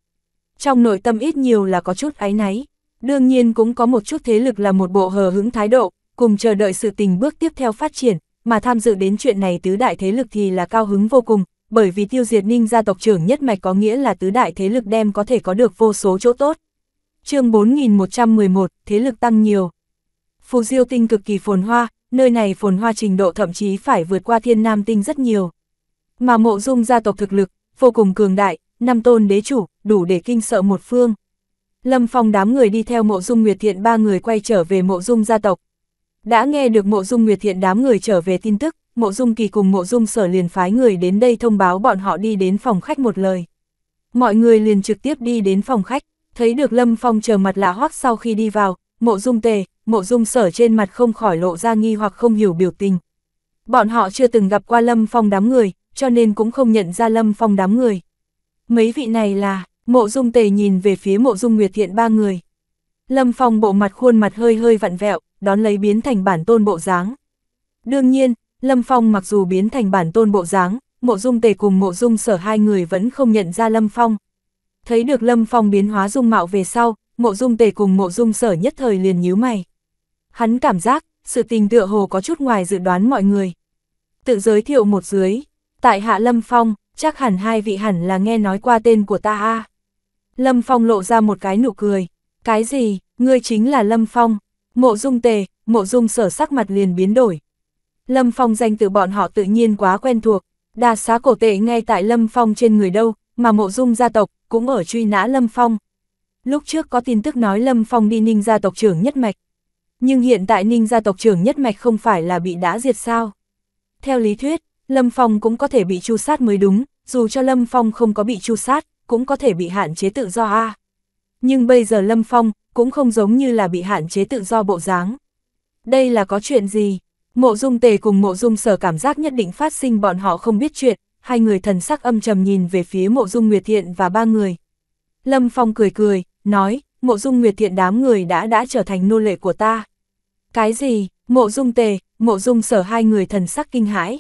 Trong nội tâm ít nhiều là có chút áy náy, đương nhiên cũng có một chút thế lực là một bộ hờ hững thái độ, cùng chờ đợi sự tình bước tiếp theo phát triển, mà tham dự đến chuyện này tứ đại thế lực thì là cao hứng vô cùng, bởi vì tiêu diệt ninh gia tộc trưởng nhất mạch có nghĩa là tứ đại thế lực đem có thể có được vô số chỗ tốt. chương 4111, thế lực tăng nhiều. Phù Diêu Tinh cực kỳ phồn hoa, nơi này phồn hoa trình độ thậm chí phải vượt qua thiên nam tinh rất nhiều. Mà mộ dung gia tộc thực lực, vô cùng cường đại, năm tôn đế chủ, đủ để kinh sợ một phương. Lâm Phong đám người đi theo mộ dung Nguyệt Thiện ba người quay trở về mộ dung gia tộc. Đã nghe được mộ dung Nguyệt Thiện đám người trở về tin tức, mộ dung kỳ cùng mộ dung sở liền phái người đến đây thông báo bọn họ đi đến phòng khách một lời. Mọi người liền trực tiếp đi đến phòng khách, thấy được Lâm Phong chờ mặt lạ hoắc sau khi đi vào, mộ dung tề, mộ dung sở trên mặt không khỏi lộ ra nghi hoặc không hiểu biểu tình. Bọn họ chưa từng gặp qua Lâm Phong đám người, cho nên cũng không nhận ra Lâm Phong đám người. Mấy vị này là, mộ dung tề nhìn về phía mộ dung nguyệt thiện ba người. Lâm Phong bộ mặt khuôn mặt hơi hơi vặn vẹo, đón lấy biến thành bản tôn bộ dáng. Đương nhiên, Lâm Phong mặc dù biến thành bản tôn bộ dáng, mộ dung tề cùng mộ dung sở hai người vẫn không nhận ra Lâm Phong. Thấy được Lâm Phong biến hóa dung mạo về sau, mộ dung tề cùng mộ dung sở nhất thời liền nhíu mày. Hắn cảm giác, sự tình tựa hồ có chút ngoài dự đoán mọi người. Tự giới thiệu một dưới, tại hạ Lâm Phong, chắc hẳn hai vị hẳn là nghe nói qua tên của ta a. Lâm Phong lộ ra một cái nụ cười, cái gì, ngươi chính là Lâm Phong, mộ dung tề, mộ dung sở sắc mặt liền biến đổi. Lâm Phong danh từ bọn họ tự nhiên quá quen thuộc, đa xá cổ tệ ngay tại Lâm Phong trên người đâu, mà mộ dung gia tộc cũng ở truy nã Lâm Phong. Lúc trước có tin tức nói Lâm Phong đi Ninh gia tộc trưởng nhất mạch. Nhưng hiện tại Ninh gia tộc trưởng nhất mạch không phải là bị đã diệt sao. Theo lý thuyết, Lâm Phong cũng có thể bị tru sát mới đúng, dù cho Lâm Phong không có bị tru sát, cũng có thể bị hạn chế tự do a. Nhưng bây giờ Lâm Phong cũng không giống như là bị hạn chế tự do bộ dáng. Đây là có chuyện gì? Mộ dung tề cùng mộ dung sở cảm giác nhất định phát sinh bọn họ không biết chuyện, hai người thần sắc âm trầm nhìn về phía mộ dung nguyệt thiện và ba người. Lâm Phong cười cười, nói, mộ dung nguyệt thiện đám người đã đã trở thành nô lệ của ta. Cái gì, mộ dung tề, mộ dung sở hai người thần sắc kinh hãi.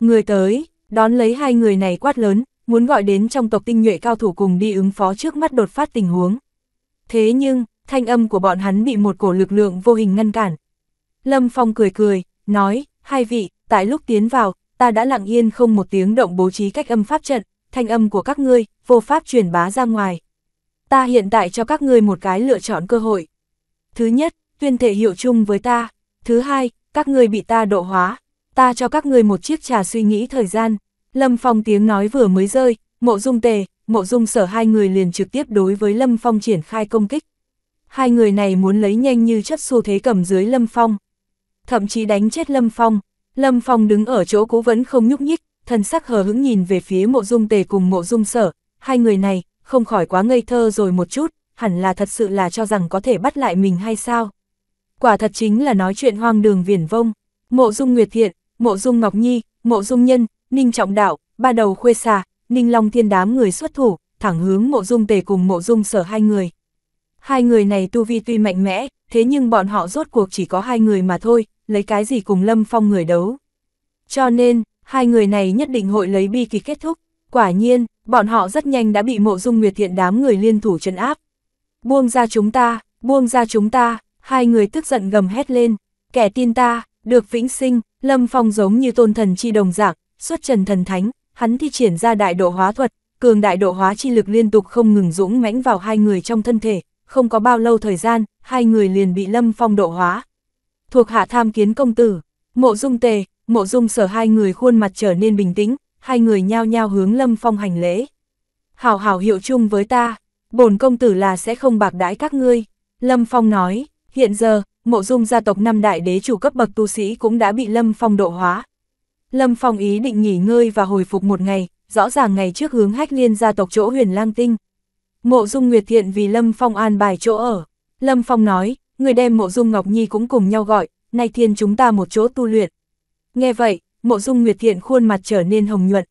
Người tới, đón lấy hai người này quát lớn, muốn gọi đến trong tộc tinh nhuệ cao thủ cùng đi ứng phó trước mắt đột phát tình huống. Thế nhưng, thanh âm của bọn hắn bị một cổ lực lượng vô hình ngăn cản. Lâm Phong cười cười, nói, hai vị, tại lúc tiến vào, ta đã lặng yên không một tiếng động bố trí cách âm pháp trận, thanh âm của các ngươi, vô pháp truyền bá ra ngoài. Ta hiện tại cho các ngươi một cái lựa chọn cơ hội. Thứ nhất, tuyên thể hiệu chung với ta. Thứ hai, các ngươi bị ta độ hóa. Ta cho các ngươi một chiếc trà suy nghĩ thời gian. Lâm Phong tiếng nói vừa mới rơi, mộ dung tề, mộ dung sở hai người liền trực tiếp đối với Lâm Phong triển khai công kích. Hai người này muốn lấy nhanh như chất xu thế cầm dưới Lâm Phong, thậm chí đánh chết Lâm Phong. Lâm Phong đứng ở chỗ cũ vẫn không nhúc nhích, thân sắc hờ hững nhìn về phía mộ dung tề cùng mộ dung sở, hai người này, không khỏi quá ngây thơ rồi một chút, hẳn là thật sự là cho rằng có thể bắt lại mình hay sao. Quả thật chính là nói chuyện hoang đường viển vông, mộ dung nguyệt thiện, mộ dung ngọc nhi, mộ dung nhân, ninh trọng đạo, ba đầu khuê xà, ninh long thiên đám người xuất thủ, thẳng hướng mộ dung tề cùng mộ dung sở hai người. Hai người này tu vi tuy mạnh mẽ, thế nhưng bọn họ rốt cuộc chỉ có hai người mà thôi, lấy cái gì cùng Lâm Phong người đấu. Cho nên, hai người này nhất định hội lấy bi kịch kết thúc, quả nhiên, bọn họ rất nhanh đã bị mộ dung nguyệt thiện đám người liên thủ chân áp. Buông ra chúng ta, buông ra chúng ta, hai người tức giận gầm hét lên, kẻ tin ta, được vĩnh sinh, Lâm Phong giống như tôn thần chi đồng dạng, xuất trần thần thánh, hắn thi triển ra đại độ hóa thuật, cường đại độ hóa chi lực liên tục không ngừng dũng mãnh vào hai người trong thân thể, không có bao lâu thời gian, hai người liền bị Lâm Phong độ hóa thuộc hạ tham kiến công tử, mộ dung tề, mộ dung sở hai người khuôn mặt trở nên bình tĩnh, hai người nhao nhao hướng lâm phong hành lễ. Hảo hảo hiệu chung với ta, bổn công tử là sẽ không bạc đãi các ngươi. Lâm Phong nói, hiện giờ, mộ dung gia tộc năm đại đế chủ cấp bậc tu sĩ cũng đã bị Lâm Phong độ hóa. Lâm Phong ý định nghỉ ngơi và hồi phục một ngày, rõ ràng ngày trước hướng hách liên gia tộc chỗ huyền lang tinh. Mộ dung Nguyệt Thiện vì Lâm Phong an bài chỗ ở. Lâm Phong nói, người đem mộ dung Ngọc Nhi cũng cùng nhau gọi, nay thiên chúng ta một chỗ tu luyện. Nghe vậy, mộ dung Nguyệt Thiện khuôn mặt trở nên hồng nhuận.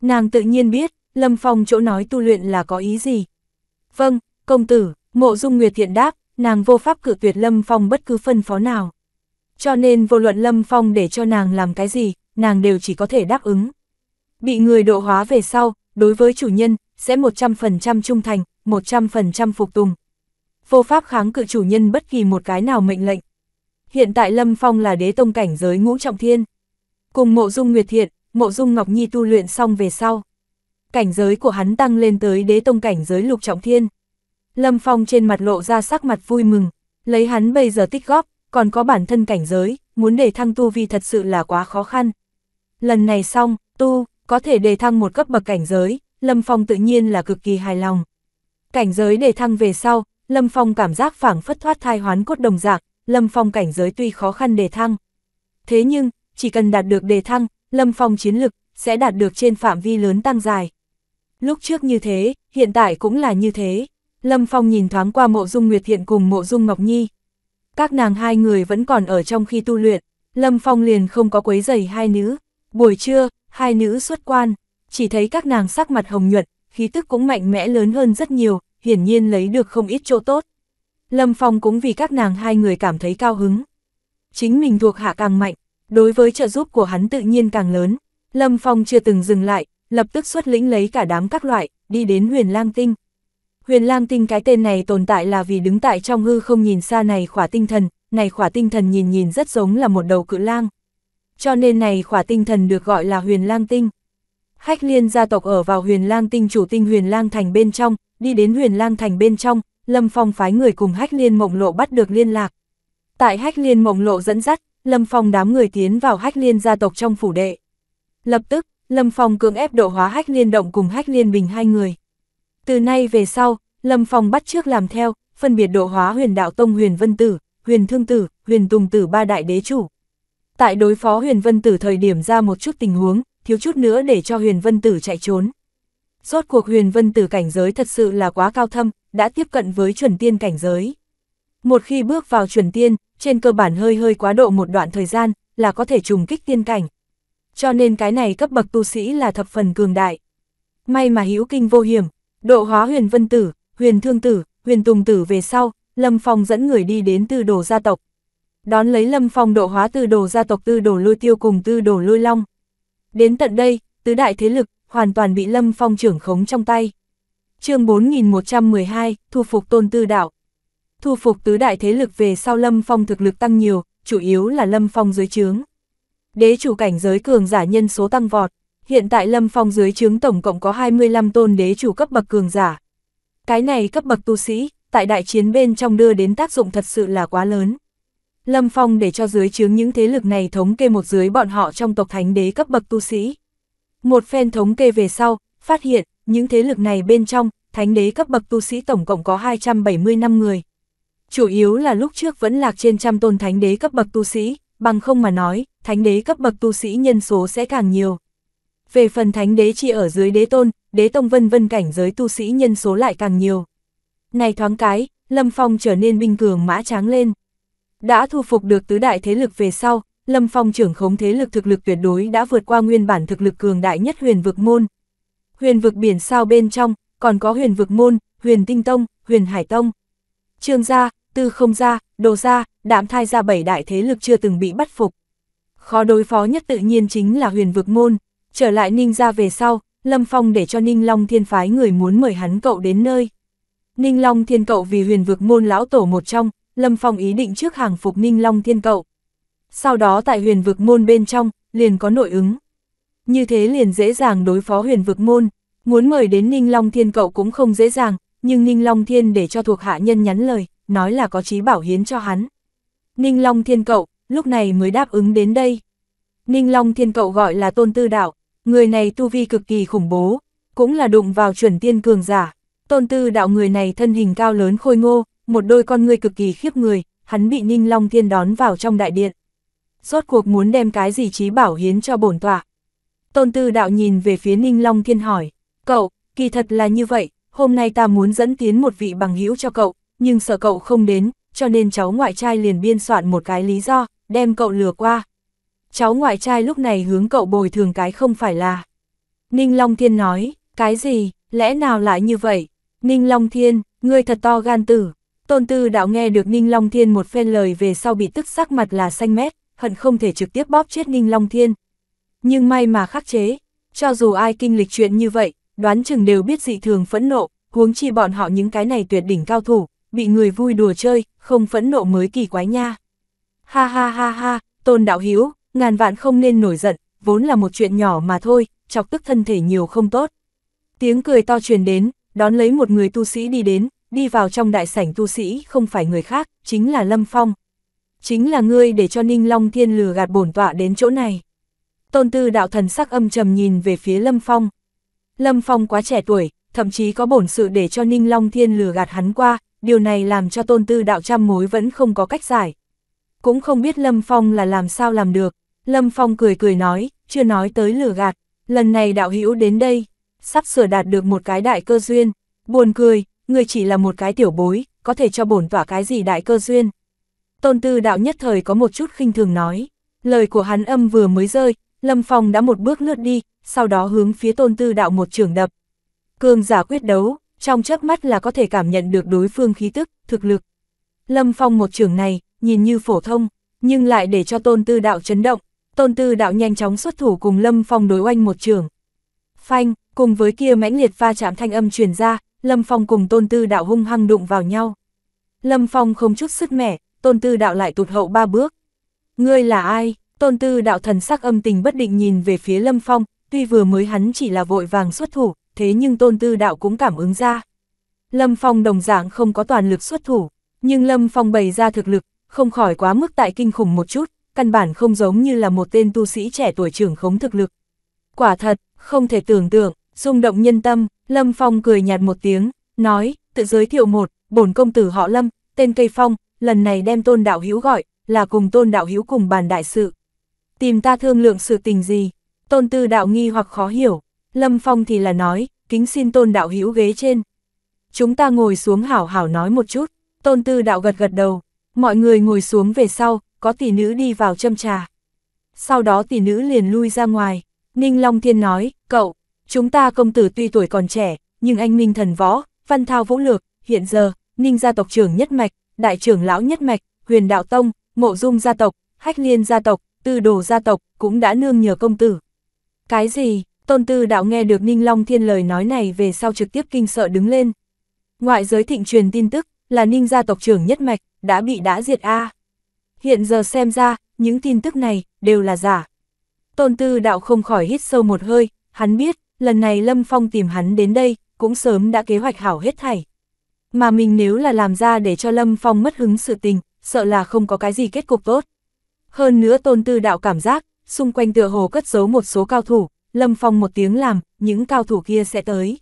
Nàng tự nhiên biết, Lâm Phong chỗ nói tu luyện là có ý gì. Vâng, công tử, mộ dung Nguyệt Thiện đáp, nàng vô pháp cử tuyệt Lâm Phong bất cứ phân phó nào. Cho nên vô luận Lâm Phong để cho nàng làm cái gì, nàng đều chỉ có thể đáp ứng. Bị người độ hóa về sau, đối với chủ nhân, sẽ 100% trung thành, 100% phục tùng, vô pháp kháng cự chủ nhân bất kỳ một cái nào mệnh lệnh. Hiện tại Lâm Phong là đế tông cảnh giới ngũ trọng thiên. Cùng mộ dung nguyệt thiện, mộ dung Ngọc Nhi tu luyện xong về sau. Cảnh giới của hắn tăng lên tới đế tông cảnh giới lục trọng thiên. Lâm Phong trên mặt lộ ra sắc mặt vui mừng, lấy hắn bây giờ tích góp, còn có bản thân cảnh giới, muốn để thăng tu vi thật sự là quá khó khăn. Lần này xong, tu, có thể đề thăng một cấp bậc cảnh giới, Lâm Phong tự nhiên là cực kỳ hài lòng. Cảnh giới đề thăng về sau, Lâm Phong cảm giác phảng phất thoát thai hoán cốt đồng dạng, Lâm Phong cảnh giới tuy khó khăn đề thăng. Thế nhưng, chỉ cần đạt được đề thăng, Lâm Phong chiến lực sẽ đạt được trên phạm vi lớn tăng dài. Lúc trước như thế, hiện tại cũng là như thế. Lâm Phong nhìn thoáng qua mộ dung Nguyệt Thiện cùng mộ dung Ngọc Nhi. Các nàng hai người vẫn còn ở trong khi tu luyện, Lâm Phong liền không có quấy giày hai nữ. Buổi trưa, hai nữ xuất quan, chỉ thấy các nàng sắc mặt hồng nhuận, khí tức cũng mạnh mẽ lớn hơn rất nhiều, hiển nhiên lấy được không ít chỗ tốt. Lâm Phong cũng vì các nàng hai người cảm thấy cao hứng. Chính mình thuộc hạ càng mạnh, đối với trợ giúp của hắn tự nhiên càng lớn. Lâm Phong chưa từng dừng lại, lập tức xuất lĩnh lấy cả đám các loại, đi đến huyền lang tinh. Huyền lang tinh cái tên này tồn tại là vì đứng tại trong hư không nhìn xa này khỏa tinh thần, này khỏa tinh thần nhìn nhìn rất giống là một đầu cự lang. Cho nên này khỏa tinh thần được gọi là huyền lang tinh. khách liên gia tộc ở vào huyền lang tinh chủ tinh huyền lang thành bên trong, đi đến huyền Lang Thành bên trong, Lâm Phong phái người cùng Hách Liên Mộng Lộ bắt được liên lạc. Tại Hách Liên Mộng Lộ dẫn dắt, Lâm Phong đám người tiến vào Hách Liên gia tộc trong phủ đệ. Lập tức, Lâm Phong cưỡng ép độ hóa Hách Liên Động cùng Hách Liên Bình hai người. Từ nay về sau, Lâm Phong bắt trước làm theo, phân biệt độ hóa huyền đạo tông huyền vân tử, huyền thương tử, huyền tùng tử ba đại đế chủ. Tại đối phó huyền vân tử thời điểm ra một chút tình huống, thiếu chút nữa để cho huyền vân tử chạy trốn. Rốt cuộc huyền vân tử cảnh giới thật sự là quá cao thâm, đã tiếp cận với chuẩn tiên cảnh giới. Một khi bước vào chuẩn tiên, trên cơ bản hơi hơi quá độ một đoạn thời gian, là có thể trùng kích tiên cảnh. Cho nên cái này cấp bậc tu sĩ là thập phần cường đại. May mà hữu kinh vô hiểm, độ hóa huyền vân tử, huyền thương tử, huyền tùng tử về sau, Lâm Phong dẫn người đi đến tư đồ gia tộc. Đón lấy Lâm Phong độ hóa tư đồ gia tộc tư đồ lôi tiêu cùng tư đồ lôi long. Đến tận đây, tứ đại thế lực, hoàn toàn bị Lâm Phong trưởng khống trong tay. chương 4112, thu phục tôn tư đạo. Thu phục tứ đại thế lực về sau Lâm Phong thực lực tăng nhiều, chủ yếu là Lâm Phong dưới chướng. Đế chủ cảnh giới cường giả nhân số tăng vọt, hiện tại Lâm Phong dưới chướng tổng cộng có 25 tôn đế chủ cấp bậc cường giả. Cái này cấp bậc tu sĩ, tại đại chiến bên trong đưa đến tác dụng thật sự là quá lớn. Lâm Phong để cho dưới chướng những thế lực này thống kê một dưới bọn họ trong tộc thánh đế cấp bậc tu sĩ. Một phen thống kê về sau, phát hiện, những thế lực này bên trong, thánh đế cấp bậc tu sĩ tổng cộng có 270 năm người. Chủ yếu là lúc trước vẫn lạc trên trăm tôn thánh đế cấp bậc tu sĩ, bằng không mà nói, thánh đế cấp bậc tu sĩ nhân số sẽ càng nhiều. Về phần thánh đế chỉ ở dưới đế tôn, đế tông vân vân cảnh giới tu sĩ nhân số lại càng nhiều. Này thoáng cái, Lâm Phong trở nên binh cường mã tráng lên. Đã thu phục được tứ đại thế lực về sau, Lâm Phong trưởng khống thế lực thực lực tuyệt đối đã vượt qua nguyên bản thực lực cường đại nhất huyền vực môn. Huyền vực biển sao bên trong, còn có huyền vực môn, huyền tinh tông, huyền hải tông. Trương gia, tư không gia, đồ gia, đạm thai gia bảy đại thế lực chưa từng bị bắt phục. Khó đối phó nhất tự nhiên chính là huyền vực môn. Trở lại Ninh gia về sau, Lâm Phong để cho Ninh Long thiên phái người muốn mời hắn cậu đến nơi. Ninh Long thiên cậu vì huyền vực môn lão tổ một trong, Lâm Phong ý định trước hàng phục Ninh Long thiên cậu sau đó tại huyền vực môn bên trong, liền có nội ứng. Như thế liền dễ dàng đối phó huyền vực môn, muốn mời đến Ninh Long Thiên cậu cũng không dễ dàng, nhưng Ninh Long Thiên để cho thuộc hạ nhân nhắn lời, nói là có chí bảo hiến cho hắn. Ninh Long Thiên cậu, lúc này mới đáp ứng đến đây. Ninh Long Thiên cậu gọi là Tôn Tư Đạo, người này tu vi cực kỳ khủng bố, cũng là đụng vào chuẩn tiên cường giả. Tôn Tư Đạo người này thân hình cao lớn khôi ngô, một đôi con người cực kỳ khiếp người, hắn bị Ninh Long Thiên đón vào trong đại điện rốt cuộc muốn đem cái gì trí bảo hiến cho bổn tọa. Tôn tư đạo nhìn về phía Ninh Long Thiên hỏi, cậu, kỳ thật là như vậy, hôm nay ta muốn dẫn tiến một vị bằng hữu cho cậu, nhưng sợ cậu không đến, cho nên cháu ngoại trai liền biên soạn một cái lý do, đem cậu lừa qua. Cháu ngoại trai lúc này hướng cậu bồi thường cái không phải là. Ninh Long Thiên nói, cái gì, lẽ nào lại như vậy? Ninh Long Thiên, ngươi thật to gan tử. Tôn Tư Đạo nghe được Ninh Long Thiên một phen lời về sau bị tức sắc mặt là xanh mét, hận không thể trực tiếp bóp chết Ninh Long Thiên. Nhưng may mà khắc chế, cho dù ai kinh lịch chuyện như vậy, đoán chừng đều biết dị thường phẫn nộ, huống chi bọn họ những cái này tuyệt đỉnh cao thủ, bị người vui đùa chơi, không phẫn nộ mới kỳ quái nha. Ha ha ha ha, tôn đạo hiếu, ngàn vạn không nên nổi giận, vốn là một chuyện nhỏ mà thôi, chọc tức thân thể nhiều không tốt. Tiếng cười to truyền đến, đón lấy một người tu sĩ đi đến, đi vào trong đại sảnh tu sĩ không phải người khác, chính là Lâm Phong, chính là ngươi để cho Ninh Long Thiên lừa gạt bổn tọa đến chỗ này. Tôn tư đạo thần sắc âm trầm nhìn về phía Lâm Phong. Lâm Phong quá trẻ tuổi, thậm chí có bổn sự để cho Ninh Long Thiên lừa gạt hắn qua, điều này làm cho tôn tư đạo trăm mối vẫn không có cách giải. Cũng không biết Lâm Phong là làm sao làm được, Lâm Phong cười cười nói, chưa nói tới lừa gạt, lần này đạo hữu đến đây, sắp sửa đạt được một cái đại cơ duyên, buồn cười, người chỉ là một cái tiểu bối, có thể cho bổn tỏa cái gì đại cơ duyên. Tôn Tư Đạo nhất thời có một chút khinh thường nói. Lời của hắn âm vừa mới rơi, Lâm Phong đã một bước lướt đi, sau đó hướng phía Tôn Tư Đạo một trường đập. Cường giả quyết đấu, trong chớp mắt là có thể cảm nhận được đối phương khí tức, thực lực. Lâm Phong một trường này, nhìn như phổ thông, nhưng lại để cho Tôn Tư Đạo chấn động. Tôn Tư Đạo nhanh chóng xuất thủ cùng Lâm Phong đối oanh một trường. Phanh, cùng với kia mãnh liệt va chạm thanh âm truyền ra, Lâm Phong cùng Tôn Tư Đạo hung hăng đụng vào nhau. Lâm Phong không chút sức mẻ, tôn tư đạo lại tụt hậu ba bước. Ngươi là ai? Tôn tư đạo thần sắc âm tình bất định nhìn về phía lâm phong, tuy vừa mới hắn chỉ là vội vàng xuất thủ, thế nhưng tôn tư đạo cũng cảm ứng ra. Lâm phong đồng dạng không có toàn lực xuất thủ, nhưng lâm phong bày ra thực lực, không khỏi quá mức tại kinh khủng một chút, căn bản không giống như là một tên tu sĩ trẻ tuổi trưởng khống thực lực. Quả thật, không thể tưởng tượng, rung động nhân tâm, Lâm Phong cười nhạt một tiếng, nói, tự giới thiệu một, bổn công tử họ Lâm, tên Cây Phong, lần này đem tôn đạo hữu gọi, là cùng tôn đạo hữu cùng bàn đại sự. Tìm ta thương lượng sự tình gì, tôn tư đạo nghi hoặc khó hiểu, Lâm Phong thì là nói, kính xin tôn đạo hữu ghế trên. Chúng ta ngồi xuống hảo hảo nói một chút, tôn tư đạo gật gật đầu, mọi người ngồi xuống về sau, có tỷ nữ đi vào châm trà. Sau đó tỷ nữ liền lui ra ngoài, Ninh Long Thiên nói, cậu, chúng ta công tử tuy tuổi còn trẻ, nhưng anh minh thần võ, văn thao vũ lược, hiện giờ, Ninh gia tộc trưởng nhất mạch, đại trưởng lão nhất mạch, huyền đạo tông, mộ dung gia tộc, hách liên gia tộc, tư đồ gia tộc, cũng đã nương nhờ công tử. Cái gì, tôn tư đạo nghe được Ninh Long Thiên lời nói này về sau trực tiếp kinh sợ đứng lên. Ngoại giới thịnh truyền tin tức, là Ninh gia tộc trưởng nhất mạch, đã bị đã diệt A. Hiện giờ xem ra, những tin tức này, đều là giả. Tôn tư đạo không khỏi hít sâu một hơi, hắn biết, lần này Lâm Phong tìm hắn đến đây, cũng sớm đã kế hoạch hảo hết thảy mà mình nếu là làm ra để cho Lâm Phong mất hứng sự tình, sợ là không có cái gì kết cục tốt. Hơn nữa tôn tư đạo cảm giác, xung quanh tựa hồ cất giấu một số cao thủ, Lâm Phong một tiếng làm, những cao thủ kia sẽ tới.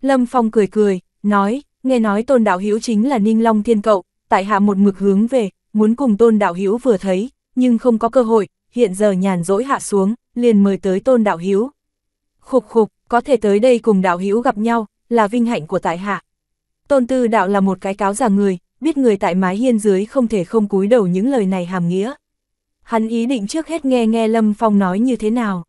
Lâm Phong cười cười, nói, nghe nói tôn đạo hữu chính là Ninh Long Thiên Cậu, tại hạ một mực hướng về, muốn cùng tôn đạo hữu vừa thấy, nhưng không có cơ hội, hiện giờ nhàn rỗi hạ xuống, liền mời tới tôn đạo hữu. Khục khục, có thể tới đây cùng đạo hữu gặp nhau, là vinh hạnh của tại hạ, Tôn Tư Đạo là một cái cáo già người, biết người tại mái hiên dưới không thể không cúi đầu những lời này hàm nghĩa. Hắn ý định trước hết nghe nghe Lâm Phong nói như thế nào.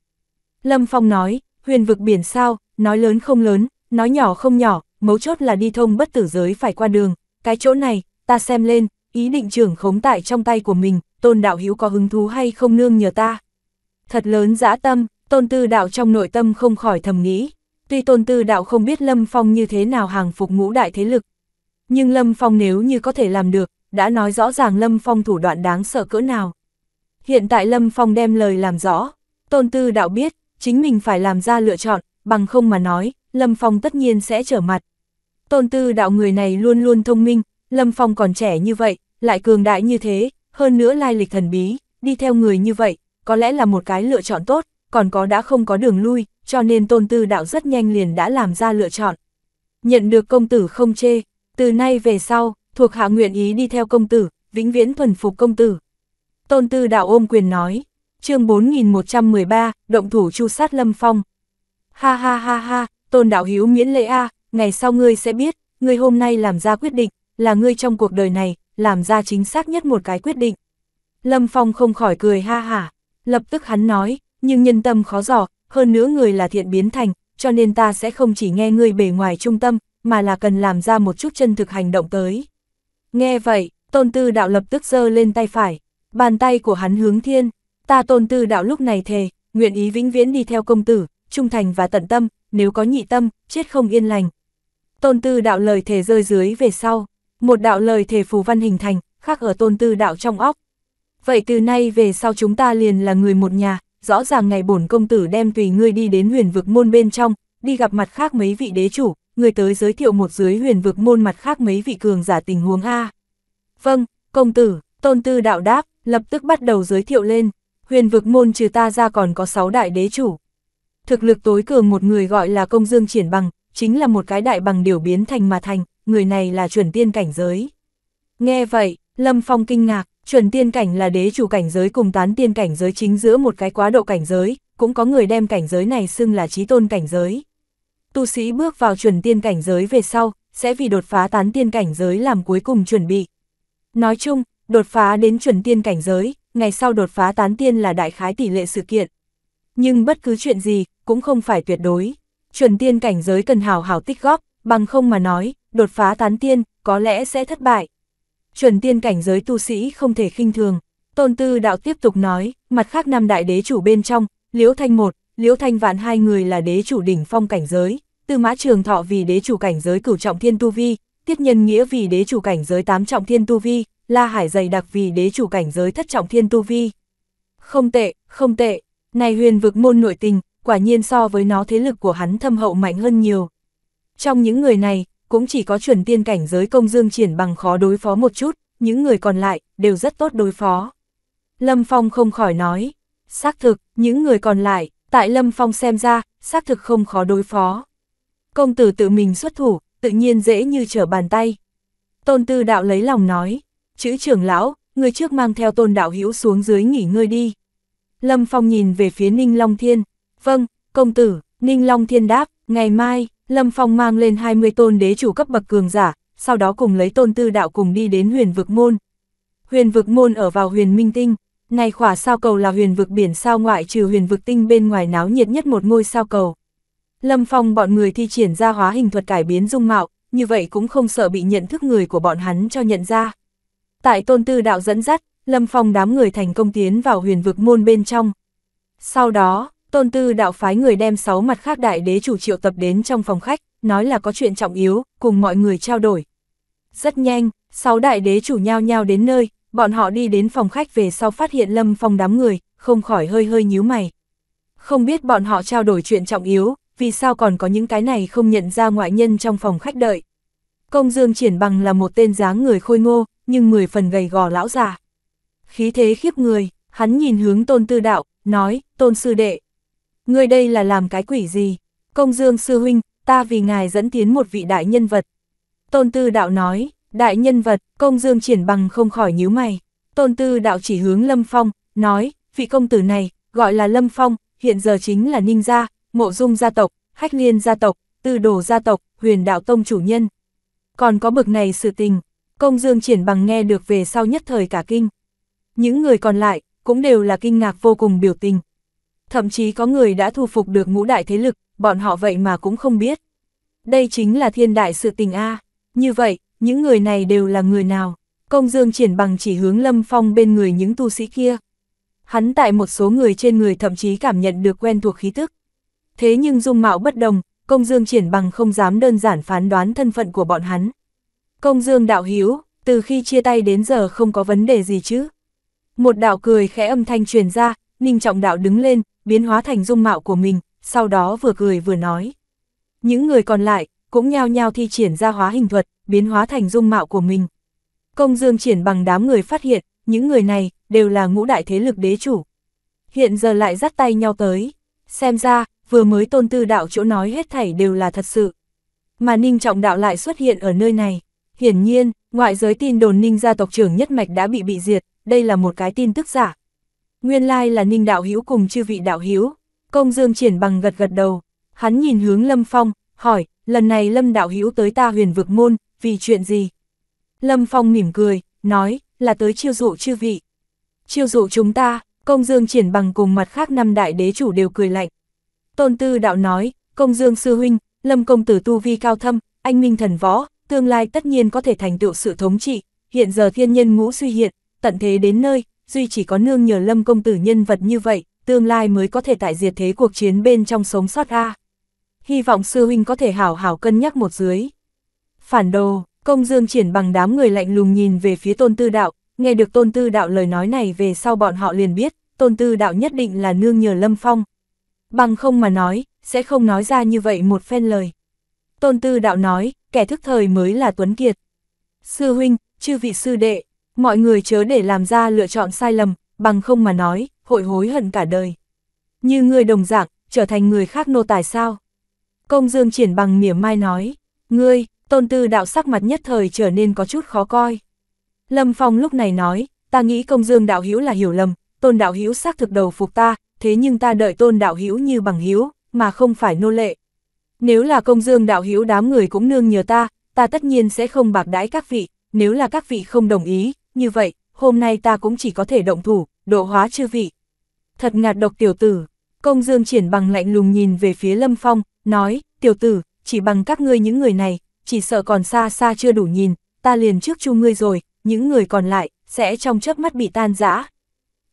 Lâm Phong nói, huyền vực biển sao, nói lớn không lớn, nói nhỏ không nhỏ, mấu chốt là đi thông bất tử giới phải qua đường, cái chỗ này, ta xem lên, ý định trưởng khống tại trong tay của mình, tôn đạo hữu có hứng thú hay không nương nhờ ta. Thật lớn dã tâm, tôn tư đạo trong nội tâm không khỏi thầm nghĩ. Tuy tôn tư đạo không biết Lâm Phong như thế nào hàng phục ngũ đại thế lực, nhưng Lâm Phong nếu như có thể làm được, đã nói rõ ràng Lâm Phong thủ đoạn đáng sợ cỡ nào. Hiện tại Lâm Phong đem lời làm rõ, tôn tư đạo biết, chính mình phải làm ra lựa chọn, bằng không mà nói, Lâm Phong tất nhiên sẽ trở mặt. Tôn tư đạo người này luôn luôn thông minh, Lâm Phong còn trẻ như vậy, lại cường đại như thế, hơn nữa lai lịch thần bí, đi theo người như vậy, có lẽ là một cái lựa chọn tốt, còn có đã không có đường lui, cho nên tôn tư đạo rất nhanh liền đã làm ra lựa chọn. Nhận được công tử không chê, từ nay về sau, thuộc hạ nguyện ý đi theo công tử, vĩnh viễn thuần phục công tử. Tôn tư đạo ôm quyền nói, chương 4113, động thủ chu sát lâm phong. Ha ha ha ha, tôn đạo hiếu miễn lễ a ngày sau ngươi sẽ biết, ngươi hôm nay làm ra quyết định, là ngươi trong cuộc đời này, làm ra chính xác nhất một cái quyết định. Lâm Phong không khỏi cười ha hả, lập tức hắn nói, nhưng nhân tâm khó dò, hơn nữa người là thiện biến thành, cho nên ta sẽ không chỉ nghe ngươi bề ngoài trung tâm, mà là cần làm ra một chút chân thực hành động tới. Nghe vậy, tôn tư đạo lập tức giơ lên tay phải, bàn tay của hắn hướng thiên, ta tôn tư đạo lúc này thề, nguyện ý vĩnh viễn đi theo công tử, trung thành và tận tâm, nếu có nhị tâm, chết không yên lành. Tôn tư đạo lời thề rơi dưới về sau, một đạo lời thề phù văn hình thành, khác ở tôn tư đạo trong óc. Vậy từ nay về sau chúng ta liền là người một nhà, rõ ràng ngày bổn công tử đem tùy ngươi đi đến huyền vực môn bên trong, đi gặp mặt khác mấy vị đế chủ, người tới giới thiệu một dưới huyền vực môn mặt khác mấy vị cường giả tình huống A. Vâng, công tử, tôn tư đạo đáp, lập tức bắt đầu giới thiệu lên, huyền vực môn trừ ta ra còn có 6 đại đế chủ. Thực lực tối cường một người gọi là công dương triển bằng, chính là một cái đại bằng điều biến thành mà thành, người này là chuẩn tiên cảnh giới. Nghe vậy, Lâm Phong kinh ngạc, Chuẩn tiên cảnh là đế chủ cảnh giới cùng tán tiên cảnh giới chính giữa một cái quá độ cảnh giới, cũng có người đem cảnh giới này xưng là trí tôn cảnh giới. Tu sĩ bước vào chuẩn tiên cảnh giới về sau, sẽ vì đột phá tán tiên cảnh giới làm cuối cùng chuẩn bị. Nói chung, đột phá đến chuẩn tiên cảnh giới, ngày sau đột phá tán tiên là đại khái tỷ lệ sự kiện. Nhưng bất cứ chuyện gì, cũng không phải tuyệt đối. Chuẩn tiên cảnh giới cần hào hào tích góp, bằng không mà nói, đột phá tán tiên, có lẽ sẽ thất bại chuẩn tiên cảnh giới tu sĩ không thể khinh thường. Tôn Tư Đạo tiếp tục nói, mặt khác năm đại đế chủ bên trong, Liễu Thanh một, Liễu Thanh vạn hai người là đế chủ đỉnh phong cảnh giới, Tư Mã Trường Thọ vì đế chủ cảnh giới cửu trọng thiên tu vi, Tiết Nhân Nghĩa vì đế chủ cảnh giới tám trọng thiên tu vi, La Hải dày đặc vì đế chủ cảnh giới thất trọng thiên tu vi. Không tệ, không tệ, này huyền vực môn nội tình, quả nhiên so với nó thế lực của hắn thâm hậu mạnh hơn nhiều. Trong những người này, cũng chỉ có chuẩn tiên cảnh giới công dương triển bằng khó đối phó một chút, những người còn lại, đều rất tốt đối phó. Lâm Phong không khỏi nói, xác thực, những người còn lại, tại Lâm Phong xem ra, xác thực không khó đối phó. Công tử tự mình xuất thủ, tự nhiên dễ như trở bàn tay. Tôn Tư Đạo lấy lòng nói, chữ trưởng lão, người trước mang theo Tôn Đạo Hữu xuống dưới nghỉ ngơi đi. Lâm Phong nhìn về phía Ninh Long Thiên, vâng, công tử, Ninh Long Thiên đáp, ngày mai. Lâm Phong mang lên 20 tôn đế chủ cấp bậc cường giả, sau đó cùng lấy tôn tư đạo cùng đi đến huyền vực môn. Huyền vực môn ở vào huyền minh tinh, này khỏa sao cầu là huyền vực biển sao ngoại trừ huyền vực tinh bên ngoài náo nhiệt nhất một ngôi sao cầu. Lâm Phong bọn người thi triển ra hóa hình thuật cải biến dung mạo, như vậy cũng không sợ bị nhận thức người của bọn hắn cho nhận ra. Tại tôn tư đạo dẫn dắt, Lâm Phong đám người thành công tiến vào huyền vực môn bên trong. Sau đó, Tôn Tư đạo phái người đem sáu mặt khác đại đế chủ triệu tập đến trong phòng khách, nói là có chuyện trọng yếu, cùng mọi người trao đổi. Rất nhanh, sáu đại đế chủ nhau nhau đến nơi, bọn họ đi đến phòng khách về sau phát hiện Lâm Phong đám người, không khỏi hơi hơi nhíu mày. Không biết bọn họ trao đổi chuyện trọng yếu, vì sao còn có những cái này không nhận ra ngoại nhân trong phòng khách đợi. Công Dương Triển Bằng là một tên dáng người khôi ngô, nhưng mười phần gầy gò lão già. Khí thế khiếp người, hắn nhìn hướng tôn tư đạo, nói, tôn sư đệ, ngươi đây là làm cái quỷ gì? Công dương sư huynh, ta vì ngài dẫn tiến một vị đại nhân vật. Tôn tư đạo nói, đại nhân vật, công dương triển bằng không khỏi nhíu mày. Tôn tư đạo chỉ hướng Lâm Phong, nói, vị công tử này, gọi là Lâm Phong, hiện giờ chính là Ninh Gia, Mộ Dung gia tộc, Hách Liên gia tộc, Tư Đồ gia tộc, Huyền Đạo Tông chủ nhân. Còn có bực này sự tình, công dương triển bằng nghe được về sau nhất thời cả kinh. Những người còn lại, cũng đều là kinh ngạc vô cùng biểu tình, Thậm chí có người đã thu phục được ngũ đại thế lực, bọn họ vậy mà cũng không biết. Đây chính là thiên đại sự tình A. Như vậy, những người này đều là người nào? Công dương triển bằng chỉ hướng lâm phong bên người những tu sĩ kia. Hắn tại một số người trên người thậm chí cảm nhận được quen thuộc khí tức. Thế nhưng dung mạo bất đồng, công dương triển bằng không dám đơn giản phán đoán thân phận của bọn hắn. Công dương đạo hiếu, từ khi chia tay đến giờ không có vấn đề gì chứ. Một đạo cười khẽ âm thanh truyền ra, Ninh Trọng Đạo đứng lên, biến hóa thành dung mạo của mình, sau đó vừa cười vừa nói. Những người còn lại, cũng nhao nhao thi triển ra hóa hình thuật, biến hóa thành dung mạo của mình. Công dương triển bằng đám người phát hiện, những người này, đều là ngũ đại thế lực đế chủ. Hiện giờ lại dắt tay nhau tới, xem ra, vừa mới tôn tư đạo chỗ nói hết thảy đều là thật sự. Mà ninh trọng đạo lại xuất hiện ở nơi này. Hiển nhiên, ngoại giới tin đồn ninh gia tộc trưởng nhất mạch đã bị bị diệt, đây là một cái tin tức giả. Nguyên lai là Ninh Đạo Hiếu cùng chư vị Đạo Hiếu. Công Dương triển bằng gật gật đầu. Hắn nhìn hướng Lâm Phong, hỏi, lần này Lâm Đạo Hiếu tới ta huyền vực môn, vì chuyện gì? Lâm Phong mỉm cười, nói, là tới chiêu dụ chư vị. Chiêu dụ chúng ta, công dương triển bằng cùng mặt khác năm đại đế chủ đều cười lạnh. Tôn Tư Đạo nói, công dương sư huynh, lâm công tử tu vi cao thâm, anh minh thần võ, tương lai tất nhiên có thể thành tựu sự thống trị, hiện giờ thiên nhân ngũ suy hiện, tận thế đến nơi, duy chỉ có nương nhờ lâm công tử nhân vật như vậy, tương lai mới có thể tại diệt thế cuộc chiến bên trong sống sót a. Hy vọng sư huynh có thể hảo hảo cân nhắc một dưới. Phản đồ, công dương triển bằng đám người lạnh lùng nhìn về phía tôn tư đạo, nghe được tôn tư đạo lời nói này về sau bọn họ liền biết, tôn tư đạo nhất định là nương nhờ lâm phong. Bằng không mà nói, sẽ không nói ra như vậy một phen lời. Tôn tư đạo nói, kẻ thức thời mới là Tuấn Kiệt. Sư huynh, chư vị sư đệ, Mọi người chớ để làm ra lựa chọn sai lầm, bằng không mà nói, hội hối hận cả đời. Như người đồng dạng, trở thành người khác nô tài sao? Công Dương triển bằng mỉa mai nói, ngươi, tôn tư đạo sắc mặt nhất thời trở nên có chút khó coi. Lâm Phong lúc này nói, ta nghĩ công Dương đạo hiếu là hiểu lầm, tôn đạo hiếu xác thực đầu phục ta, thế nhưng ta đợi tôn đạo hiếu như bằng hiếu mà không phải nô lệ. Nếu là công dương đạo hiếu đám người cũng nương nhờ ta, ta tất nhiên sẽ không bạc đãi các vị, nếu là các vị không đồng ý, như vậy, hôm nay ta cũng chỉ có thể động thủ, độ hóa chư vị. Thật ngạt độc tiểu tử, công dương triển bằng lạnh lùng nhìn về phía lâm phong, nói, tiểu tử, chỉ bằng các ngươi những người này, chỉ sợ còn xa xa chưa đủ nhìn, ta liền trước chu ngươi rồi, những người còn lại, sẽ trong chớp mắt bị tan rã.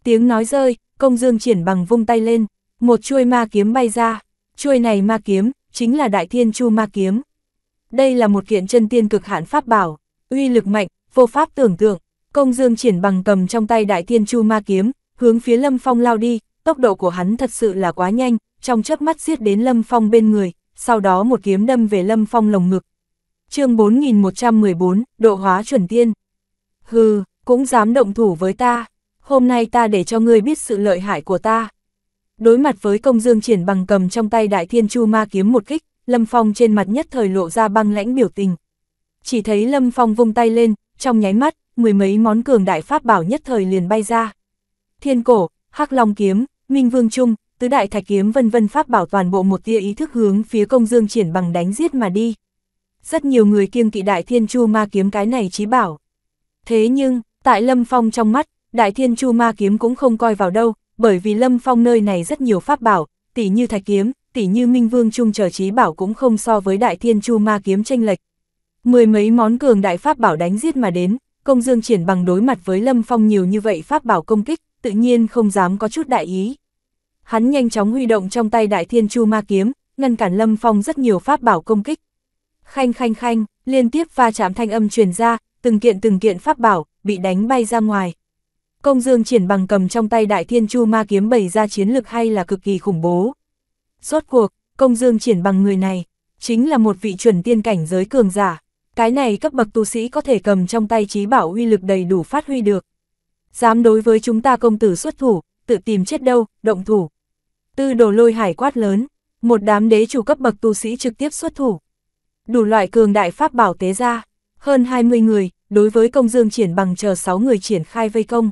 Tiếng nói rơi, công dương triển bằng vung tay lên, một chuôi ma kiếm bay ra, chuôi này ma kiếm, chính là đại thiên chu ma kiếm. Đây là một kiện chân tiên cực hạn pháp bảo, uy lực mạnh, vô pháp tưởng tượng, Công Dương triển bằng cầm trong tay đại tiên chu ma kiếm, hướng phía Lâm Phong lao đi, tốc độ của hắn thật sự là quá nhanh, trong chớp mắt giết đến Lâm Phong bên người, sau đó một kiếm đâm về Lâm Phong lồng ngực. chương 4114, độ hóa chuẩn tiên. Hừ, cũng dám động thủ với ta, hôm nay ta để cho ngươi biết sự lợi hại của ta. Đối mặt với công dương triển bằng cầm trong tay đại thiên chu ma kiếm một kích, Lâm Phong trên mặt nhất thời lộ ra băng lãnh biểu tình. Chỉ thấy Lâm Phong vung tay lên, trong nháy mắt, mười mấy món cường đại pháp bảo nhất thời liền bay ra. Thiên cổ, hắc long kiếm, minh vương trung, tứ đại thạch kiếm vân vân pháp bảo toàn bộ một tia ý thức hướng phía công dương triển bằng đánh giết mà đi. Rất nhiều người kiêng kỵ đại thiên chu ma kiếm cái này chí bảo. Thế nhưng, tại Lâm Phong trong mắt, đại thiên chu ma kiếm cũng không coi vào đâu, bởi vì Lâm Phong nơi này rất nhiều pháp bảo, tỷ như thạch kiếm, tỷ như minh vương trung trở chí bảo cũng không so với đại thiên chu ma kiếm tranh lệch. Mười mấy món cường đại pháp bảo đánh giết mà đến, công dương triển bằng đối mặt với Lâm Phong nhiều như vậy pháp bảo công kích, tự nhiên không dám có chút đại ý. Hắn nhanh chóng huy động trong tay đại thiên chu ma kiếm, ngăn cản Lâm Phong rất nhiều pháp bảo công kích. Khanh khanh khanh, liên tiếp va chạm thanh âm truyền ra, từng kiện từng kiện pháp bảo, bị đánh bay ra ngoài. Công dương triển bằng cầm trong tay đại thiên chu ma kiếm bày ra chiến lực hay là cực kỳ khủng bố. Rốt cuộc, công dương triển bằng người này, chính là một vị chuẩn tiên cảnh giới cường giả. Cái này cấp bậc tu sĩ có thể cầm trong tay trí bảo uy lực đầy đủ phát huy được. Dám đối với chúng ta công tử xuất thủ, tự tìm chết đâu, động thủ. Tư đồ lôi hải quát lớn, một đám đế chủ cấp bậc tu sĩ trực tiếp xuất thủ. Đủ loại cường đại pháp bảo tế ra, hơn 20 người, đối với công dương triển bằng chờ 6 người triển khai vây công.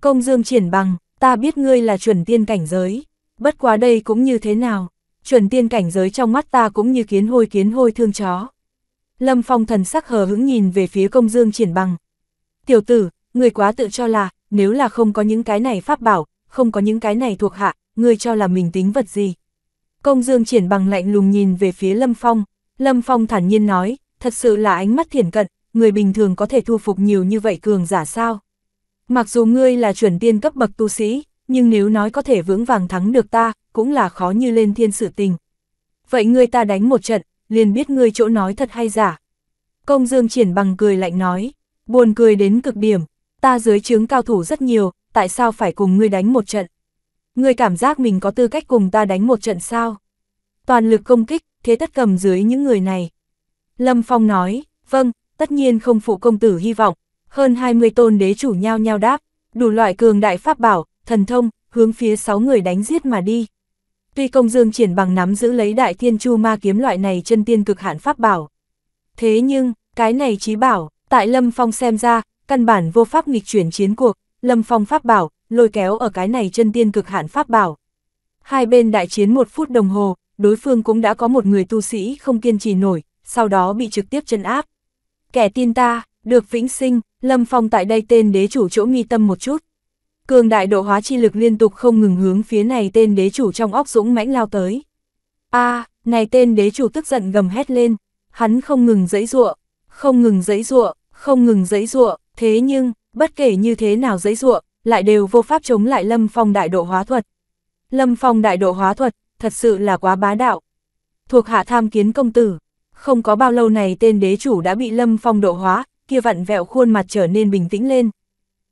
Công dương triển bằng, ta biết ngươi là chuẩn tiên cảnh giới, bất quá đây cũng như thế nào, chuẩn tiên cảnh giới trong mắt ta cũng như kiến hôi kiến hôi thương chó. Lâm Phong thần sắc hờ hững nhìn về phía công dương triển bằng. Tiểu tử, người quá tự cho là, nếu là không có những cái này pháp bảo, không có những cái này thuộc hạ, người cho là mình tính vật gì. Công dương triển bằng lạnh lùng nhìn về phía Lâm Phong. Lâm Phong thản nhiên nói, thật sự là ánh mắt thiển cận, người bình thường có thể thu phục nhiều như vậy cường giả sao. Mặc dù ngươi là chuẩn tiên cấp bậc tu sĩ, nhưng nếu nói có thể vững vàng thắng được ta, cũng là khó như lên thiên sự tình. Vậy ngươi ta đánh một trận, liền biết ngươi chỗ nói thật hay giả. Công Dương triển bằng cười lạnh nói, buồn cười đến cực điểm, ta dưới chướng cao thủ rất nhiều, tại sao phải cùng ngươi đánh một trận? Ngươi cảm giác mình có tư cách cùng ta đánh một trận sao? Toàn lực công kích, thế tất cầm dưới những người này. Lâm Phong nói, vâng, tất nhiên không phụ công tử hy vọng, hơn 20 tôn đế chủ nhau nhau đáp, đủ loại cường đại pháp bảo, thần thông, hướng phía 6 người đánh giết mà đi. Tuy công dương triển bằng nắm giữ lấy đại thiên chu ma kiếm loại này chân tiên cực hạn pháp bảo. Thế nhưng, cái này trí bảo, tại Lâm Phong xem ra, căn bản vô pháp nghịch chuyển chiến cuộc, Lâm Phong pháp bảo, lôi kéo ở cái này chân tiên cực hạn pháp bảo. Hai bên đại chiến một phút đồng hồ, đối phương cũng đã có một người tu sĩ không kiên trì nổi, sau đó bị trực tiếp chân áp. Kẻ tin ta, được vĩnh sinh, Lâm Phong tại đây tên đế chủ chỗ nghi tâm một chút. Cường đại độ hóa chi lực liên tục không ngừng hướng phía này tên đế chủ trong óc dũng mãnh lao tới. a à, này tên đế chủ tức giận gầm hét lên, hắn không ngừng dẫy giụa, không ngừng dẫy giụa, không ngừng dẫy giụa, thế nhưng, bất kể như thế nào dẫy giụa, lại đều vô pháp chống lại Lâm Phong đại độ hóa thuật. Lâm Phong đại độ hóa thuật, thật sự là quá bá đạo. Thuộc hạ tham kiến công tử, không có bao lâu này tên đế chủ đã bị Lâm Phong độ hóa, kia vặn vẹo khuôn mặt trở nên bình tĩnh lên.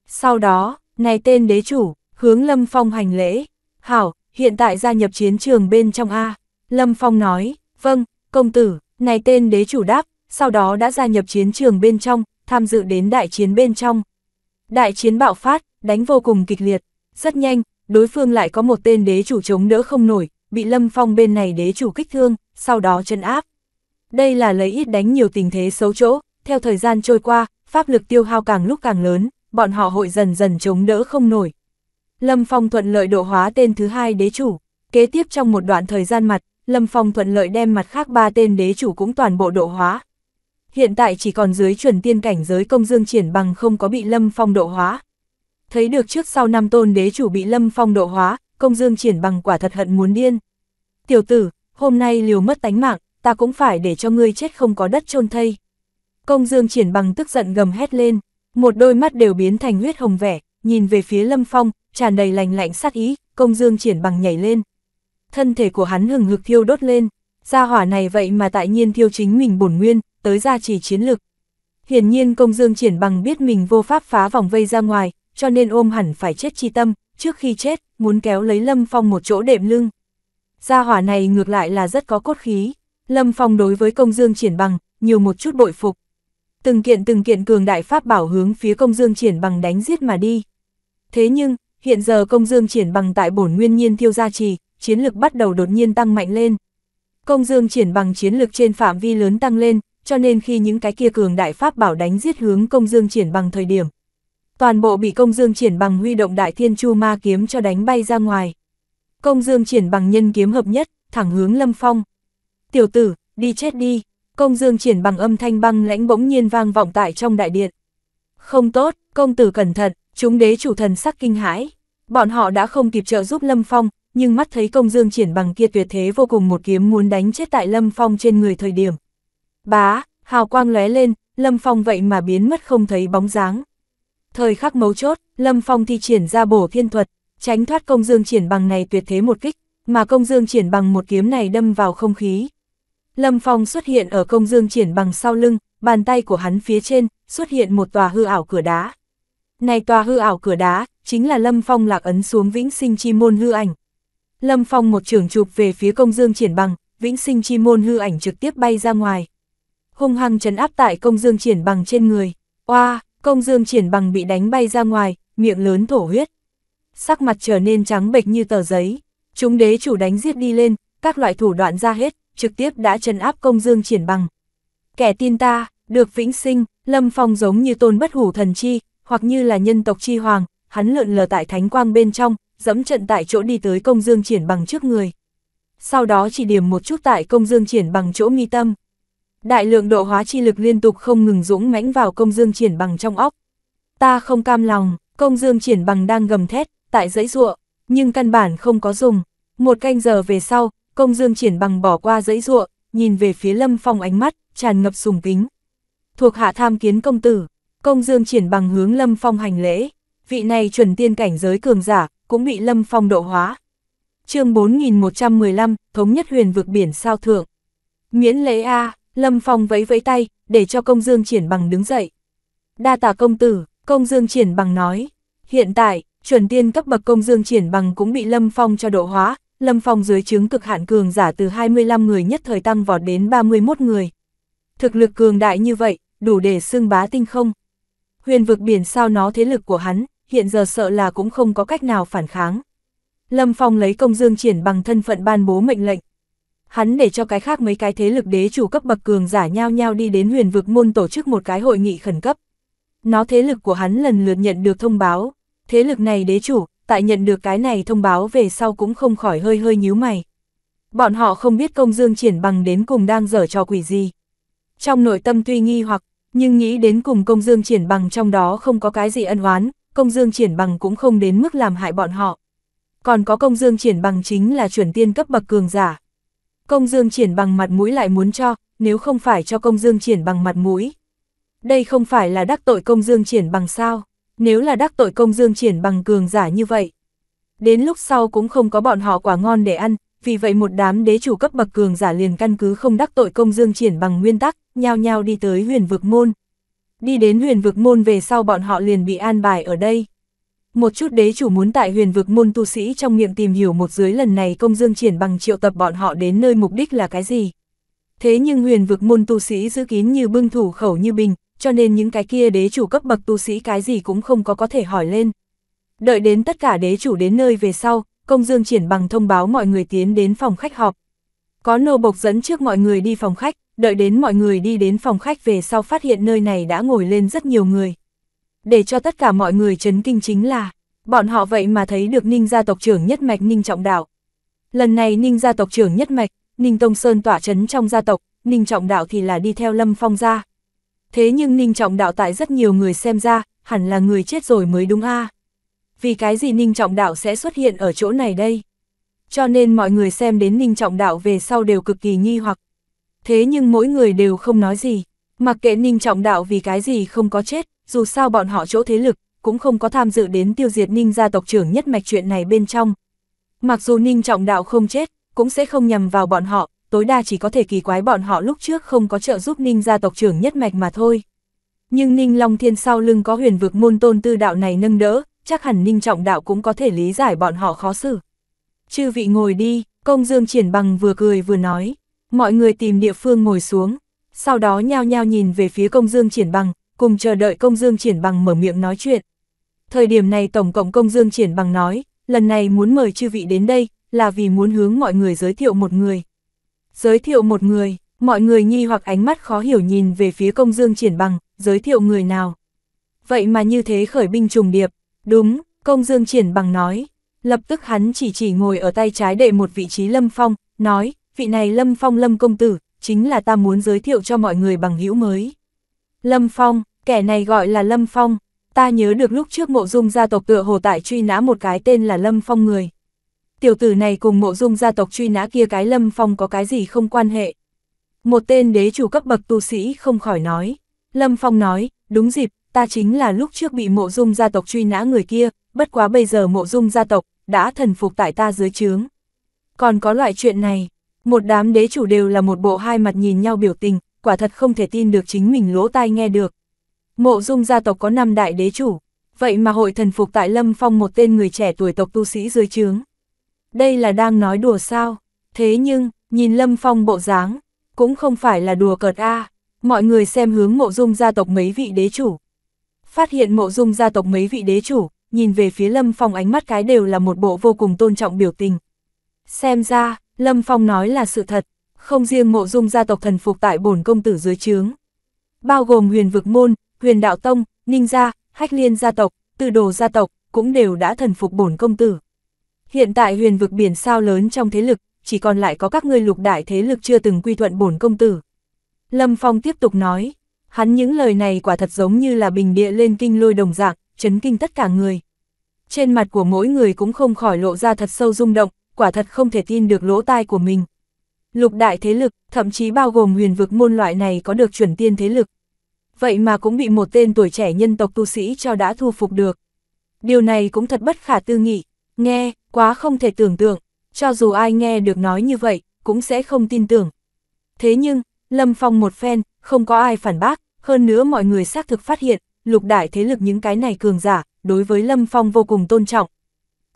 Sau đó, này tên đế chủ, hướng Lâm Phong hành lễ. Hảo, hiện tại gia nhập chiến trường bên trong A. Lâm Phong nói, vâng, công tử, này tên đế chủ đáp, sau đó đã gia nhập chiến trường bên trong, tham dự đến đại chiến bên trong. Đại chiến bạo phát, đánh vô cùng kịch liệt. Rất nhanh, đối phương lại có một tên đế chủ chống đỡ không nổi, bị Lâm Phong bên này đế chủ kích thương, sau đó chân áp. Đây là lấy ít đánh nhiều tình thế xấu chỗ, theo thời gian trôi qua, pháp lực tiêu hao càng lúc càng lớn, bọn họ hội dần dần chống đỡ không nổi. Lâm Phong thuận lợi độ hóa tên thứ hai đế chủ, kế tiếp trong một đoạn thời gian mặt, Lâm Phong thuận lợi đem mặt khác ba tên đế chủ cũng toàn bộ độ hóa. Hiện tại chỉ còn dưới chuẩn tiên cảnh giới công dương triển bằng không có bị Lâm Phong độ hóa. Thấy được trước sau năm tôn đế chủ bị Lâm Phong độ hóa, công dương triển bằng quả thật hận muốn điên. Tiểu tử, hôm nay liều mất tánh mạng, ta cũng phải để cho ngươi chết không có đất chôn thây. Công dương triển bằng tức giận gầm hét lên một đôi mắt đều biến thành huyết hồng vẻ, nhìn về phía Lâm Phong, tràn đầy lành lạnh sát ý, công dương triển bằng nhảy lên. Thân thể của hắn hừng hực thiêu đốt lên, gia hỏa này vậy mà tại nhiên thiêu chính mình bổn nguyên, tới gia trì chiến lực. Hiển nhiên công dương triển bằng biết mình vô pháp phá vòng vây ra ngoài, cho nên ôm hẳn phải chết chi tâm, trước khi chết, muốn kéo lấy Lâm Phong một chỗ đệm lưng. Gia hỏa này ngược lại là rất có cốt khí, Lâm Phong đối với công dương triển bằng, nhiều một chút bội phục từng kiện từng kiện cường đại pháp bảo hướng phía công dương triển bằng đánh giết mà đi. Thế nhưng, hiện giờ công dương triển bằng tại bổn nguyên nhiên thiêu gia trì, chiến lực bắt đầu đột nhiên tăng mạnh lên. Công dương triển bằng chiến lực trên phạm vi lớn tăng lên, cho nên khi những cái kia cường đại pháp bảo đánh giết hướng công dương triển bằng thời điểm. Toàn bộ bị công dương triển bằng huy động đại thiên chu ma kiếm cho đánh bay ra ngoài. Công dương triển bằng nhân kiếm hợp nhất, thẳng hướng lâm phong. Tiểu tử, đi chết đi. Công dương triển bằng âm thanh băng lãnh bỗng nhiên vang vọng tại trong đại điện. Không tốt, công tử cẩn thận, chúng đế chủ thần sắc kinh hãi. Bọn họ đã không kịp trợ giúp Lâm Phong, nhưng mắt thấy công dương triển bằng kia tuyệt thế vô cùng một kiếm muốn đánh chết tại Lâm Phong trên người thời điểm. Bá, hào quang lóe lên, Lâm Phong vậy mà biến mất không thấy bóng dáng. Thời khắc mấu chốt, Lâm Phong thi triển ra bổ thiên thuật, tránh thoát công dương triển bằng này tuyệt thế một kích, mà công dương triển bằng một kiếm này đâm vào không khí, Lâm Phong xuất hiện ở công dương triển bằng sau lưng, bàn tay của hắn phía trên, xuất hiện một tòa hư ảo cửa đá. Này tòa hư ảo cửa đá, chính là Lâm Phong lạc ấn xuống vĩnh sinh chi môn hư ảnh. Lâm Phong một trường chụp về phía công dương triển bằng, vĩnh sinh chi môn hư ảnh trực tiếp bay ra ngoài. Hung hăng chấn áp tại công dương triển bằng trên người. Oa, công dương triển bằng bị đánh bay ra ngoài, miệng lớn thổ huyết. Sắc mặt trở nên trắng bệch như tờ giấy. Chúng đế chủ đánh giết đi lên, các loại thủ đoạn ra hết, trực tiếp đã trấn áp công dương triển bằng. Kẻ tin ta, được vĩnh sinh, Lâm Phong giống như tôn bất hủ thần chi, hoặc như là nhân tộc chi hoàng, hắn lượn lờ tại thánh quang bên trong, dẫm trận tại chỗ đi tới công dương triển bằng trước người. Sau đó chỉ điểm một chút tại công dương triển bằng chỗ nghi tâm. Đại lượng độ hóa chi lực liên tục không ngừng dũng mãnh vào công dương triển bằng trong óc. Ta không cam lòng, công dương triển bằng đang gầm thét, tại dãy ruộng, nhưng căn bản không có dùng. Một canh giờ về sau, Công Dương triển bằng bỏ qua dãy ruộng, nhìn về phía Lâm Phong ánh mắt, tràn ngập sùng kính. Thuộc hạ tham kiến công tử, công Dương triển bằng hướng Lâm Phong hành lễ, vị này chuẩn tiên cảnh giới cường giả, cũng bị Lâm Phong độ hóa. chương 4115, thống nhất huyền vực biển sao thượng. Miễn lễ A, Lâm Phong vẫy vẫy tay, để cho công Dương triển bằng đứng dậy. Đa tả công tử, công Dương triển bằng nói, hiện tại, chuẩn tiên cấp bậc công Dương triển bằng cũng bị Lâm Phong cho độ hóa, Lâm Phong dưới chứng cực hạn cường giả từ 25 người nhất thời tăng vọt đến 31 người. Thực lực cường đại như vậy, đủ để xưng bá tinh không? Huyền vực biển sao nó thế lực của hắn, hiện giờ sợ là cũng không có cách nào phản kháng. Lâm Phong lấy công dương triển bằng thân phận ban bố mệnh lệnh. Hắn để cho cái khác mấy cái thế lực đế chủ cấp bậc cường giả nhau nhau đi đến huyền vực môn tổ chức một cái hội nghị khẩn cấp. Nó thế lực của hắn lần lượt nhận được thông báo, thế lực này đế chủ, tại nhận được cái này thông báo về sau cũng không khỏi hơi hơi nhíu mày. Bọn họ không biết công dương triển bằng đến cùng đang dở trò quỷ gì. Trong nội tâm tuy nghi hoặc, nhưng nghĩ đến cùng công dương triển bằng trong đó không có cái gì ân oán, công dương triển bằng cũng không đến mức làm hại bọn họ. Còn có công dương triển bằng chính là chuẩn tiên cấp bậc cường giả. Công dương triển bằng mặt mũi lại muốn cho, nếu không phải cho công dương triển bằng mặt mũi. Đây không phải là đắc tội công dương triển bằng sao nếu là đắc tội công dương triển bằng cường giả như vậy. Đến lúc sau cũng không có bọn họ quả ngon để ăn, vì vậy một đám đế chủ cấp bậc cường giả liền căn cứ không đắc tội công dương triển bằng nguyên tắc, nhao nhao đi tới huyền vực môn. Đi đến huyền vực môn về sau bọn họ liền bị an bài ở đây. Một chút đế chủ muốn tại huyền vực môn tu sĩ trong miệng tìm hiểu một dưới lần này công dương triển bằng triệu tập bọn họ đến nơi mục đích là cái gì. Thế nhưng huyền vực môn tu sĩ giữ kín như bưng thủ khẩu như bình, cho nên những cái kia đế chủ cấp bậc tu sĩ cái gì cũng không có có thể hỏi lên. Đợi đến tất cả đế chủ đến nơi về sau, công dương triển bằng thông báo mọi người tiến đến phòng khách họp. Có nô bộc dẫn trước mọi người đi phòng khách, đợi đến mọi người đi đến phòng khách về sau phát hiện nơi này đã ngồi lên rất nhiều người. Để cho tất cả mọi người chấn kinh chính là, bọn họ vậy mà thấy được ninh gia tộc trưởng nhất mạch ninh trọng đạo. Lần này ninh gia tộc trưởng nhất mạch, ninh tông sơn tỏa chấn trong gia tộc, ninh trọng đạo thì là đi theo lâm phong gia, thế nhưng Ninh Trọng Đạo tại rất nhiều người xem ra, hẳn là người chết rồi mới đúng a Vì cái gì Ninh Trọng Đạo sẽ xuất hiện ở chỗ này đây? Cho nên mọi người xem đến Ninh Trọng Đạo về sau đều cực kỳ nghi hoặc. Thế nhưng mỗi người đều không nói gì, mặc kệ Ninh Trọng Đạo vì cái gì không có chết, dù sao bọn họ chỗ thế lực, cũng không có tham dự đến tiêu diệt Ninh gia tộc trưởng nhất mạch chuyện này bên trong. Mặc dù Ninh Trọng Đạo không chết, cũng sẽ không nhầm vào bọn họ, tối đa chỉ có thể kỳ quái bọn họ lúc trước không có trợ giúp Ninh gia tộc trưởng nhất mạch mà thôi. Nhưng Ninh Long Thiên sau lưng có huyền vực môn tôn tư đạo này nâng đỡ, chắc hẳn Ninh Trọng Đạo cũng có thể lý giải bọn họ khó xử. Chư vị ngồi đi, công dương triển bằng vừa cười vừa nói, mọi người tìm địa phương ngồi xuống, sau đó nhao nhao nhìn về phía công dương triển bằng, cùng chờ đợi công dương triển bằng mở miệng nói chuyện. Thời điểm này Tổng cộng công dương triển bằng nói, lần này muốn mời chư vị đến đây, là vì muốn hướng mọi người giới thiệu một người, Giới thiệu một người, mọi người nghi hoặc ánh mắt khó hiểu nhìn về phía công dương triển bằng, giới thiệu người nào. Vậy mà như thế khởi binh trùng điệp, đúng, công dương triển bằng nói. Lập tức hắn chỉ chỉ ngồi ở tay trái để một vị trí lâm phong, nói, vị này lâm phong lâm công tử, chính là ta muốn giới thiệu cho mọi người bằng hữu mới. Lâm phong, kẻ này gọi là lâm phong, ta nhớ được lúc trước mộ dung gia tộc tựa hồ tại truy nã một cái tên là lâm phong người, tiểu tử này cùng mộ dung gia tộc truy nã kia cái lâm phong có cái gì không quan hệ. Một tên đế chủ cấp bậc tu sĩ không khỏi nói. Lâm phong nói, đúng dịp, ta chính là lúc trước bị mộ dung gia tộc truy nã người kia, bất quá bây giờ mộ dung gia tộc đã thần phục tại ta dưới trướng. Còn có loại chuyện này, một đám đế chủ đều là một bộ hai mặt nhìn nhau biểu tình, quả thật không thể tin được chính mình lỗ tai nghe được. Mộ dung gia tộc có năm đại đế chủ, vậy mà hội thần phục tại Lâm Phong một tên người trẻ tuổi tộc tu sĩ dưới trướng đây là đang nói đùa sao, thế nhưng, nhìn Lâm Phong bộ dáng, cũng không phải là đùa cợt a mọi người xem hướng mộ dung gia tộc mấy vị đế chủ. Phát hiện mộ dung gia tộc mấy vị đế chủ, nhìn về phía Lâm Phong ánh mắt cái đều là một bộ vô cùng tôn trọng biểu tình. Xem ra, Lâm Phong nói là sự thật, không riêng mộ dung gia tộc thần phục tại bổn công tử dưới trướng. Bao gồm huyền vực môn, huyền đạo tông, ninh gia, hách liên gia tộc, từ đồ gia tộc, cũng đều đã thần phục bổn công tử. Hiện tại huyền vực biển sao lớn trong thế lực, chỉ còn lại có các ngươi lục đại thế lực chưa từng quy thuận bổn công tử. Lâm Phong tiếp tục nói, hắn những lời này quả thật giống như là bình địa lên kinh lôi đồng dạng, chấn kinh tất cả người. Trên mặt của mỗi người cũng không khỏi lộ ra thật sâu rung động, quả thật không thể tin được lỗ tai của mình. Lục đại thế lực, thậm chí bao gồm huyền vực môn loại này có được chuẩn tiên thế lực. Vậy mà cũng bị một tên tuổi trẻ nhân tộc tu sĩ cho đã thu phục được. Điều này cũng thật bất khả tư nghị. Nghe, quá không thể tưởng tượng, cho dù ai nghe được nói như vậy, cũng sẽ không tin tưởng. Thế nhưng, Lâm Phong một phen, không có ai phản bác, hơn nữa mọi người xác thực phát hiện, lục đại thế lực những cái này cường giả, đối với Lâm Phong vô cùng tôn trọng.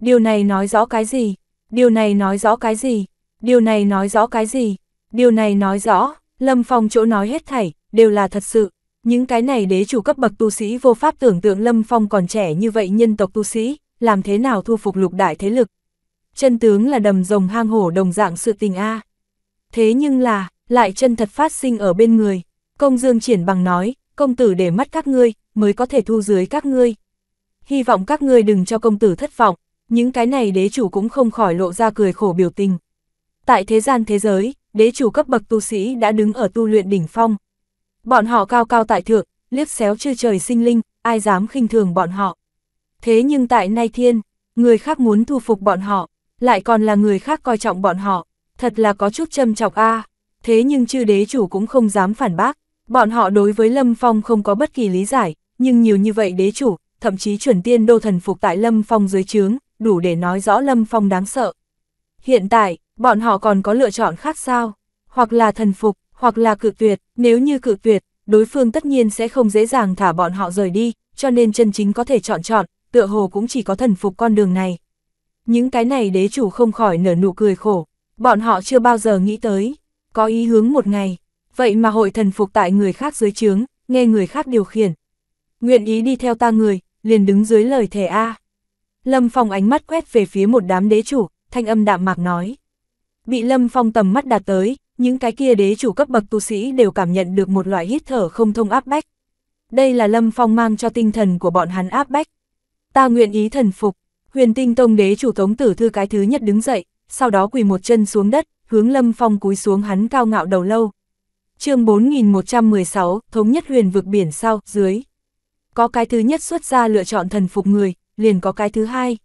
Điều này nói rõ cái gì? Điều này nói rõ cái gì? Điều này nói rõ cái gì? Điều này nói rõ, Lâm Phong chỗ nói hết thảy, đều là thật sự. Những cái này đế chủ cấp bậc tu sĩ vô pháp tưởng tượng Lâm Phong còn trẻ như vậy nhân tộc tu sĩ, làm thế nào thu phục lục đại thế lực. Chân tướng là đầm rồng hang hổ đồng dạng sự tình A. Thế nhưng là, lại chân thật phát sinh ở bên người. Công Dương triển bằng nói, công tử để mắt các ngươi, mới có thể thu dưới các ngươi. Hy vọng các ngươi đừng cho công tử thất vọng, những cái này đế chủ cũng không khỏi lộ ra cười khổ biểu tình. Tại thế gian thế giới, đế chủ cấp bậc tu sĩ đã đứng ở tu luyện đỉnh phong. Bọn họ cao cao tại thượng, liếc xéo chư trời sinh linh, ai dám khinh thường bọn họ. Thế nhưng tại Nay Thiên, người khác muốn thu phục bọn họ, lại còn là người khác coi trọng bọn họ, thật là có chút châm chọc a. À. Thế nhưng chư đế chủ cũng không dám phản bác, bọn họ đối với Lâm Phong không có bất kỳ lý giải, nhưng nhiều như vậy đế chủ, thậm chí chuẩn tiên đô thần phục tại Lâm Phong dưới trướng, đủ để nói rõ Lâm Phong đáng sợ. Hiện tại, bọn họ còn có lựa chọn khác sao? Hoặc là thần phục, hoặc là cự tuyệt, nếu như cự tuyệt, đối phương tất nhiên sẽ không dễ dàng thả bọn họ rời đi, cho nên chân chính có thể chọn chọn, tựa hồ cũng chỉ có thần phục con đường này. Những cái này đế chủ không khỏi nở nụ cười khổ, bọn họ chưa bao giờ nghĩ tới, có ý hướng một ngày, vậy mà hội thần phục tại người khác dưới trướng, nghe người khác điều khiển. Nguyện ý đi theo ta người, liền đứng dưới lời thề A. Lâm Phong ánh mắt quét về phía một đám đế chủ, thanh âm đạm mạc nói. Bị Lâm Phong tầm mắt đạt tới, những cái kia đế chủ cấp bậc tu sĩ đều cảm nhận được một loại hít thở không thông áp bách. Đây là Lâm Phong mang cho tinh thần của bọn hắn áp bách ta nguyện ý thần phục. Huyền tinh tông đế chủ tống tử thư cái thứ nhất đứng dậy, sau đó quỳ một chân xuống đất, hướng lâm phong cúi xuống hắn cao ngạo đầu lâu. chương 4116, thống nhất huyền vực biển sau, dưới. Có cái thứ nhất xuất ra lựa chọn thần phục người, liền có cái thứ hai.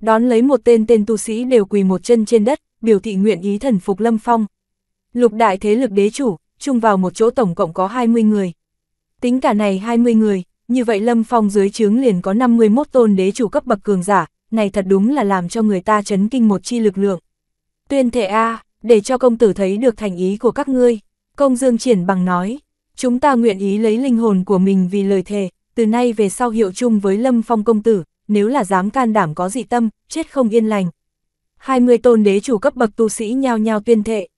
Đón lấy một tên tên tu sĩ đều quỳ một chân trên đất, biểu thị nguyện ý thần phục lâm phong. Lục đại thế lực đế chủ, chung vào một chỗ tổng cộng có 20 người. Tính cả này 20 người, như vậy Lâm Phong dưới trướng liền có 51 tôn đế chủ cấp bậc cường giả, này thật đúng là làm cho người ta chấn kinh một chi lực lượng. Tuyên thệ A, để cho công tử thấy được thành ý của các ngươi. Công Dương Triển bằng nói, chúng ta nguyện ý lấy linh hồn của mình vì lời thề, từ nay về sau hiệu chung với Lâm Phong công tử, nếu là dám can đảm có dị tâm, chết không yên lành. 20 tôn đế chủ cấp bậc tu sĩ nhao nhao tuyên thệ.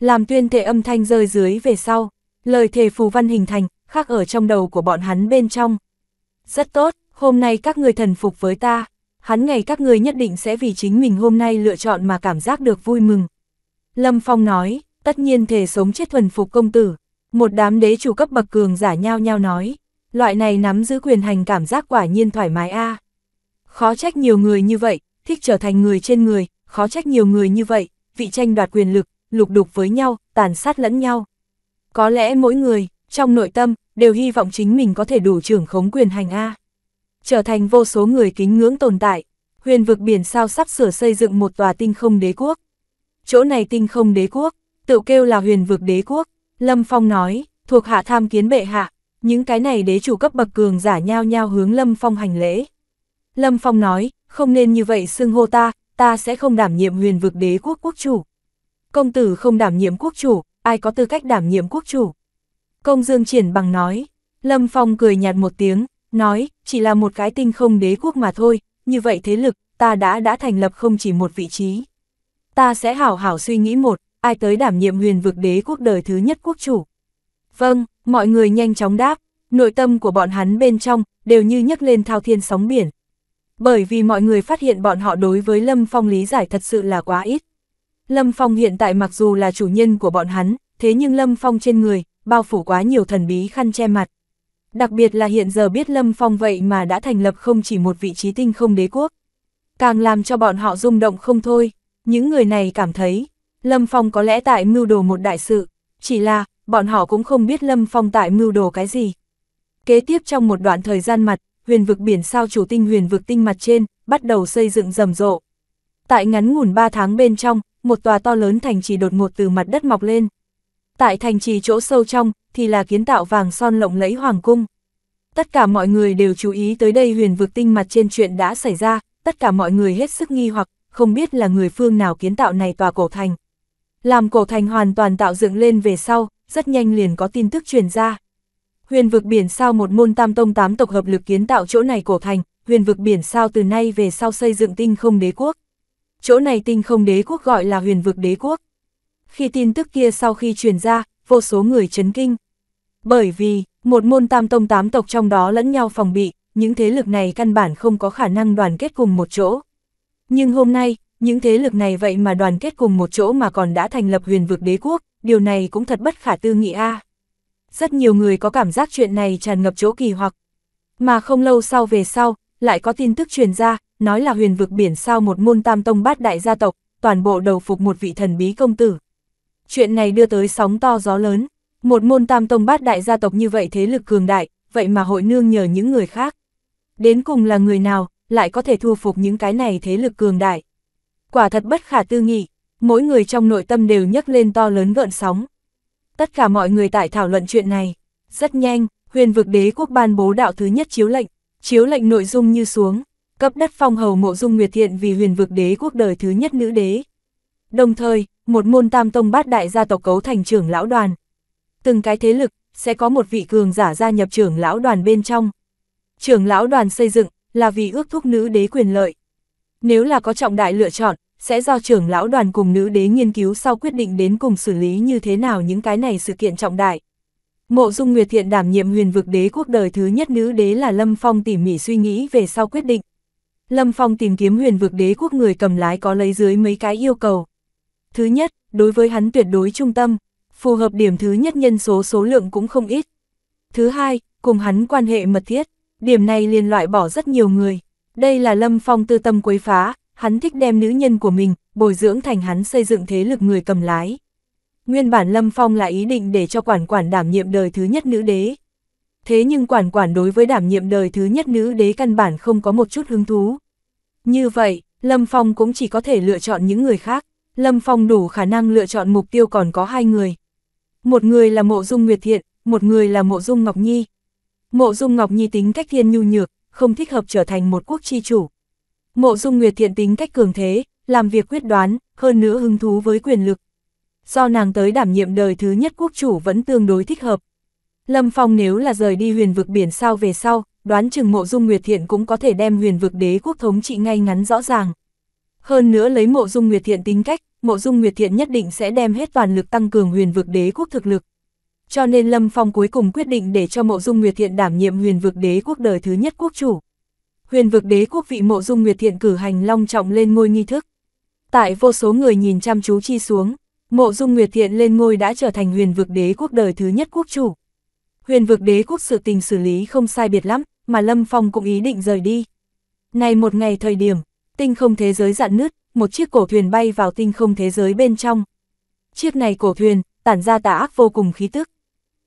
Làm tuyên thệ âm thanh rơi dưới về sau, lời thề phù văn hình thành, khác ở trong đầu của bọn hắn bên trong. Rất tốt, hôm nay các người thần phục với ta, hắn ngày các người nhất định sẽ vì chính mình hôm nay lựa chọn mà cảm giác được vui mừng. Lâm Phong nói, tất nhiên thể sống chết thuần phục công tử, một đám đế chủ cấp bậc cường giả nhau nhau nói, loại này nắm giữ quyền hành cảm giác quả nhiên thoải mái a. Khó trách nhiều người như vậy, thích trở thành người trên người, khó trách nhiều người như vậy, vị tranh đoạt quyền lực, lục đục với nhau, tàn sát lẫn nhau. Có lẽ mỗi người, trong nội tâm, đều hy vọng chính mình có thể đủ trưởng khống quyền hành A. Trở thành vô số người kính ngưỡng tồn tại, huyền vực biển sao sắp sửa xây dựng một tòa tinh không đế quốc. Chỗ này tinh không đế quốc, tự kêu là huyền vực đế quốc, Lâm Phong nói, thuộc hạ tham kiến bệ hạ, những cái này đế chủ cấp bậc cường giả nhao nhao hướng Lâm Phong hành lễ. Lâm Phong nói, không nên như vậy xưng hô ta, ta sẽ không đảm nhiệm huyền vực đế quốc quốc chủ. Công tử không đảm nhiệm quốc chủ, ai có tư cách đảm nhiệm quốc chủ. Công Dương triển bằng nói, Lâm Phong cười nhạt một tiếng, nói, chỉ là một cái tinh không đế quốc mà thôi, như vậy thế lực, ta đã đã thành lập không chỉ một vị trí. Ta sẽ hảo hảo suy nghĩ một, ai tới đảm nhiệm huyền vực đế quốc đời thứ nhất quốc chủ. Vâng, mọi người nhanh chóng đáp, nội tâm của bọn hắn bên trong, đều như nhấc lên thao thiên sóng biển. Bởi vì mọi người phát hiện bọn họ đối với Lâm Phong lý giải thật sự là quá ít. Lâm Phong hiện tại mặc dù là chủ nhân của bọn hắn, thế nhưng Lâm Phong trên người, bao phủ quá nhiều thần bí khăn che mặt. Đặc biệt là hiện giờ biết Lâm Phong vậy mà đã thành lập không chỉ một vị trí tinh không đế quốc. Càng làm cho bọn họ rung động không thôi, những người này cảm thấy, Lâm Phong có lẽ tại mưu đồ một đại sự, chỉ là, bọn họ cũng không biết Lâm Phong tại mưu đồ cái gì. Kế tiếp trong một đoạn thời gian mặt, huyền vực biển sao chủ tinh huyền vực tinh mặt trên, bắt đầu xây dựng rầm rộ. Tại ngắn ngủn 3 tháng bên trong, một tòa to lớn thành chỉ đột ngột từ mặt đất mọc lên, tại thành trì chỗ sâu trong thì là kiến tạo vàng son lộng lẫy hoàng cung. Tất cả mọi người đều chú ý tới đây huyền vực tinh mặt trên chuyện đã xảy ra, tất cả mọi người hết sức nghi hoặc, không biết là người phương nào kiến tạo này tòa cổ thành. Làm cổ thành hoàn toàn tạo dựng lên về sau, rất nhanh liền có tin tức truyền ra. Huyền vực biển sao một môn tam tông tám tộc hợp lực kiến tạo chỗ này cổ thành, huyền vực biển sao từ nay về sau xây dựng tinh không đế quốc. Chỗ này tinh không đế quốc gọi là huyền vực đế quốc khi tin tức kia sau khi truyền ra, vô số người chấn kinh. Bởi vì, một môn tam tông tám tộc trong đó lẫn nhau phòng bị, những thế lực này căn bản không có khả năng đoàn kết cùng một chỗ. Nhưng hôm nay, những thế lực này vậy mà đoàn kết cùng một chỗ mà còn đã thành lập huyền vực đế quốc, điều này cũng thật bất khả tư nghị a. Rất nhiều người có cảm giác chuyện này tràn ngập chỗ kỳ hoặc. Mà không lâu sau về sau, lại có tin tức truyền ra, nói là huyền vực biển sao một môn tam tông bát đại gia tộc, toàn bộ đầu phục một vị thần bí công tử. Chuyện này đưa tới sóng to gió lớn, một môn tam tông bát đại gia tộc như vậy thế lực cường đại, vậy mà hội nương nhờ những người khác. Đến cùng là người nào, lại có thể thu phục những cái này thế lực cường đại. Quả thật bất khả tư nghị, mỗi người trong nội tâm đều nhấc lên to lớn gợn sóng. Tất cả mọi người tại thảo luận chuyện này. Rất nhanh, huyền vực đế quốc ban bố đạo thứ nhất chiếu lệnh, chiếu lệnh nội dung như xuống, cấp đất phong hầu mộ dung nguyệt thiện vì huyền vực đế quốc đời thứ nhất nữ đế. Đồng thời, một môn tam tông bát đại gia tộc cấu thành trưởng lão đoàn. Từng cái thế lực, sẽ có một vị cường giả gia nhập trưởng lão đoàn bên trong. Trưởng lão đoàn xây dựng, là vì ước thúc nữ đế quyền lợi. Nếu là có trọng đại lựa chọn, sẽ do trưởng lão đoàn cùng nữ đế nghiên cứu sau quyết định đến cùng xử lý như thế nào những cái này sự kiện trọng đại. Mộ Dung Nguyệt Thiện đảm nhiệm huyền vực đế quốc đời thứ nhất nữ đế là Lâm Phong tỉ mỉ suy nghĩ về sau quyết định. Lâm Phong tìm kiếm huyền vực đế quốc người cầm lái có lấy dưới mấy cái yêu cầu. Thứ nhất, đối với hắn tuyệt đối trung tâm, phù hợp điểm thứ nhất nhân số số lượng cũng không ít. Thứ hai, cùng hắn quan hệ mật thiết, điểm này liền loại bỏ rất nhiều người. Đây là Lâm Phong tư tâm quấy phá, hắn thích đem nữ nhân của mình, bồi dưỡng thành hắn xây dựng thế lực người cầm lái. Nguyên bản Lâm Phong là ý định để cho quản quản đảm nhiệm đời thứ nhất nữ đế. Thế nhưng quản quản đối với đảm nhiệm đời thứ nhất nữ đế căn bản không có một chút hứng thú. Như vậy, Lâm Phong cũng chỉ có thể lựa chọn những người khác. Lâm Phong đủ khả năng lựa chọn mục tiêu còn có hai người. Một người là Mộ Dung Nguyệt Thiện, một người là Mộ Dung Ngọc Nhi. Mộ Dung Ngọc Nhi tính cách thiên nhu nhược, không thích hợp trở thành một quốc chi chủ. Mộ Dung Nguyệt Thiện tính cách cường thế, làm việc quyết đoán, hơn nữa hứng thú với quyền lực. Do nàng tới đảm nhiệm đời thứ nhất quốc chủ vẫn tương đối thích hợp. Lâm Phong nếu là rời đi huyền vực biển sao về sau, đoán chừng Mộ Dung Nguyệt Thiện cũng có thể đem huyền vực đế quốc thống trị ngay ngắn rõ ràng. Hơn nữa lấy mộ dung nguyệt thiện tính cách, mộ dung nguyệt thiện nhất định sẽ đem hết toàn lực tăng cường huyền vực đế quốc thực lực. Cho nên Lâm Phong cuối cùng quyết định để cho mộ dung nguyệt thiện đảm nhiệm huyền vực đế quốc đời thứ nhất quốc chủ. Huyền vực đế quốc vị mộ dung nguyệt thiện cử hành long trọng lên ngôi nghi thức. Tại vô số người nhìn chăm chú chi xuống, mộ dung nguyệt thiện lên ngôi đã trở thành huyền vực đế quốc đời thứ nhất quốc chủ. Huyền vực đế quốc sự tình xử lý không sai biệt lắm, mà Lâm Phong cũng ý định rời đi. Này một ngày thời điểm, Tinh không thế giới dạn nứt, một chiếc cổ thuyền bay vào tinh không thế giới bên trong. Chiếc này cổ thuyền, tản ra tà ác vô cùng khí tức.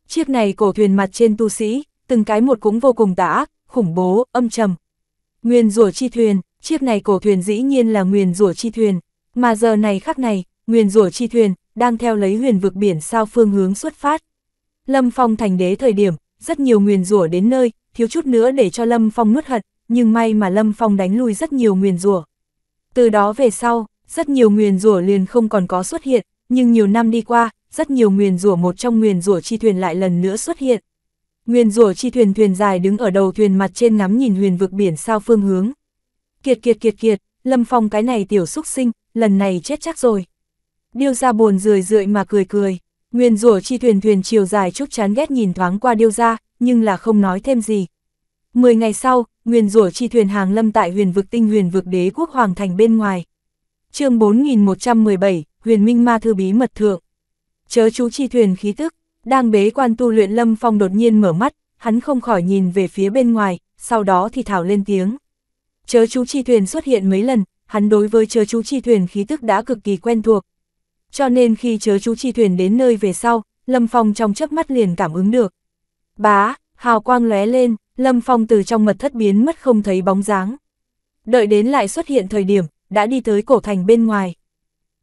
Chiếc này cổ thuyền mặt trên tu sĩ, từng cái một cũng vô cùng tà ác, khủng bố, âm trầm. Nguyên rùa chi thuyền, chiếc này cổ thuyền dĩ nhiên là nguyên rùa chi thuyền, mà giờ này khắc này, nguyên rùa chi thuyền, đang theo lấy huyền vực biển sao phương hướng xuất phát. Lâm Phong thành đế thời điểm, rất nhiều nguyên rủa đến nơi, thiếu chút nữa để cho Lâm Phong nuốt hận, nhưng may mà Lâm Phong đánh lui rất nhiều nguyền rủa. Từ đó về sau, rất nhiều nguyền rủa liền không còn có xuất hiện, nhưng nhiều năm đi qua, rất nhiều nguyền rủa một trong nguyền rủa chi thuyền lại lần nữa xuất hiện. Nguyền rủa chi thuyền thuyền dài đứng ở đầu thuyền mặt trên ngắm nhìn huyền vực biển sao phương hướng. Kiệt kiệt kiệt kiệt, Lâm Phong cái này tiểu xúc sinh, lần này chết chắc rồi. Điêu ra buồn rười rượi mà cười cười, nguyền rủa chi thuyền thuyền chiều dài chút chán ghét nhìn thoáng qua điêu ra, nhưng là không nói thêm gì. Mười ngày sau, nguyên rủa chi thuyền hàng lâm tại huyền vực tinh huyền vực đế quốc hoàng thành bên ngoài. chương 4117, huyền minh ma thư bí mật thượng. Chớ chú chi thuyền khí tức, đang bế quan tu luyện lâm phong đột nhiên mở mắt, hắn không khỏi nhìn về phía bên ngoài, sau đó thì thảo lên tiếng. Chớ chú chi thuyền xuất hiện mấy lần, hắn đối với chớ chú chi thuyền khí tức đã cực kỳ quen thuộc. Cho nên khi chớ chú chi thuyền đến nơi về sau, Lâm Phong trong chớp mắt liền cảm ứng được. Bá, hào quang lóe lên, Lâm Phong từ trong mật thất biến mất không thấy bóng dáng. Đợi đến lại xuất hiện thời điểm, đã đi tới cổ thành bên ngoài.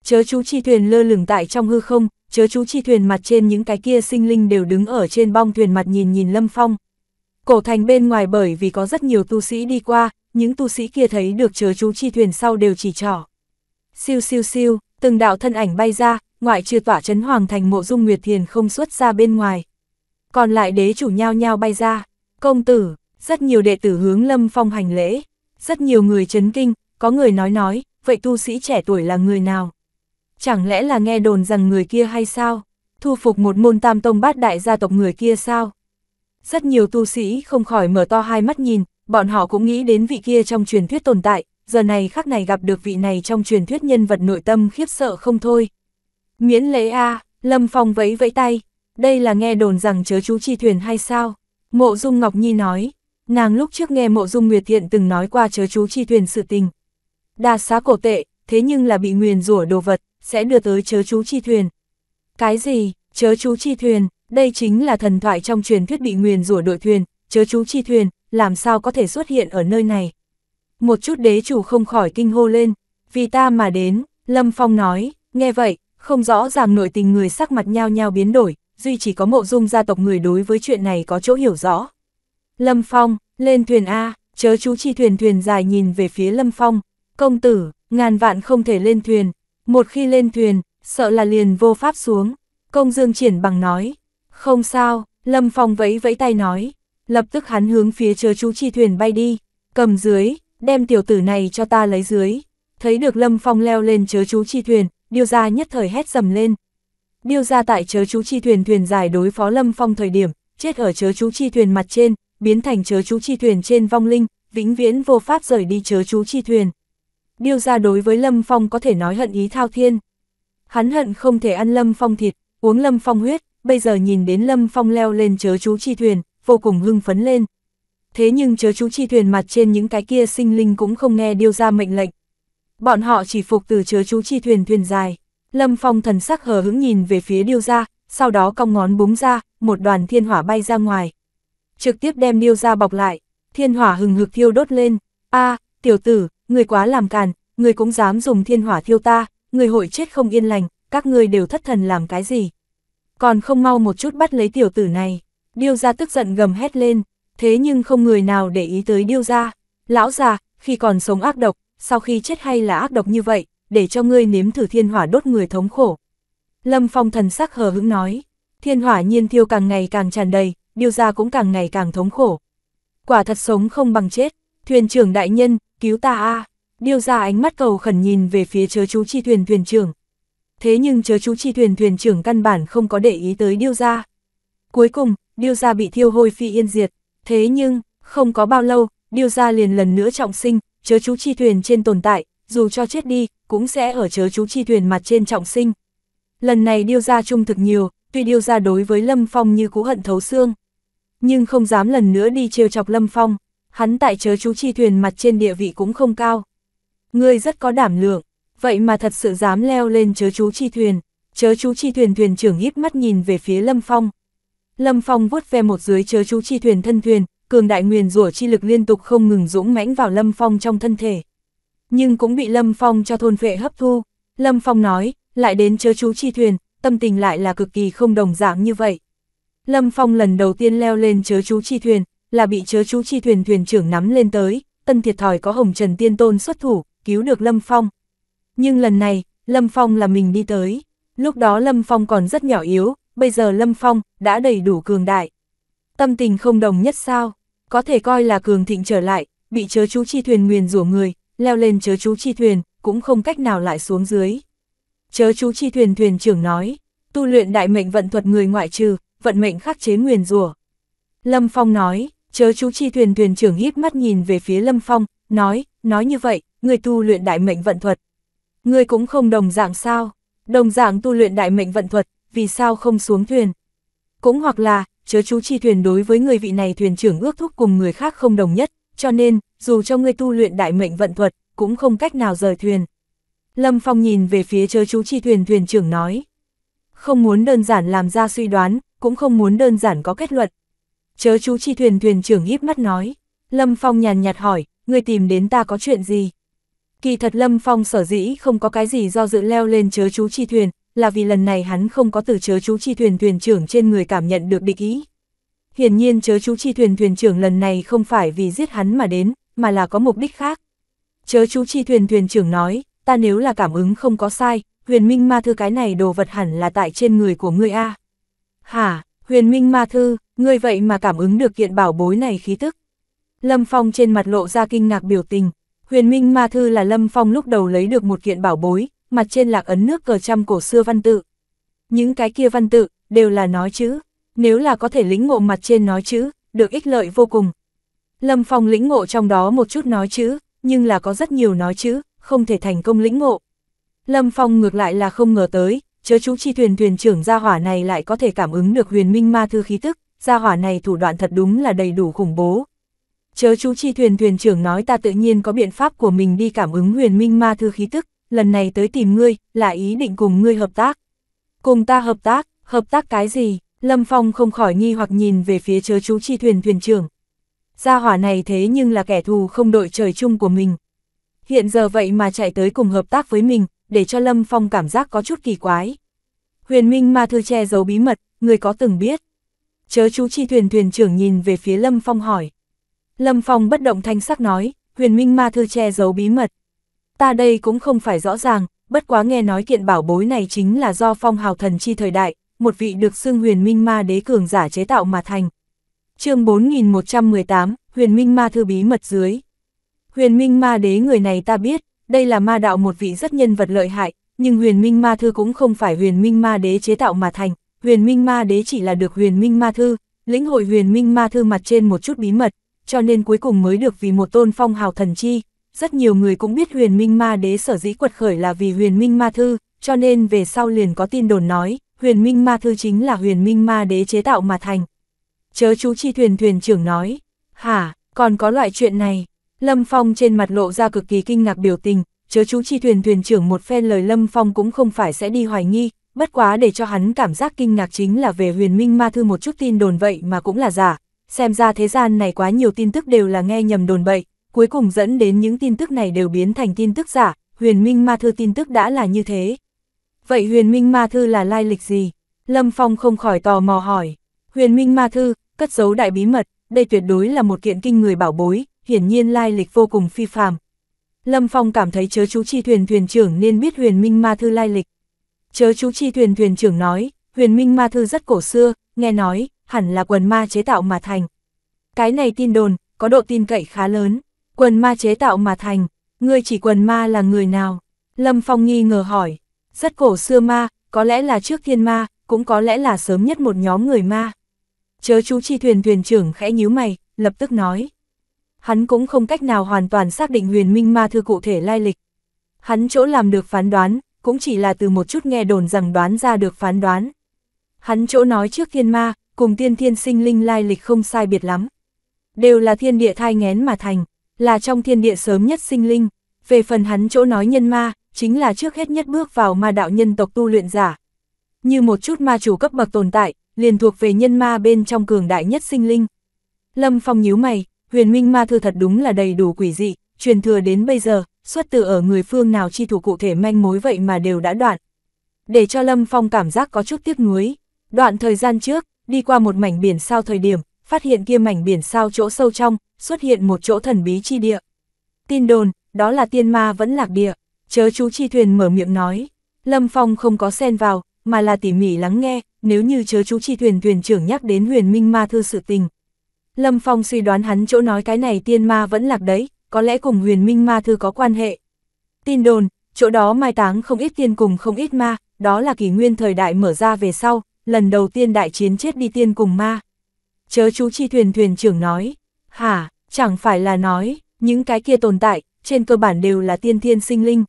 Chớ chú chi thuyền lơ lửng tại trong hư không, chớ chú chi thuyền mặt trên những cái kia sinh linh đều đứng ở trên bong thuyền mặt nhìn nhìn Lâm Phong. Cổ thành bên ngoài bởi vì có rất nhiều tu sĩ đi qua, những tu sĩ kia thấy được chớ chú chi thuyền sau đều chỉ trỏ. Siêu siêu siêu, từng đạo thân ảnh bay ra, ngoại trừ tỏa chấn hoàng thành mộ dung nguyệt thiền không xuất ra bên ngoài. Còn lại đế chủ nhao nhao bay ra. Công tử, rất nhiều đệ tử hướng Lâm Phong hành lễ, rất nhiều người chấn kinh, có người nói nói, vậy tu sĩ trẻ tuổi là người nào? Chẳng lẽ là nghe đồn rằng người kia hay sao? Thu phục một môn tam tông bát đại gia tộc người kia sao? Rất nhiều tu sĩ không khỏi mở to hai mắt nhìn, bọn họ cũng nghĩ đến vị kia trong truyền thuyết tồn tại, giờ này khắc này gặp được vị này trong truyền thuyết nhân vật nội tâm khiếp sợ không thôi. Miễn lễ A, Lâm Phong vẫy vẫy tay, đây là nghe đồn rằng chớ chú chi thuyền hay sao? Mộ Dung Ngọc Nhi nói, nàng lúc trước nghe Mộ Dung Nguyệt Thiện từng nói qua chớ chú chi thuyền sự tình. Đa xá cổ tệ, thế nhưng là bị nguyền rủa đồ vật, sẽ đưa tới chớ chú chi thuyền. Cái gì, chớ chú chi thuyền, đây chính là thần thoại trong truyền thuyết bị nguyền rủa đội thuyền, chớ chú chi thuyền, làm sao có thể xuất hiện ở nơi này. Một chút đế chủ không khỏi kinh hô lên, vì ta mà đến, Lâm Phong nói, nghe vậy, không rõ ràng nội tình người sắc mặt nhao nhao biến đổi, duy chỉ có mộ dung gia tộc người đối với chuyện này có chỗ hiểu rõ. Lâm Phong, lên thuyền A, chớ chú chi thuyền thuyền dài nhìn về phía Lâm Phong, công tử, ngàn vạn không thể lên thuyền, một khi lên thuyền, sợ là liền vô pháp xuống, công dương triển bằng nói, không sao, Lâm Phong vẫy vẫy tay nói, lập tức hắn hướng phía chớ chú chi thuyền bay đi, cầm dưới, đem tiểu tử này cho ta lấy dưới, thấy được Lâm Phong leo lên chớ chú chi thuyền, điêu ra nhất thời hét dầm lên, Điêu ra tại chớ chú chi thuyền thuyền dài đối phó Lâm Phong thời điểm, chết ở chớ chú chi thuyền mặt trên, biến thành chớ chú chi thuyền trên vong linh, vĩnh viễn vô pháp rời đi chớ chú chi thuyền. Điêu ra đối với Lâm Phong có thể nói hận ý thao thiên. Hắn hận không thể ăn Lâm Phong thịt, uống Lâm Phong huyết, bây giờ nhìn đến Lâm Phong leo lên chớ chú chi thuyền, vô cùng hưng phấn lên. Thế nhưng chớ chú chi thuyền mặt trên những cái kia sinh linh cũng không nghe điêu ra mệnh lệnh. Bọn họ chỉ phục từ chớ chú chi thuyền thuyền dài. Lâm Phong thần sắc hờ hững nhìn về phía điêu Gia, sau đó cong ngón búng ra, một đoàn thiên hỏa bay ra ngoài. Trực tiếp đem điêu Gia bọc lại, thiên hỏa hừng hực thiêu đốt lên. a tiểu tử, người quá làm càn, người cũng dám dùng thiên hỏa thiêu ta, người hội chết không yên lành, các người đều thất thần làm cái gì. Còn không mau một chút bắt lấy tiểu tử này, điêu Gia tức giận gầm hét lên, thế nhưng không người nào để ý tới điêu Gia. Lão già, khi còn sống ác độc, sau khi chết hay là ác độc như vậy, để cho ngươi nếm thử thiên hỏa đốt người thống khổ. Lâm Phong thần sắc hờ hững nói, thiên hỏa nhiên thiêu càng ngày càng tràn đầy, điêu ra cũng càng ngày càng thống khổ. Quả thật sống không bằng chết, thuyền trưởng đại nhân, cứu ta a à. điêu ra ánh mắt cầu khẩn nhìn về phía chớ chú chi thuyền thuyền trưởng. Thế nhưng chớ chú chi thuyền thuyền trưởng căn bản không có để ý tới điêu ra. Cuối cùng, điêu ra bị thiêu hôi phi yên diệt, thế nhưng, không có bao lâu, điêu ra liền lần nữa trọng sinh, chớ chú chi thuyền trên tồn tại, dù cho chết đi, cũng sẽ ở chớ chú chi thuyền mặt trên trọng sinh. Lần này điêu ra trung thực nhiều, tuy điêu ra đối với Lâm Phong như cũ hận thấu xương, nhưng không dám lần nữa đi trêu chọc Lâm Phong, hắn tại chớ chú chi thuyền mặt trên địa vị cũng không cao. Ngươi rất có đảm lượng, vậy mà thật sự dám leo lên chớ chú chi thuyền, chớ chú chi thuyền thuyền trưởng híp mắt nhìn về phía Lâm Phong. Lâm Phong vuốt ve một dưới chớ chú chi thuyền thân thuyền, cường đại nguyền rủa chi lực liên tục không ngừng dũng mãnh vào Lâm Phong trong thân thể nhưng cũng bị Lâm Phong cho thôn vệ hấp thu. Lâm Phong nói, lại đến chớ chú chi thuyền, tâm tình lại là cực kỳ không đồng dạng như vậy. Lâm Phong lần đầu tiên leo lên chớ chú chi thuyền, là bị chớ chú chi thuyền thuyền trưởng nắm lên tới, tân thiệt thòi có Hồng Trần Tiên Tôn xuất thủ, cứu được Lâm Phong. Nhưng lần này, Lâm Phong là mình đi tới, lúc đó Lâm Phong còn rất nhỏ yếu, bây giờ Lâm Phong đã đầy đủ cường đại. Tâm tình không đồng nhất sao, có thể coi là cường thịnh trở lại, bị chớ chú chi thuyền nguyền rủa người, leo lên chớ chú chi thuyền, cũng không cách nào lại xuống dưới. Chớ chú chi thuyền thuyền trưởng nói, tu luyện đại mệnh vận thuật người ngoại trừ, vận mệnh khắc chế nguyền rủa. Lâm Phong nói, chớ chú chi thuyền thuyền trưởng hít mắt nhìn về phía Lâm Phong, nói, nói như vậy, người tu luyện đại mệnh vận thuật. Người cũng không đồng dạng sao, đồng dạng tu luyện đại mệnh vận thuật, vì sao không xuống thuyền. Cũng hoặc là, chớ chú chi thuyền đối với người vị này thuyền trưởng ước thúc cùng người khác không đồng nhất, cho nên, dù cho ngươi tu luyện đại mệnh vận thuật, cũng không cách nào rời thuyền. Lâm Phong nhìn về phía chớ chú chi thuyền thuyền trưởng nói. Không muốn đơn giản làm ra suy đoán, cũng không muốn đơn giản có kết luận. Chớ chú chi thuyền thuyền trưởng híp mắt nói. Lâm Phong nhàn nhạt hỏi, ngươi tìm đến ta có chuyện gì? Kỳ thật Lâm Phong sở dĩ không có cái gì do dự leo lên chớ chú chi thuyền, là vì lần này hắn không có từ chớ chú chi thuyền thuyền trưởng trên người cảm nhận được địch ý. Hiển nhiên chớ chú chi thuyền thuyền trưởng lần này không phải vì giết hắn mà đến, mà là có mục đích khác. Chớ chú chi thuyền thuyền trưởng nói, ta nếu là cảm ứng không có sai, huyền minh ma thư cái này đồ vật hẳn là tại trên người của ngươi a. Hả, huyền minh ma thư, ngươi vậy mà cảm ứng được kiện bảo bối này khí tức. Lâm Phong trên mặt lộ ra kinh ngạc biểu tình, huyền minh ma thư là Lâm Phong lúc đầu lấy được một kiện bảo bối, mặt trên lạc ấn nước cờ trăm cổ xưa văn tự. Những cái kia văn tự, đều là nói chữ, nếu là có thể lĩnh ngộ mặt trên nói chữ, được ích lợi vô cùng, Lâm Phong lĩnh ngộ trong đó một chút nói chữ, nhưng là có rất nhiều nói chữ, không thể thành công lĩnh ngộ. Lâm Phong ngược lại là không ngờ tới, chớ chú chi thuyền thuyền trưởng gia hỏa này lại có thể cảm ứng được huyền minh ma thư khí tức, gia hỏa này thủ đoạn thật đúng là đầy đủ khủng bố. Chớ chú chi thuyền thuyền trưởng nói ta tự nhiên có biện pháp của mình đi cảm ứng huyền minh ma thư khí tức, lần này tới tìm ngươi, là ý định cùng ngươi hợp tác. Cùng ta hợp tác, hợp tác cái gì? Lâm Phong không khỏi nghi hoặc nhìn về phía chớ chú chi thuyền thuyền trưởng, gia hỏa này thế nhưng là kẻ thù không đội trời chung của mình. Hiện giờ vậy mà chạy tới cùng hợp tác với mình, để cho Lâm Phong cảm giác có chút kỳ quái. Huyền Minh ma thư che giấu bí mật, người có từng biết. Chớ chú chi thuyền thuyền trưởng nhìn về phía Lâm Phong hỏi. Lâm Phong bất động thanh sắc nói, huyền minh ma thư che giấu bí mật. Ta đây cũng không phải rõ ràng, bất quá nghe nói kiện bảo bối này chính là do phong hào thần chi thời đại, một vị được xưng huyền minh ma đế cường giả chế tạo mà thành chương 4118, huyền minh ma thư bí mật dưới. Huyền minh ma đế người này ta biết, đây là ma đạo một vị rất nhân vật lợi hại, nhưng huyền minh ma thư cũng không phải huyền minh ma đế chế tạo mà thành, huyền minh ma đế chỉ là được huyền minh ma thư, lĩnh hội huyền minh ma thư mặt trên một chút bí mật, cho nên cuối cùng mới được vì một tôn phong hào thần chi. Rất nhiều người cũng biết huyền minh ma đế sở dĩ quật khởi là vì huyền minh ma thư, cho nên về sau liền có tin đồn nói, huyền minh ma thư chính là huyền minh ma đế chế tạo mà thành chớ chú chi thuyền thuyền trưởng nói, hả, còn có loại chuyện này. Lâm Phong trên mặt lộ ra cực kỳ kinh ngạc biểu tình, chớ chú chi thuyền thuyền trưởng một phen lời Lâm Phong cũng không phải sẽ đi hoài nghi, bất quá để cho hắn cảm giác kinh ngạc chính là về huyền minh ma thư một chút tin đồn vậy mà cũng là giả. Xem ra thế gian này quá nhiều tin tức đều là nghe nhầm đồn bậy, cuối cùng dẫn đến những tin tức này đều biến thành tin tức giả, huyền minh ma thư tin tức đã là như thế. Vậy huyền minh ma thư là lai lịch gì? Lâm Phong không khỏi tò mò hỏi. Huyền minh ma thư, cất giấu đại bí mật, đây tuyệt đối là một kiện kinh người bảo bối, hiển nhiên lai lịch vô cùng phi phàm. Lâm Phong cảm thấy chớ chú chi thuyền thuyền trưởng nên biết huyền minh ma thư lai lịch. Chớ chú chi thuyền thuyền trưởng nói, huyền minh ma thư rất cổ xưa, nghe nói, hẳn là quần ma chế tạo mà thành. Cái này tin đồn, có độ tin cậy khá lớn, quần ma chế tạo mà thành, ngươi chỉ quần ma là người nào? Lâm Phong nghi ngờ hỏi, rất cổ xưa ma, có lẽ là trước thiên ma, cũng có lẽ là sớm nhất một nhóm người ma chớ chú chi thuyền thuyền trưởng khẽ nhíu mày, lập tức nói. Hắn cũng không cách nào hoàn toàn xác định huyền minh ma thư cụ thể lai lịch. Hắn chỗ làm được phán đoán, cũng chỉ là từ một chút nghe đồn rằng đoán ra được phán đoán. Hắn chỗ nói trước thiên ma, cùng tiên thiên sinh linh lai lịch không sai biệt lắm. Đều là thiên địa thai ngén mà thành, là trong thiên địa sớm nhất sinh linh. Về phần hắn chỗ nói nhân ma, chính là trước hết nhất bước vào ma đạo nhân tộc tu luyện giả. Như một chút ma chủ cấp bậc tồn tại, liền thuộc về nhân ma bên trong cường đại nhất sinh linh. Lâm Phong nhíu mày, huyền minh ma thư thật đúng là đầy đủ quỷ dị, truyền thừa đến bây giờ, xuất từ ở người phương nào chi thủ cụ thể manh mối vậy mà đều đã đoạn. Để cho Lâm Phong cảm giác có chút tiếc nuối, đoạn thời gian trước, đi qua một mảnh biển sao thời điểm, phát hiện kia mảnh biển sao chỗ sâu trong, xuất hiện một chỗ thần bí chi địa. Tin đồn, đó là tiên ma vẫn lạc địa, chớ chú chi thuyền mở miệng nói. Lâm Phong không có xen vào, mà là tỉ mỉ lắng nghe, nếu như chớ chú chi thuyền thuyền trưởng nhắc đến huyền minh ma thư sự tình. Lâm Phong suy đoán hắn chỗ nói cái này tiên ma vẫn lạc đấy, có lẽ cùng huyền minh ma thư có quan hệ. Tin đồn, chỗ đó mai táng không ít tiên cùng không ít ma, đó là kỷ nguyên thời đại mở ra về sau, lần đầu tiên đại chiến chết đi tiên cùng ma. Chớ chú chi thuyền thuyền trưởng nói, hả, chẳng phải là nói, những cái kia tồn tại, trên cơ bản đều là tiên thiên sinh linh.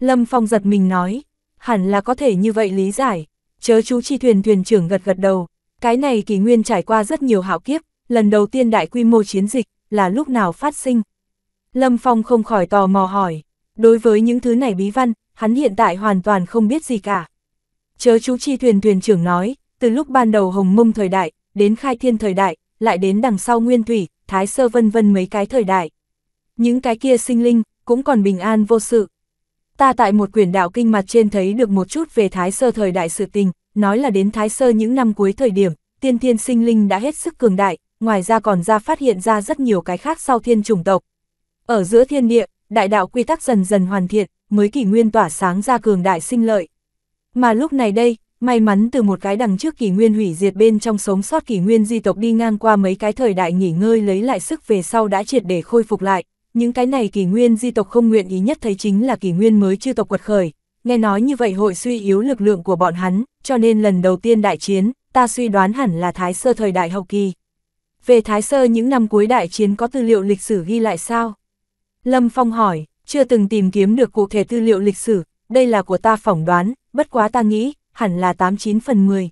Lâm Phong giật mình nói, hẳn là có thể như vậy lý giải chớ chú chi thuyền thuyền trưởng gật gật đầu, cái này kỳ nguyên trải qua rất nhiều hạo kiếp, lần đầu tiên đại quy mô chiến dịch, là lúc nào phát sinh. Lâm Phong không khỏi tò mò hỏi, đối với những thứ này bí văn, hắn hiện tại hoàn toàn không biết gì cả. Chớ chú chi thuyền thuyền trưởng nói, từ lúc ban đầu hồng mông thời đại, đến khai thiên thời đại, lại đến đằng sau nguyên thủy, thái sơ vân vân mấy cái thời đại. Những cái kia sinh linh, cũng còn bình an vô sự, ta tại một quyển đạo kinh mặt trên thấy được một chút về Thái Sơ thời đại sự tình, nói là đến Thái Sơ những năm cuối thời điểm, tiên thiên sinh linh đã hết sức cường đại, ngoài ra còn ra phát hiện ra rất nhiều cái khác sau thiên chủng tộc. Ở giữa thiên địa, đại đạo quy tắc dần dần hoàn thiện, mới kỷ nguyên tỏa sáng ra cường đại sinh lợi. Mà lúc này đây, may mắn từ một cái đằng trước kỷ nguyên hủy diệt bên trong sống sót kỷ nguyên di tộc đi ngang qua mấy cái thời đại nghỉ ngơi lấy lại sức về sau đã triệt để khôi phục lại, những cái này kỷ nguyên di tộc không nguyện ý nhất thấy chính là kỷ nguyên mới chưa tộc quật khởi, nghe nói như vậy hội suy yếu lực lượng của bọn hắn, cho nên lần đầu tiên đại chiến, ta suy đoán hẳn là Thái Sơ thời đại hậu kỳ. Về Thái Sơ những năm cuối đại chiến có tư liệu lịch sử ghi lại sao? Lâm Phong hỏi, chưa từng tìm kiếm được cụ thể tư liệu lịch sử, đây là của ta phỏng đoán, bất quá ta nghĩ, hẳn là 89 phần 10.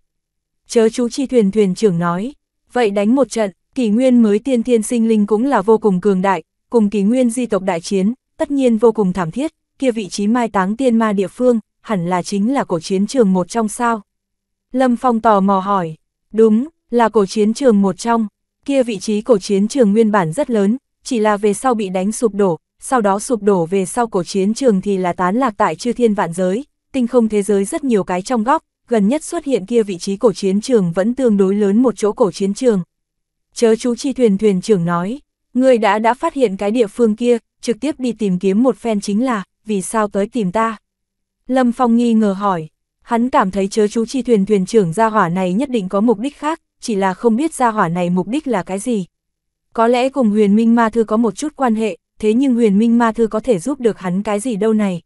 Chớ chú chi thuyền thuyền trưởng nói, vậy đánh một trận, kỷ nguyên mới tiên thiên sinh linh cũng là vô cùng cường đại, cùng kỳ nguyên di tộc đại chiến, tất nhiên vô cùng thảm thiết, kia vị trí mai táng tiên ma địa phương, hẳn là chính là cổ chiến trường một trong sao. Lâm Phong tò mò hỏi, đúng, là cổ chiến trường một trong, kia vị trí cổ chiến trường nguyên bản rất lớn, chỉ là về sau bị đánh sụp đổ, sau đó sụp đổ về sau cổ chiến trường thì là tán lạc tại chư thiên vạn giới, tinh không thế giới rất nhiều cái trong góc, gần nhất xuất hiện kia vị trí cổ chiến trường vẫn tương đối lớn một chỗ cổ chiến trường. Chớ chú chi thuyền thuyền trưởng nói, Người đã đã phát hiện cái địa phương kia, trực tiếp đi tìm kiếm một phen chính là, vì sao tới tìm ta? Lâm Phong nghi ngờ hỏi, hắn cảm thấy chớ chú chi thuyền thuyền trưởng gia hỏa này nhất định có mục đích khác, chỉ là không biết gia hỏa này mục đích là cái gì. Có lẽ cùng huyền minh ma thư có một chút quan hệ, thế nhưng huyền minh ma thư có thể giúp được hắn cái gì đâu này.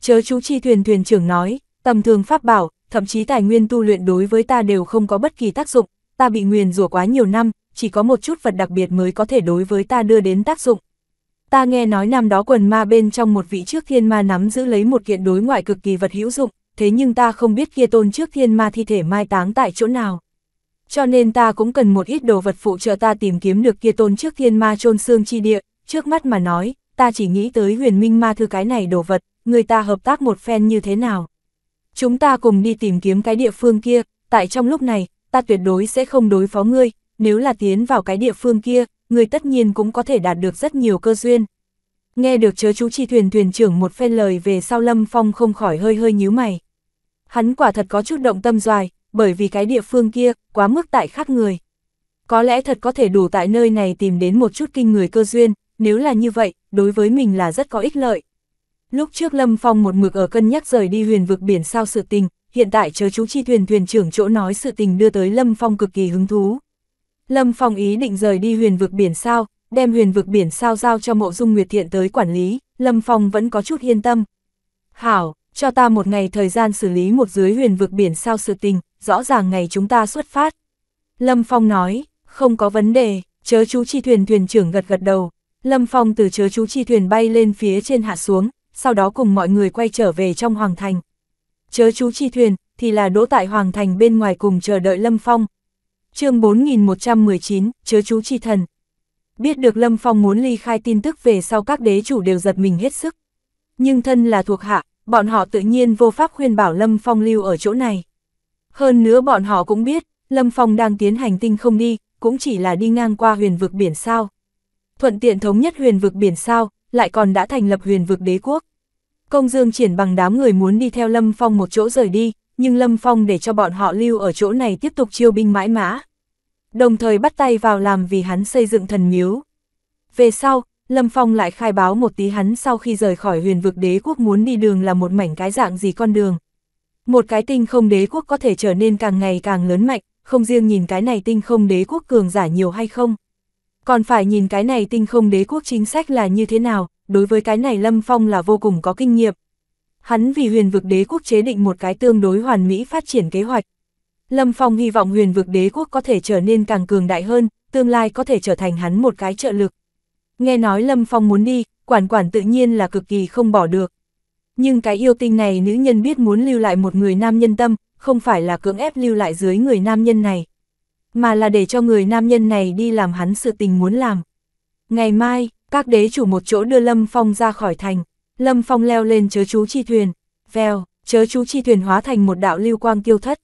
Chớ chú chi thuyền thuyền trưởng nói, tầm thường pháp bảo, thậm chí tài nguyên tu luyện đối với ta đều không có bất kỳ tác dụng, ta bị nguyền rủa quá nhiều năm, chỉ có một chút vật đặc biệt mới có thể đối với ta đưa đến tác dụng. Ta nghe nói năm đó quần ma bên trong một vị trước thiên ma nắm giữ lấy một kiện đối ngoại cực kỳ vật hữu dụng, thế nhưng ta không biết kia tôn trước thiên ma thi thể mai táng tại chỗ nào. Cho nên ta cũng cần một ít đồ vật phụ trợ ta tìm kiếm được kia tôn trước thiên ma chôn xương chi địa, trước mắt mà nói, ta chỉ nghĩ tới huyền minh ma thư cái này đồ vật, người ta hợp tác một phen như thế nào. Chúng ta cùng đi tìm kiếm cái địa phương kia, tại trong lúc này, ta tuyệt đối sẽ không đối phó ngươi, nếu là tiến vào cái địa phương kia, người tất nhiên cũng có thể đạt được rất nhiều cơ duyên. Nghe được chớ chú chi thuyền thuyền trưởng một phen lời về sau Lâm Phong không khỏi hơi hơi nhíu mày. Hắn quả thật có chút động tâm doài, bởi vì cái địa phương kia, quá mức tại khác người. Có lẽ thật có thể đủ tại nơi này tìm đến một chút kinh người cơ duyên, nếu là như vậy, đối với mình là rất có ích lợi. Lúc trước Lâm Phong một mực ở cân nhắc rời đi huyền vực biển sao sự tình, hiện tại chớ chú chi thuyền thuyền trưởng chỗ nói sự tình đưa tới Lâm Phong cực kỳ hứng thú. Lâm Phong ý định rời đi huyền vực biển sao, đem huyền vực biển sao giao cho mộ dung Nguyệt Thiện tới quản lý, Lâm Phong vẫn có chút yên tâm. Hảo, cho ta một ngày thời gian xử lý một dưới huyền vực biển sao sự tình, rõ ràng ngày chúng ta xuất phát. Lâm Phong nói, không có vấn đề, chớ chú chi thuyền thuyền trưởng gật gật đầu. Lâm Phong từ chớ chú chi thuyền bay lên phía trên hạ xuống, sau đó cùng mọi người quay trở về trong Hoàng Thành. Chớ chú chi thuyền, thì là đỗ tại Hoàng Thành bên ngoài cùng chờ đợi Lâm Phong, chương 4119, chứa chú chi thần. Biết được Lâm Phong muốn ly khai tin tức về sau các đế chủ đều giật mình hết sức. Nhưng thân là thuộc hạ, bọn họ tự nhiên vô pháp khuyên bảo Lâm Phong lưu ở chỗ này. Hơn nữa bọn họ cũng biết, Lâm Phong đang tiến hành tinh không đi, cũng chỉ là đi ngang qua huyền vực biển sao. Thuận tiện thống nhất huyền vực biển sao, lại còn đã thành lập huyền vực đế quốc. Công Dương triển bằng đám người muốn đi theo Lâm Phong một chỗ rời đi, nhưng Lâm Phong để cho bọn họ lưu ở chỗ này tiếp tục chiêu binh mãi mã. Đồng thời bắt tay vào làm vì hắn xây dựng thần miếu. Về sau, Lâm Phong lại khai báo một tí hắn sau khi rời khỏi huyền vực đế quốc muốn đi đường là một mảnh cái dạng gì con đường. Một cái tinh không đế quốc có thể trở nên càng ngày càng lớn mạnh, không riêng nhìn cái này tinh không đế quốc cường giả nhiều hay không. Còn phải nhìn cái này tinh không đế quốc chính sách là như thế nào, đối với cái này Lâm Phong là vô cùng có kinh nghiệm, hắn vì huyền vực đế quốc chế định một cái tương đối hoàn mỹ phát triển kế hoạch. Lâm Phong hy vọng huyền vực đế quốc có thể trở nên càng cường đại hơn, tương lai có thể trở thành hắn một cái trợ lực. Nghe nói Lâm Phong muốn đi, quản quản tự nhiên là cực kỳ không bỏ được. Nhưng cái yêu tinh này nữ nhân biết muốn lưu lại một người nam nhân tâm, không phải là cưỡng ép lưu lại dưới người nam nhân này, mà là để cho người nam nhân này đi làm hắn sự tình muốn làm. Ngày mai, các đế chủ một chỗ đưa Lâm Phong ra khỏi thành. Lâm Phong leo lên chớ chú chi thuyền, vèo, chớ chú chi thuyền hóa thành một đạo lưu quang tiêu thất.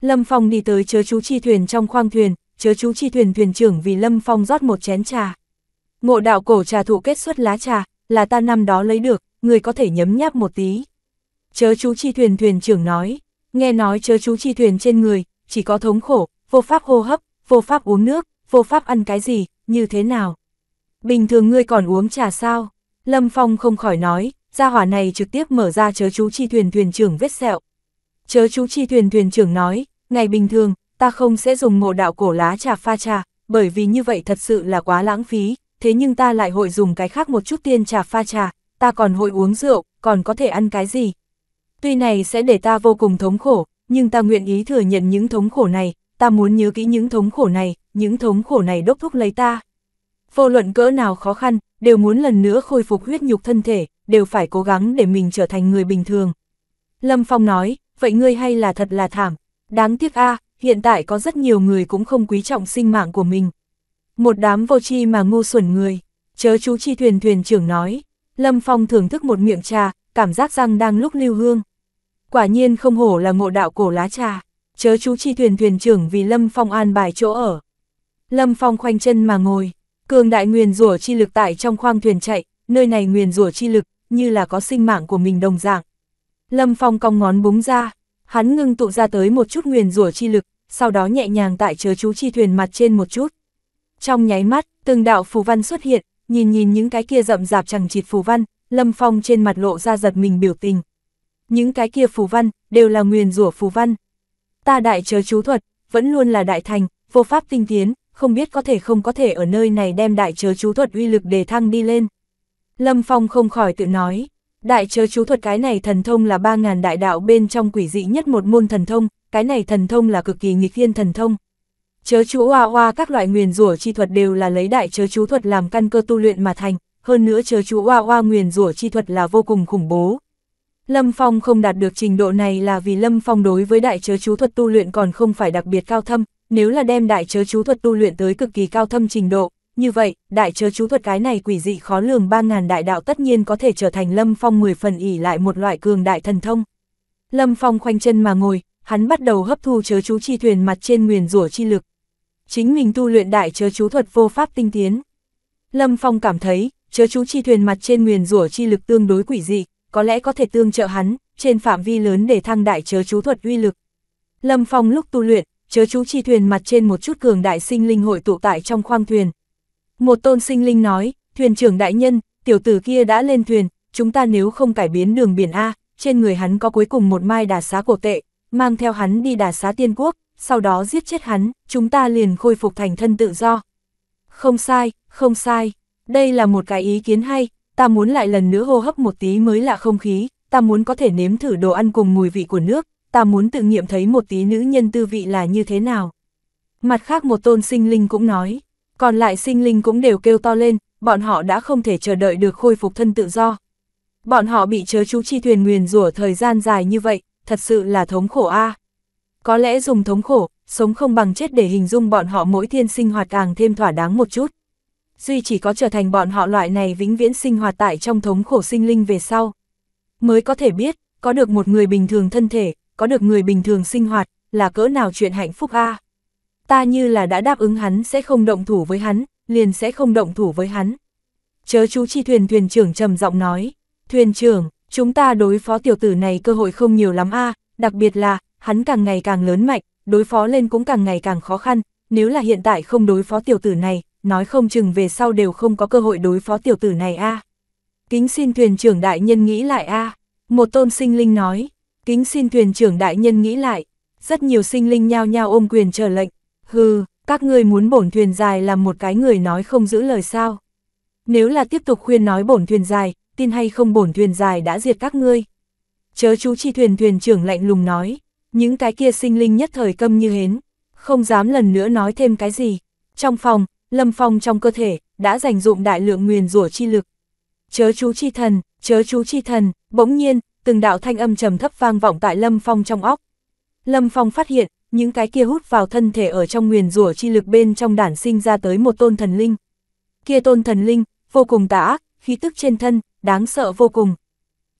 Lâm Phong đi tới chớ chú chi thuyền trong khoang thuyền, chớ chú chi thuyền thuyền trưởng vì Lâm Phong rót một chén trà. Ngộ đạo cổ trà thụ kết xuất lá trà, là ta năm đó lấy được, người có thể nhấm nháp một tí. Chớ chú chi thuyền thuyền trưởng nói, nghe nói chớ chú chi thuyền trên người, chỉ có thống khổ, vô pháp hô hấp, vô pháp uống nước, vô pháp ăn cái gì, như thế nào. Bình thường ngươi còn uống trà sao? Lâm Phong không khỏi nói, gia hỏa này trực tiếp mở ra chớ chú chi thuyền thuyền trưởng vết sẹo. Chớ chú chi thuyền thuyền trưởng nói, ngày bình thường, ta không sẽ dùng ngộ đạo cổ lá trà pha trà, bởi vì như vậy thật sự là quá lãng phí, thế nhưng ta lại hội dùng cái khác một chút tiên trà pha trà, ta còn hội uống rượu, còn có thể ăn cái gì. Tuy này sẽ để ta vô cùng thống khổ, nhưng ta nguyện ý thừa nhận những thống khổ này, ta muốn nhớ kỹ những thống khổ này, những thống khổ này đốc thúc lấy ta. Vô luận cỡ nào khó khăn, đều muốn lần nữa khôi phục huyết nhục thân thể, đều phải cố gắng để mình trở thành người bình thường. Lâm Phong nói, vậy ngươi hay là thật là thảm, đáng tiếc a hiện tại có rất nhiều người cũng không quý trọng sinh mạng của mình. Một đám vô tri mà ngu xuẩn người, chớ chú chi thuyền thuyền trưởng nói, Lâm Phong thưởng thức một miệng trà, cảm giác răng đang lúc lưu hương. Quả nhiên không hổ là ngộ đạo cổ lá trà, chớ chú chi thuyền thuyền trưởng vì Lâm Phong an bài chỗ ở. Lâm Phong khoanh chân mà ngồi, Cường đại nguyền rủa chi lực tại trong khoang thuyền chạy, nơi này nguyền rủa chi lực, như là có sinh mạng của mình đồng dạng. Lâm Phong cong ngón búng ra, hắn ngưng tụ ra tới một chút nguyền rủa chi lực, sau đó nhẹ nhàng tại chớ chú chi thuyền mặt trên một chút. Trong nháy mắt, từng đạo phù văn xuất hiện, nhìn nhìn những cái kia rậm rạp chẳng chịt phù văn, Lâm Phong trên mặt lộ ra giật mình biểu tình. Những cái kia phù văn, đều là nguyền rủa phù văn. Ta đại chớ chú thuật, vẫn luôn là đại thành, vô pháp tinh tiến, không biết có thể không có thể ở nơi này đem đại chớ chú thuật uy lực đề thăng đi lên. Lâm Phong không khỏi tự nói, đại chớ chú thuật cái này thần thông là 3.000 đại đạo bên trong quỷ dị nhất một môn thần thông, cái này thần thông là cực kỳ nghịch thiên thần thông. Chớ chú hoa hoa các loại nguyền rủa chi thuật đều là lấy đại chớ chú thuật làm căn cơ tu luyện mà thành, hơn nữa chớ chú hoa hoa nguyền rủa chi thuật là vô cùng khủng bố. Lâm Phong không đạt được trình độ này là vì Lâm Phong đối với đại chớ chú thuật tu luyện còn không phải đặc biệt cao thâm, nếu là đem đại chớ chú thuật tu luyện tới cực kỳ cao thâm trình độ, như vậy, đại chớ chú thuật cái này quỷ dị khó lường 3.000 đại đạo tất nhiên có thể trở thành Lâm Phong 10 phần ỉ lại một loại cường đại thần thông. Lâm Phong khoanh chân mà ngồi, hắn bắt đầu hấp thu chớ chú chi thuyền mặt trên nguyền rủa chi lực. Chính mình tu luyện đại chớ chú thuật vô pháp tinh tiến. Lâm Phong cảm thấy, chớ chú chi thuyền mặt trên nguyền rủa chi lực tương đối quỷ dị, có lẽ có thể tương trợ hắn, trên phạm vi lớn để thăng đại chớ chú thuật uy lực. Lâm Phong lúc tu luyện, chớ chú chi thuyền mặt trên một chút cường đại sinh linh hội tụ tại trong khoang thuyền. Một tôn sinh linh nói, thuyền trưởng đại nhân, tiểu tử kia đã lên thuyền, chúng ta nếu không cải biến đường biển A, trên người hắn có cuối cùng một mai đà xá cổ tệ, mang theo hắn đi đà xá tiên quốc, sau đó giết chết hắn, chúng ta liền khôi phục thành thân tự do. Không sai, không sai, đây là một cái ý kiến hay, ta muốn lại lần nữa hô hấp một tí mới là không khí, ta muốn có thể nếm thử đồ ăn cùng mùi vị của nước, ta muốn tự nghiệm thấy một tí nữ nhân tư vị là như thế nào. Mặt khác một tôn sinh linh cũng nói, còn lại sinh linh cũng đều kêu to lên, bọn họ đã không thể chờ đợi được khôi phục thân tự do. Bọn họ bị chớ chú chi thuyền nguyền rủa thời gian dài như vậy, thật sự là thống khổ a. Có lẽ dùng thống khổ, sống không bằng chết để hình dung bọn họ mỗi thiên sinh hoạt càng thêm thỏa đáng một chút. Duy chỉ có trở thành bọn họ loại này vĩnh viễn sinh hoạt tại trong thống khổ sinh linh về sau. Mới có thể biết, có được một người bình thường thân thể, có được người bình thường sinh hoạt, là cỡ nào chuyện hạnh phúc a Ta như là đã đáp ứng hắn sẽ không động thủ với hắn, liền sẽ không động thủ với hắn. Chớ chú chi thuyền thuyền trưởng trầm giọng nói, thuyền trưởng, chúng ta đối phó tiểu tử này cơ hội không nhiều lắm a đặc biệt là, hắn càng ngày càng lớn mạnh, đối phó lên cũng càng ngày càng khó khăn, nếu là hiện tại không đối phó tiểu tử này, nói không chừng về sau đều không có cơ hội đối phó tiểu tử này a Kính xin thuyền trưởng đại nhân nghĩ lại a một tôn sinh linh nói, Kính xin thuyền trưởng đại nhân nghĩ lại, rất nhiều sinh linh nhao nhao ôm quyền chờ lệnh, hừ, các ngươi muốn bổn thuyền dài làm một cái người nói không giữ lời sao. Nếu là tiếp tục khuyên nói bổn thuyền dài, tin hay không bổn thuyền dài đã diệt các ngươi. Chớ chú chi thuyền thuyền trưởng lạnh lùng nói, những cái kia sinh linh nhất thời câm như hến, không dám lần nữa nói thêm cái gì. Trong phòng, lâm phong trong cơ thể, đã dành dụng đại lượng nguyền rủa chi lực. Chớ chú chi thần, chớ chú chi thần, bỗng nhiên, từng đạo thanh âm trầm thấp vang vọng tại Lâm Phong trong óc. Lâm Phong phát hiện, những cái kia hút vào thân thể ở trong nguyền rủa chi lực bên trong đản sinh ra tới một tôn thần linh. Kia tôn thần linh, vô cùng tà ác, khí tức trên thân, đáng sợ vô cùng.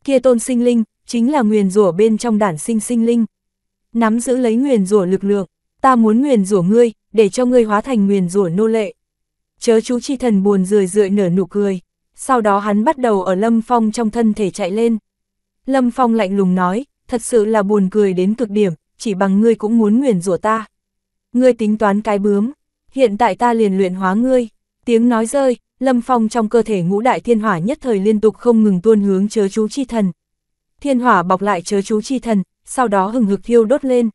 Kia tôn sinh linh, chính là nguyền rủa bên trong đản sinh sinh linh. Nắm giữ lấy nguyền rủa lực lượng, ta muốn nguyền rủa ngươi, để cho ngươi hóa thành nguyền rủa nô lệ. Chớ chú chi thần buồn rười rượi nở nụ cười, sau đó hắn bắt đầu ở lâm phong trong thân thể chạy lên. Lâm Phong lạnh lùng nói, thật sự là buồn cười đến cực điểm, chỉ bằng ngươi cũng muốn nguyền rủa ta. Ngươi tính toán cái bướm, hiện tại ta liền luyện hóa ngươi. Tiếng nói rơi, Lâm Phong trong cơ thể ngũ đại thiên hỏa nhất thời liên tục không ngừng tuôn hướng chớ chú chi thần. Thiên hỏa bọc lại chớ chú chi thần, sau đó hừng hực thiêu đốt lên.